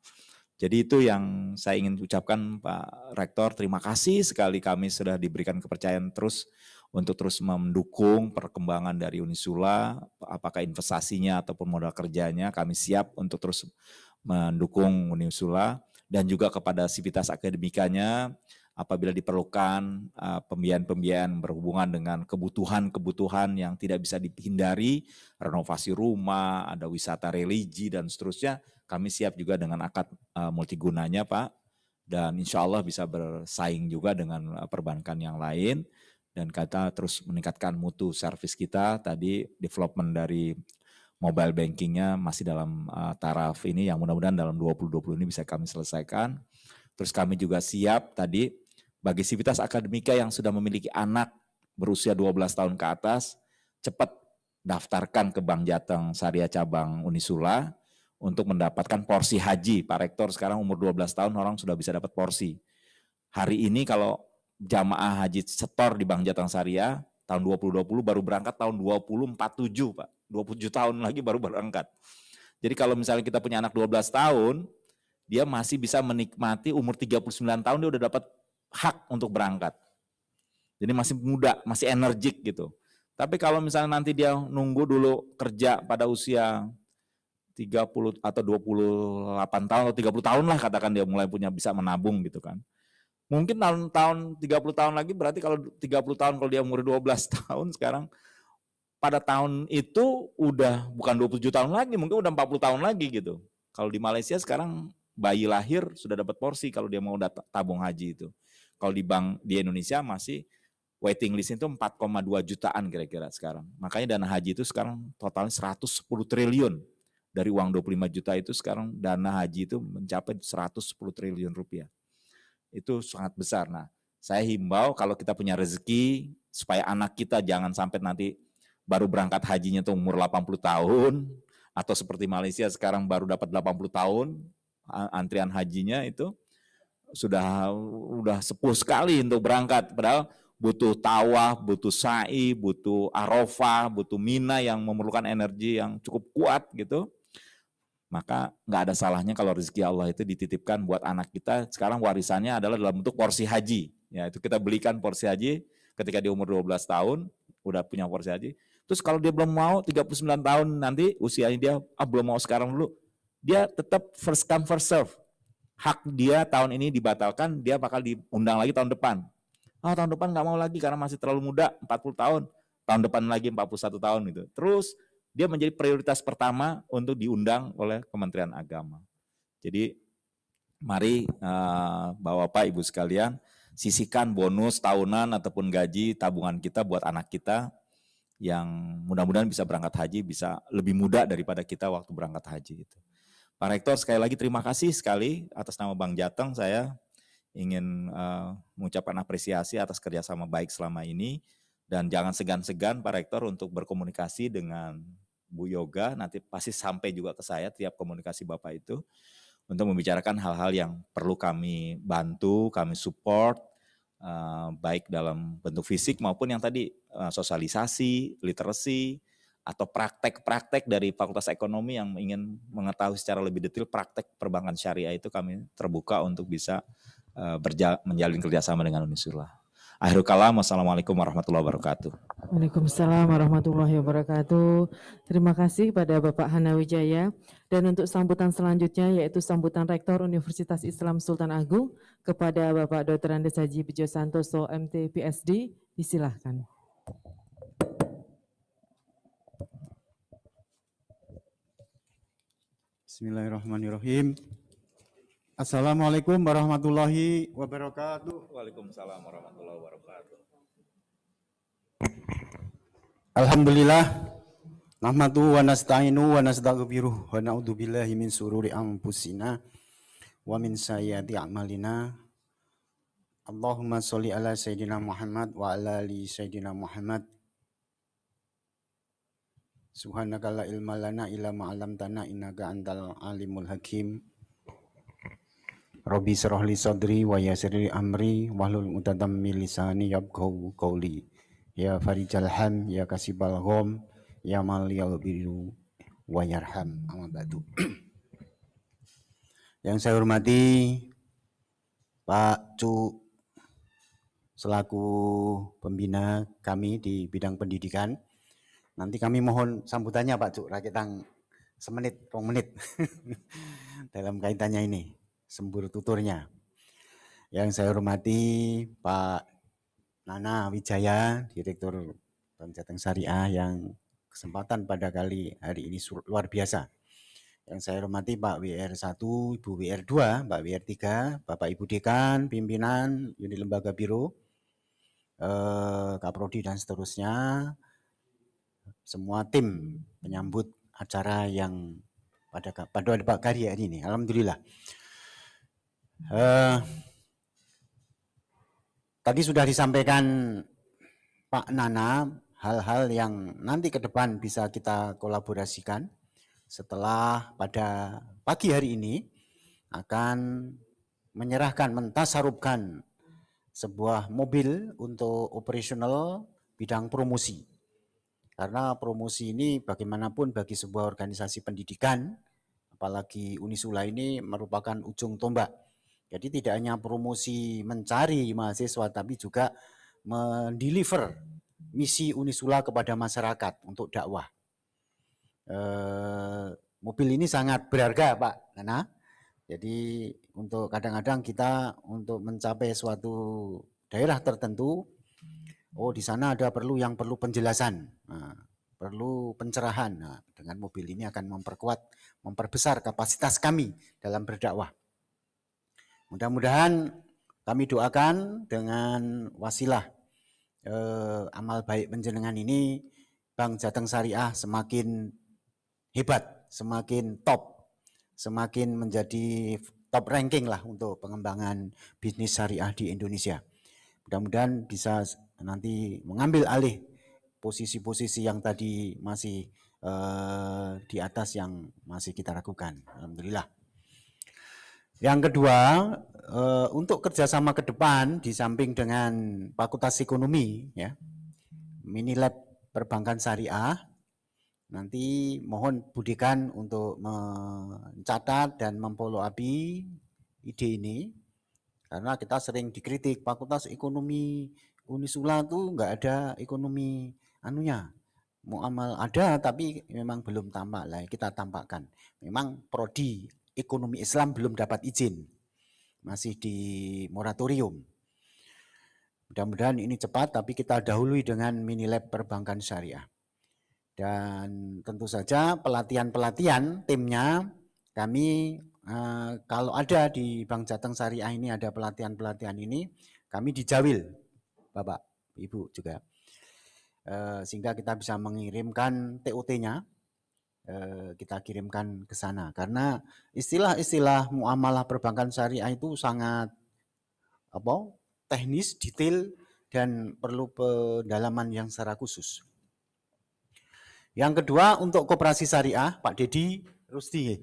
Jadi itu yang saya ingin ucapkan Pak Rektor, terima kasih sekali kami sudah diberikan kepercayaan terus untuk terus mendukung perkembangan dari Unisula, apakah investasinya ataupun modal kerjanya, kami siap untuk terus mendukung Unisula dan juga kepada sivitas akademikanya apabila diperlukan eh, pembiayaan-pembiayaan berhubungan dengan kebutuhan-kebutuhan yang tidak bisa dihindari, renovasi rumah, ada wisata religi dan seterusnya, kami siap juga dengan akad eh, multigunanya Pak. Dan insya Allah bisa bersaing juga dengan eh, perbankan yang lain dan kita terus meningkatkan mutu service kita tadi development dari mobile bankingnya masih dalam uh, taraf ini yang mudah-mudahan dalam 2020 ini bisa kami selesaikan. Terus kami juga siap tadi bagi sivitas akademika yang sudah memiliki anak berusia 12 tahun ke atas, cepat daftarkan ke Bank Jateng Saria Cabang Unisula untuk mendapatkan porsi haji. Pak Rektor sekarang umur 12 tahun orang sudah bisa dapat porsi. Hari ini kalau jamaah haji setor di Bank Jatang Saria tahun 2020 baru berangkat tahun 2047 Pak. 27 tahun lagi baru berangkat. Jadi kalau misalnya kita punya anak 12 tahun, dia masih bisa menikmati umur 39 tahun dia udah dapat hak untuk berangkat. Jadi masih muda, masih energik gitu. Tapi kalau misalnya nanti dia nunggu dulu kerja pada usia 30 atau 28 tahun atau 30 tahun lah katakan dia mulai punya bisa menabung gitu kan Mungkin tahun-tahun 30 tahun lagi berarti kalau 30 tahun kalau dia umur 12 tahun sekarang pada tahun itu udah bukan 27 tahun lagi, mungkin udah 40 tahun lagi gitu. Kalau di Malaysia sekarang bayi lahir sudah dapat porsi kalau dia mau tabung haji itu. Kalau di bank di Indonesia masih waiting list itu 4,2 jutaan kira-kira sekarang. Makanya dana haji itu sekarang totalnya 110 triliun. Dari uang 25 juta itu sekarang dana haji itu mencapai 110 triliun rupiah itu sangat besar. Nah, saya himbau kalau kita punya rezeki supaya anak kita jangan sampai nanti baru berangkat hajinya tuh umur 80 tahun atau seperti Malaysia sekarang baru dapat 80 tahun antrian hajinya itu sudah udah sepuh sekali untuk berangkat padahal butuh tawaf, butuh sa'i, butuh arafah, butuh mina yang memerlukan energi yang cukup kuat gitu maka nggak ada salahnya kalau rezeki Allah itu dititipkan buat anak kita. Sekarang warisannya adalah dalam bentuk porsi haji. Ya, itu kita belikan porsi haji ketika dia umur 12 tahun, udah punya porsi haji. Terus kalau dia belum mau 39 tahun nanti usianya dia ah belum mau sekarang dulu, dia tetap first come first serve. Hak dia tahun ini dibatalkan, dia bakal diundang lagi tahun depan. Ah oh, tahun depan nggak mau lagi karena masih terlalu muda, 40 tahun. Tahun depan lagi 41 tahun gitu. Terus dia menjadi prioritas pertama untuk diundang oleh Kementerian Agama. Jadi mari bapak eh, Bapak Ibu sekalian sisihkan bonus tahunan ataupun gaji tabungan kita buat anak kita yang mudah-mudahan bisa berangkat haji bisa lebih mudah daripada kita waktu berangkat haji gitu. Pak Rektor sekali lagi terima kasih sekali atas nama Bang Jateng saya ingin uh, mengucapkan apresiasi atas kerjasama baik selama ini. Dan jangan segan-segan Pak Rektor untuk berkomunikasi dengan Bu Yoga, nanti pasti sampai juga ke saya tiap komunikasi Bapak itu untuk membicarakan hal-hal yang perlu kami bantu, kami support, eh, baik dalam bentuk fisik maupun yang tadi eh, sosialisasi, literasi, atau praktek-praktek dari Fakultas Ekonomi yang ingin mengetahui secara lebih detail praktek perbankan syariah itu kami terbuka untuk bisa eh, menjalin kerjasama dengan Unisula. Akhirul kalam, wassalamualaikum warahmatullahi wabarakatuh. Waalaikumsalam warahmatullahi wabarakatuh. Terima kasih kepada Bapak Hana Wijaya. Dan untuk sambutan selanjutnya yaitu sambutan Rektor Universitas Islam Sultan Agung kepada Bapak Dr. Andes Haji Bejo Santoso, MT PSD, disilahkan. Bismillahirrahmanirrahim. Assalamualaikum warahmatullahi wabarakatuh. Waalaikumsalam warahmatullahi wabarakatuh. Alhamdulillah Nahmatu wa nasta'inu wa nastaghfiruh wa na'udhu billahi min sururi ampusina. wa min sayyati a'malina. Allahumma sholli ala sayyidina Muhammad wa ala li sayyidina Muhammad. Subhanaka la ilma lana ila ma'alam 'allamtana innaka antal alimul hakim. Robi serohli sadri wa yassirli amri wahlul mutadam milisani lisani yafqahu qawli. Ya farijal ham ya kasibal ghom ya maliyal biru wa yarham amma batu Yang saya hormati Pak Cu selaku pembina kami di bidang pendidikan. Nanti kami mohon sambutannya Pak rakyat tang semenit, rong menit dalam kaitannya ini sembur tuturnya. Yang saya hormati Pak Nana Wijaya, Direktur Bank Jateng Syariah yang kesempatan pada kali hari ini luar biasa. Yang saya hormati Pak WR1, Ibu WR2, Pak WR3, Bapak Ibu Dekan, Pimpinan Unit Lembaga Biro, eh, Kaprodi dan seterusnya, semua tim penyambut acara yang pada pada, Pak hari ini. Alhamdulillah. Uh, tadi sudah disampaikan Pak Nana hal-hal yang nanti ke depan bisa kita kolaborasikan. Setelah pada pagi hari ini akan menyerahkan, mentasarupkan sebuah mobil untuk operasional bidang promosi. Karena promosi ini bagaimanapun bagi sebuah organisasi pendidikan, apalagi Unisula ini merupakan ujung tombak jadi tidak hanya promosi mencari mahasiswa, tapi juga mendeliver misi Unisula kepada masyarakat untuk dakwah. E, mobil ini sangat berharga, Pak. Karena jadi untuk kadang-kadang kita untuk mencapai suatu daerah tertentu, oh di sana ada perlu yang perlu penjelasan, nah, perlu pencerahan. Nah, dengan mobil ini akan memperkuat, memperbesar kapasitas kami dalam berdakwah. Mudah-mudahan kami doakan dengan wasilah eh, amal baik penjenengan ini Bank Jateng Syariah semakin hebat, semakin top, semakin menjadi top ranking lah untuk pengembangan bisnis syariah di Indonesia. Mudah-mudahan bisa nanti mengambil alih posisi-posisi yang tadi masih eh, di atas yang masih kita ragukan. Alhamdulillah. Yang kedua, eh, untuk kerjasama ke depan di samping dengan Fakultas Ekonomi, ya, Mini Lab Perbankan Syariah, nanti mohon budikan untuk mencatat dan memfollow api ide ini, karena kita sering dikritik Fakultas Ekonomi Unisula tuh nggak ada ekonomi anunya, muamal ada tapi memang belum tampak lah kita tampakkan. Memang prodi ekonomi Islam belum dapat izin. Masih di moratorium. Mudah-mudahan ini cepat, tapi kita dahului dengan mini lab perbankan syariah. Dan tentu saja pelatihan-pelatihan timnya kami eh, kalau ada di Bank Jateng Syariah ini ada pelatihan-pelatihan ini, kami dijawil, Bapak, Ibu juga. Eh, sehingga kita bisa mengirimkan TOT-nya Eh, kita kirimkan ke sana karena istilah-istilah muamalah perbankan syariah itu sangat apa teknis detail dan perlu pendalaman yang secara khusus. Yang kedua untuk koperasi syariah Pak Dedi Rusti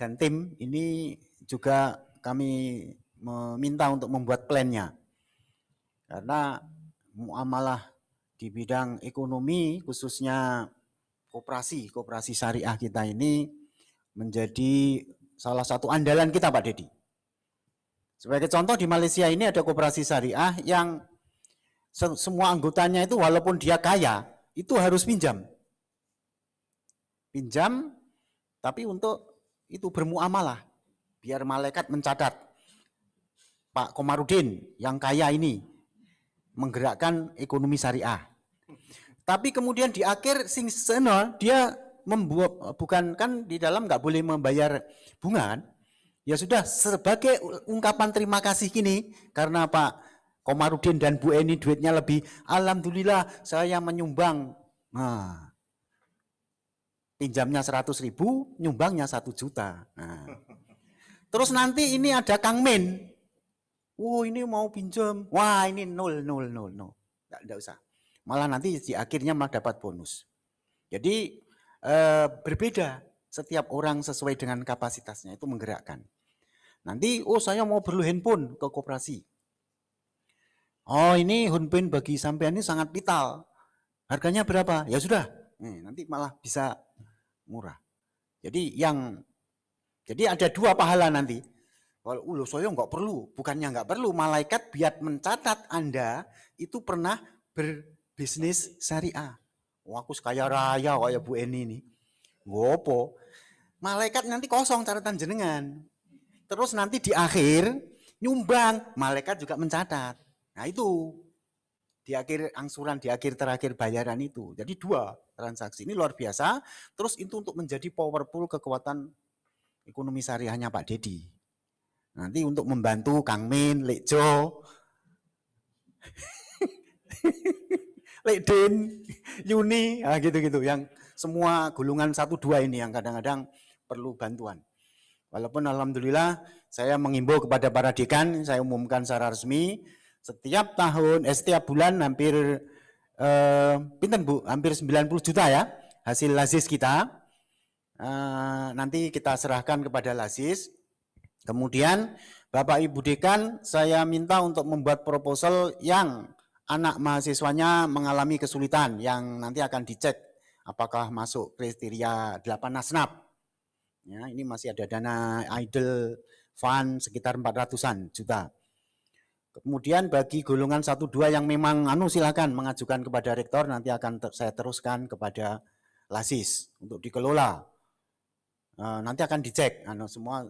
dan tim ini juga kami meminta untuk membuat plannya karena muamalah di bidang ekonomi khususnya kooperasi, koperasi syariah kita ini menjadi salah satu andalan kita Pak Dedi. Sebagai contoh di Malaysia ini ada kooperasi syariah yang semua anggotanya itu walaupun dia kaya, itu harus pinjam. Pinjam tapi untuk itu bermuamalah biar malaikat mencatat Pak Komarudin yang kaya ini menggerakkan ekonomi syariah. Tapi kemudian di akhir sing senol dia membuat eh, bukan kan di dalam nggak boleh membayar bunga kan? Ya sudah sebagai ungkapan terima kasih kini karena Pak Komarudin dan Bu Eni duitnya lebih alhamdulillah saya menyumbang. Nah, pinjamnya seratus ribu, nyumbangnya satu juta. Nah. Terus nanti ini ada Kang Min. Wow oh, ini mau pinjam. Wah ini nol, nol, nol, nol. Nggak, nggak usah. Malah nanti di akhirnya malah dapat bonus. Jadi eh, berbeda setiap orang sesuai dengan kapasitasnya itu menggerakkan. Nanti, oh saya mau perlu handphone ke koperasi. Oh ini handphone bagi sampean ini sangat vital. Harganya berapa? Ya sudah, Nih, hmm, nanti malah bisa murah. Jadi yang jadi ada dua pahala nanti. Kalau ulo uh, soyo nggak perlu, bukannya nggak perlu, malaikat biar mencatat anda itu pernah ber, bisnis syariah. Wah, aku sekaya raya kayak Bu Eni ini. Ngopo? Malaikat nanti kosong catatan jenengan. Terus nanti di akhir nyumbang, malaikat juga mencatat. Nah itu di akhir angsuran, di akhir terakhir bayaran itu. Jadi dua transaksi ini luar biasa. Terus itu untuk menjadi powerful kekuatan ekonomi syariahnya Pak Dedi. Nanti untuk membantu Kang Min, Lek Jo. Lekden, Yuni, ah, gitu-gitu. Yang semua gulungan satu dua ini yang kadang-kadang perlu bantuan. Walaupun alhamdulillah saya mengimbau kepada para dekan, saya umumkan secara resmi setiap tahun, eh, setiap bulan hampir eh, pinten Bu, hampir 90 juta ya hasil Lasis kita. Eh, nanti kita serahkan kepada Lasis. Kemudian Bapak Ibu dekan saya minta untuk membuat proposal yang anak mahasiswanya mengalami kesulitan yang nanti akan dicek apakah masuk kriteria 8 nasnab. Ya, ini masih ada dana idle fund sekitar 400-an juta. Kemudian bagi golongan 1 2 yang memang anu silakan mengajukan kepada rektor nanti akan ter saya teruskan kepada lasis untuk dikelola. E, nanti akan dicek anu semua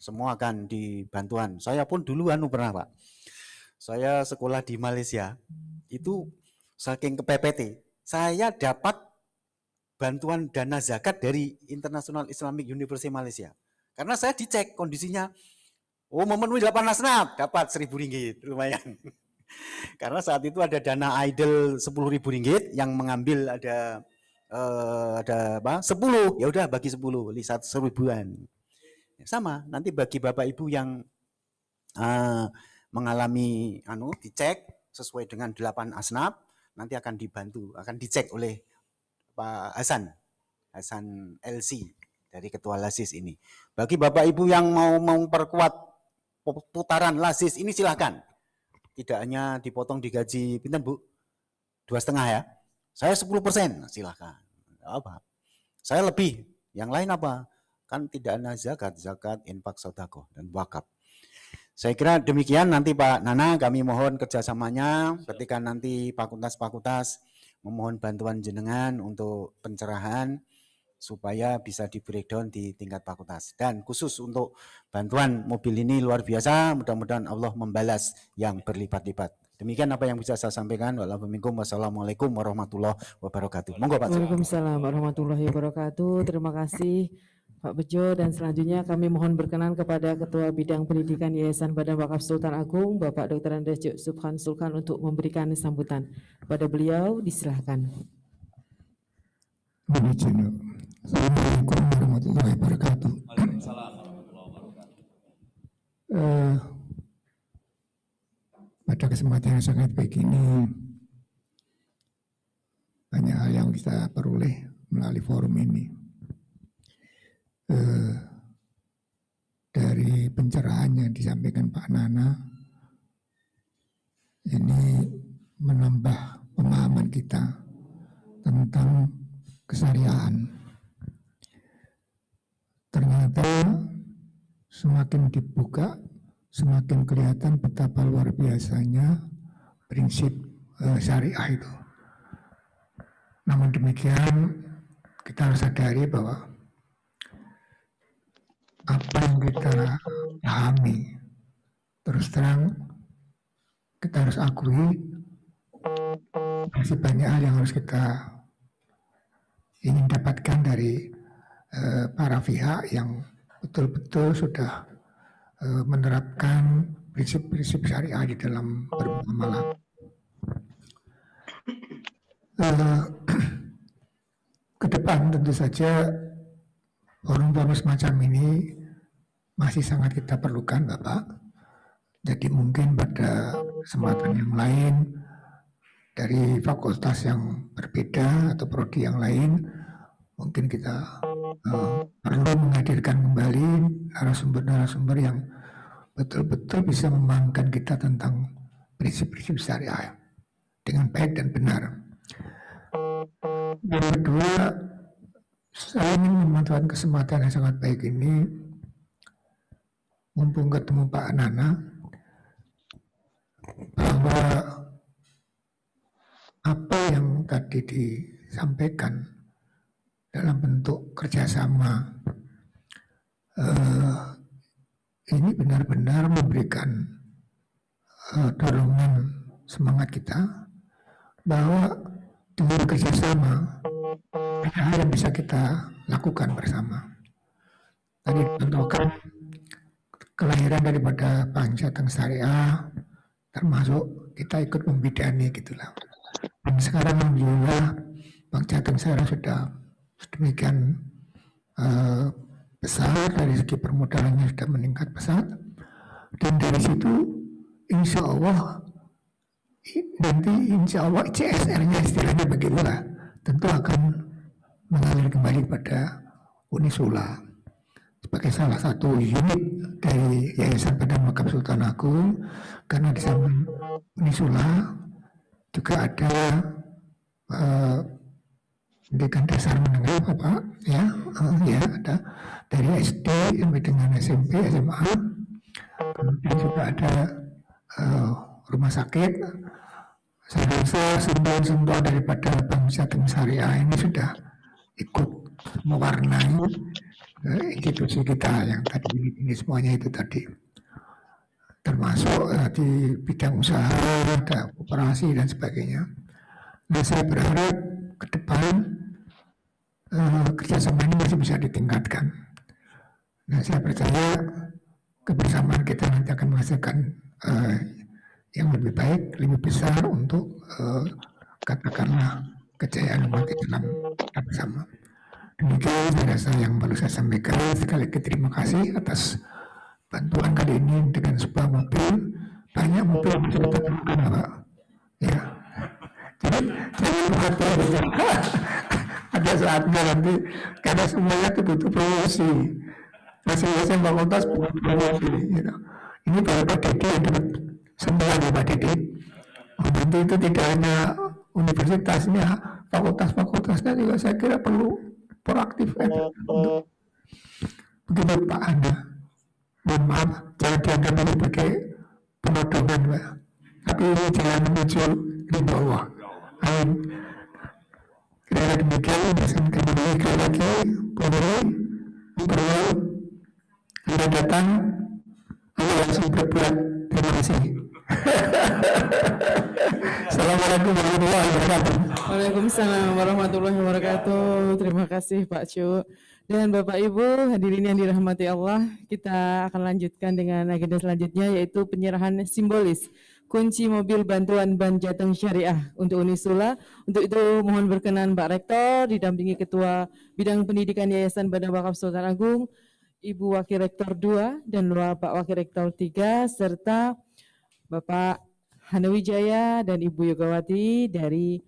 semua akan dibantuan. Saya pun dulu anu pernah, Pak saya sekolah di Malaysia, itu saking ke PPT, saya dapat bantuan dana zakat dari International Islamic University Malaysia. Karena saya dicek kondisinya, oh memenuhi 8 nasnab, dapat 1000 ringgit, lumayan. Karena saat itu ada dana idol 10 ribu ringgit yang mengambil ada uh, ada apa? 10. Ya udah bagi 10, lihat seribuan, Sama, nanti bagi Bapak Ibu yang uh, mengalami anu dicek sesuai dengan 8 asnaf nanti akan dibantu akan dicek oleh Pak Hasan Hasan LC dari ketua lasis ini. Bagi Bapak Ibu yang mau memperkuat putaran lasis ini silahkan. Tidak hanya dipotong digaji gaji pinten Bu? Dua setengah ya. Saya 10 persen silahkan. Apa? Saya lebih. Yang lain apa? Kan tidak ada zakat, zakat, infak, sodako, dan wakaf. Saya kira demikian nanti Pak Nana kami mohon kerjasamanya ketika nanti fakultas-fakultas memohon bantuan jenengan untuk pencerahan supaya bisa di breakdown di tingkat fakultas. Dan khusus untuk bantuan mobil ini luar biasa, mudah-mudahan Allah membalas yang berlipat-lipat. Demikian apa yang bisa saya sampaikan. Wassalamualaikum warahmatullahi wabarakatuh. Monggo Pak. Waalaikumsalam warahmatullahi wabarakatuh. Terima kasih. Pak Bejo dan selanjutnya kami mohon berkenan kepada Ketua Bidang Pendidikan Yayasan Badan Wakaf Sultan Agung Bapak Dr. Andes Subhan Sultan untuk memberikan sambutan pada beliau disilahkan. Assalamualaikum warahmatullahi wabarakatuh. warahmatullahi wabarakatuh. Uh, pada kesempatan yang sangat baik ini banyak hal yang kita peroleh melalui forum ini Eh, dari pencerahan yang disampaikan Pak Nana ini menambah pemahaman kita tentang kesariaan. Ternyata semakin dibuka, semakin kelihatan betapa luar biasanya prinsip uh, syariah itu. Namun demikian, kita harus sadari bahwa apa yang kita pahami. Terus terang, kita harus akui masih banyak hal yang harus kita ingin dapatkan dari eh, para pihak yang betul-betul sudah eh, menerapkan prinsip-prinsip syariah di dalam bermuamalah. Eh, ke depan tentu saja forum-forum semacam ini masih sangat kita perlukan Bapak. Jadi mungkin pada kesempatan yang lain dari fakultas yang berbeda atau prodi yang lain mungkin kita uh, perlu menghadirkan kembali narasumber-narasumber yang betul-betul bisa memahamkan kita tentang prinsip-prinsip syariah dengan baik dan benar. Yang kedua, saya ingin memanfaatkan kesempatan yang sangat baik ini mumpung ketemu Pak Nana, bahwa apa yang tadi disampaikan dalam bentuk kerjasama eh, ini benar-benar memberikan eh, dorongan semangat kita bahwa dengan kerjasama ada hal yang bisa kita lakukan bersama. Tadi contohkan kelahiran daripada dan syariah termasuk kita ikut membidani gitulah dan sekarang alhamdulillah Bang Jateng Syariah sudah sedemikian uh, besar dari segi permodalannya sudah meningkat pesat dan dari situ insya Allah nanti insya Allah CSR-nya istilahnya bagaimana tentu akan mengalir kembali pada Unisula pakai salah satu unit dari Yayasan pedang Makam Sultan Agung karena di samping Nisula juga ada uh, dasar menengah apa Pak ya uh, ya ada dari SD sampai dengan SMP SMA kemudian juga ada uh, rumah sakit saya rasa sembilan daripada bangsa Jatim ini sudah ikut mewarnai institusi eh, kita yang tadi ini, ini semuanya itu tadi termasuk eh, di bidang usaha, ada operasi dan sebagainya. Nah saya berharap ke depan eh, kerjasama ini masih bisa ditingkatkan. Nah saya percaya kebersamaan kita nanti akan menghasilkan eh, yang lebih baik, lebih besar untuk eh, katakanlah kejayaan umat Islam kita bersama. Demikian dirasa yang perlu saya sampaikan. Sekali lagi terima kasih atas bantuan kali ini dengan sebuah mobil. Banyak mobil yang bisa temukan, Pak. Ya. Jadi, jangan berhati Ada saatnya nanti, karena semuanya itu butuh promosi. Masing-masing Bang butuh promosi. Gitu. Ini baru Pak Dede yang dapat sembilan Pak Dede. Oh, Tentu itu tidak hanya universitasnya, fakultas-fakultasnya juga saya kira perlu proaktif aja begitu Pak Anda mohon maaf jangan dianggap ini sebagai penodongan Pak tapi ini jalan menuju di bawah amin kira-kira demikian pesan kami sekali lagi Bapak perlu Anda datang Anda langsung berbuat terima kasih Assalamualaikum warahmatullahi wabarakatuh. Waalaikumsalam warahmatullahi wabarakatuh. Terima kasih Pak Cu. Dan Bapak Ibu hadirin yang dirahmati Allah, kita akan lanjutkan dengan agenda selanjutnya yaitu penyerahan simbolis kunci mobil bantuan Ban Jateng Syariah untuk Unisula. Untuk itu mohon berkenan Pak Rektor didampingi Ketua Bidang Pendidikan Yayasan Badan Wakaf Sultan Agung, Ibu Wakil Rektor 2 dan Pak Wakil Rektor 3 serta Bapak Hanawijaya dan Ibu Yogawati dari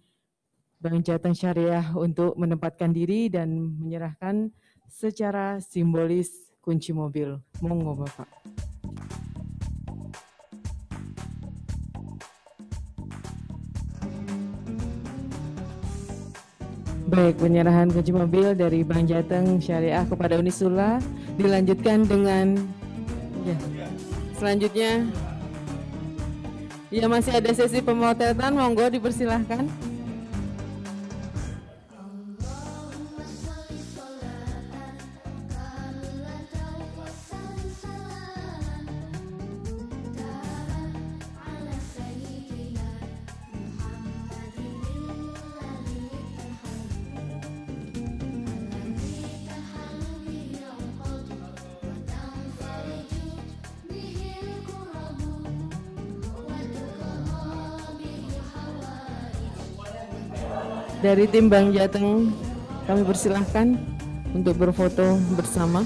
Bank Jateng Syariah untuk menempatkan diri dan menyerahkan secara simbolis kunci mobil. Monggo Bapak. Baik, penyerahan kunci mobil dari Bank Jateng Syariah kepada Unisula dilanjutkan dengan ya, selanjutnya Ya masih ada sesi pemotretan, monggo dipersilahkan. Dari tim Bang Jateng kami persilahkan untuk berfoto bersama.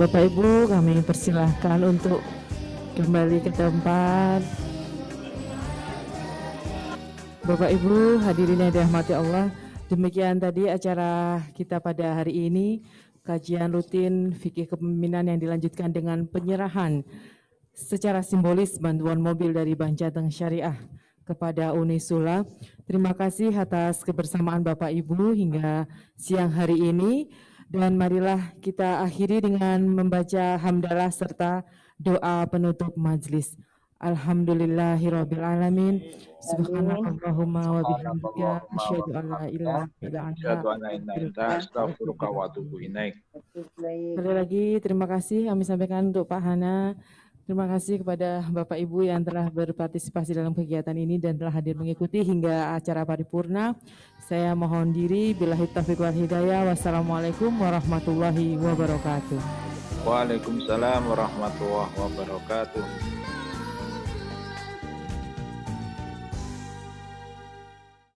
Bapak Ibu kami persilahkan untuk kembali ke tempat. Bapak Ibu hadirin yang dirahmati Allah, demikian tadi acara kita pada hari ini, kajian rutin fikih kepemimpinan yang dilanjutkan dengan penyerahan secara simbolis bantuan mobil dari Bank Jateng Syariah kepada Uni Sula. Terima kasih atas kebersamaan Bapak Ibu hingga siang hari ini. Dan marilah kita akhiri dengan membaca hamdalah serta doa penutup majlis. Alhamdulillahirabbil alamin. Subhanakallahumma wa bihamdika asyhadu an la ilaha illa anta astaghfiruka wa atubu ilaik. Sekali lagi terima kasih kami sampaikan untuk Pak Hana Terima kasih kepada Bapak Ibu yang telah berpartisipasi dalam kegiatan ini dan telah hadir mengikuti hingga acara paripurna. Saya mohon diri bila taufiq wal hidayah. Wassalamualaikum warahmatullahi wabarakatuh. Waalaikumsalam warahmatullahi wabarakatuh.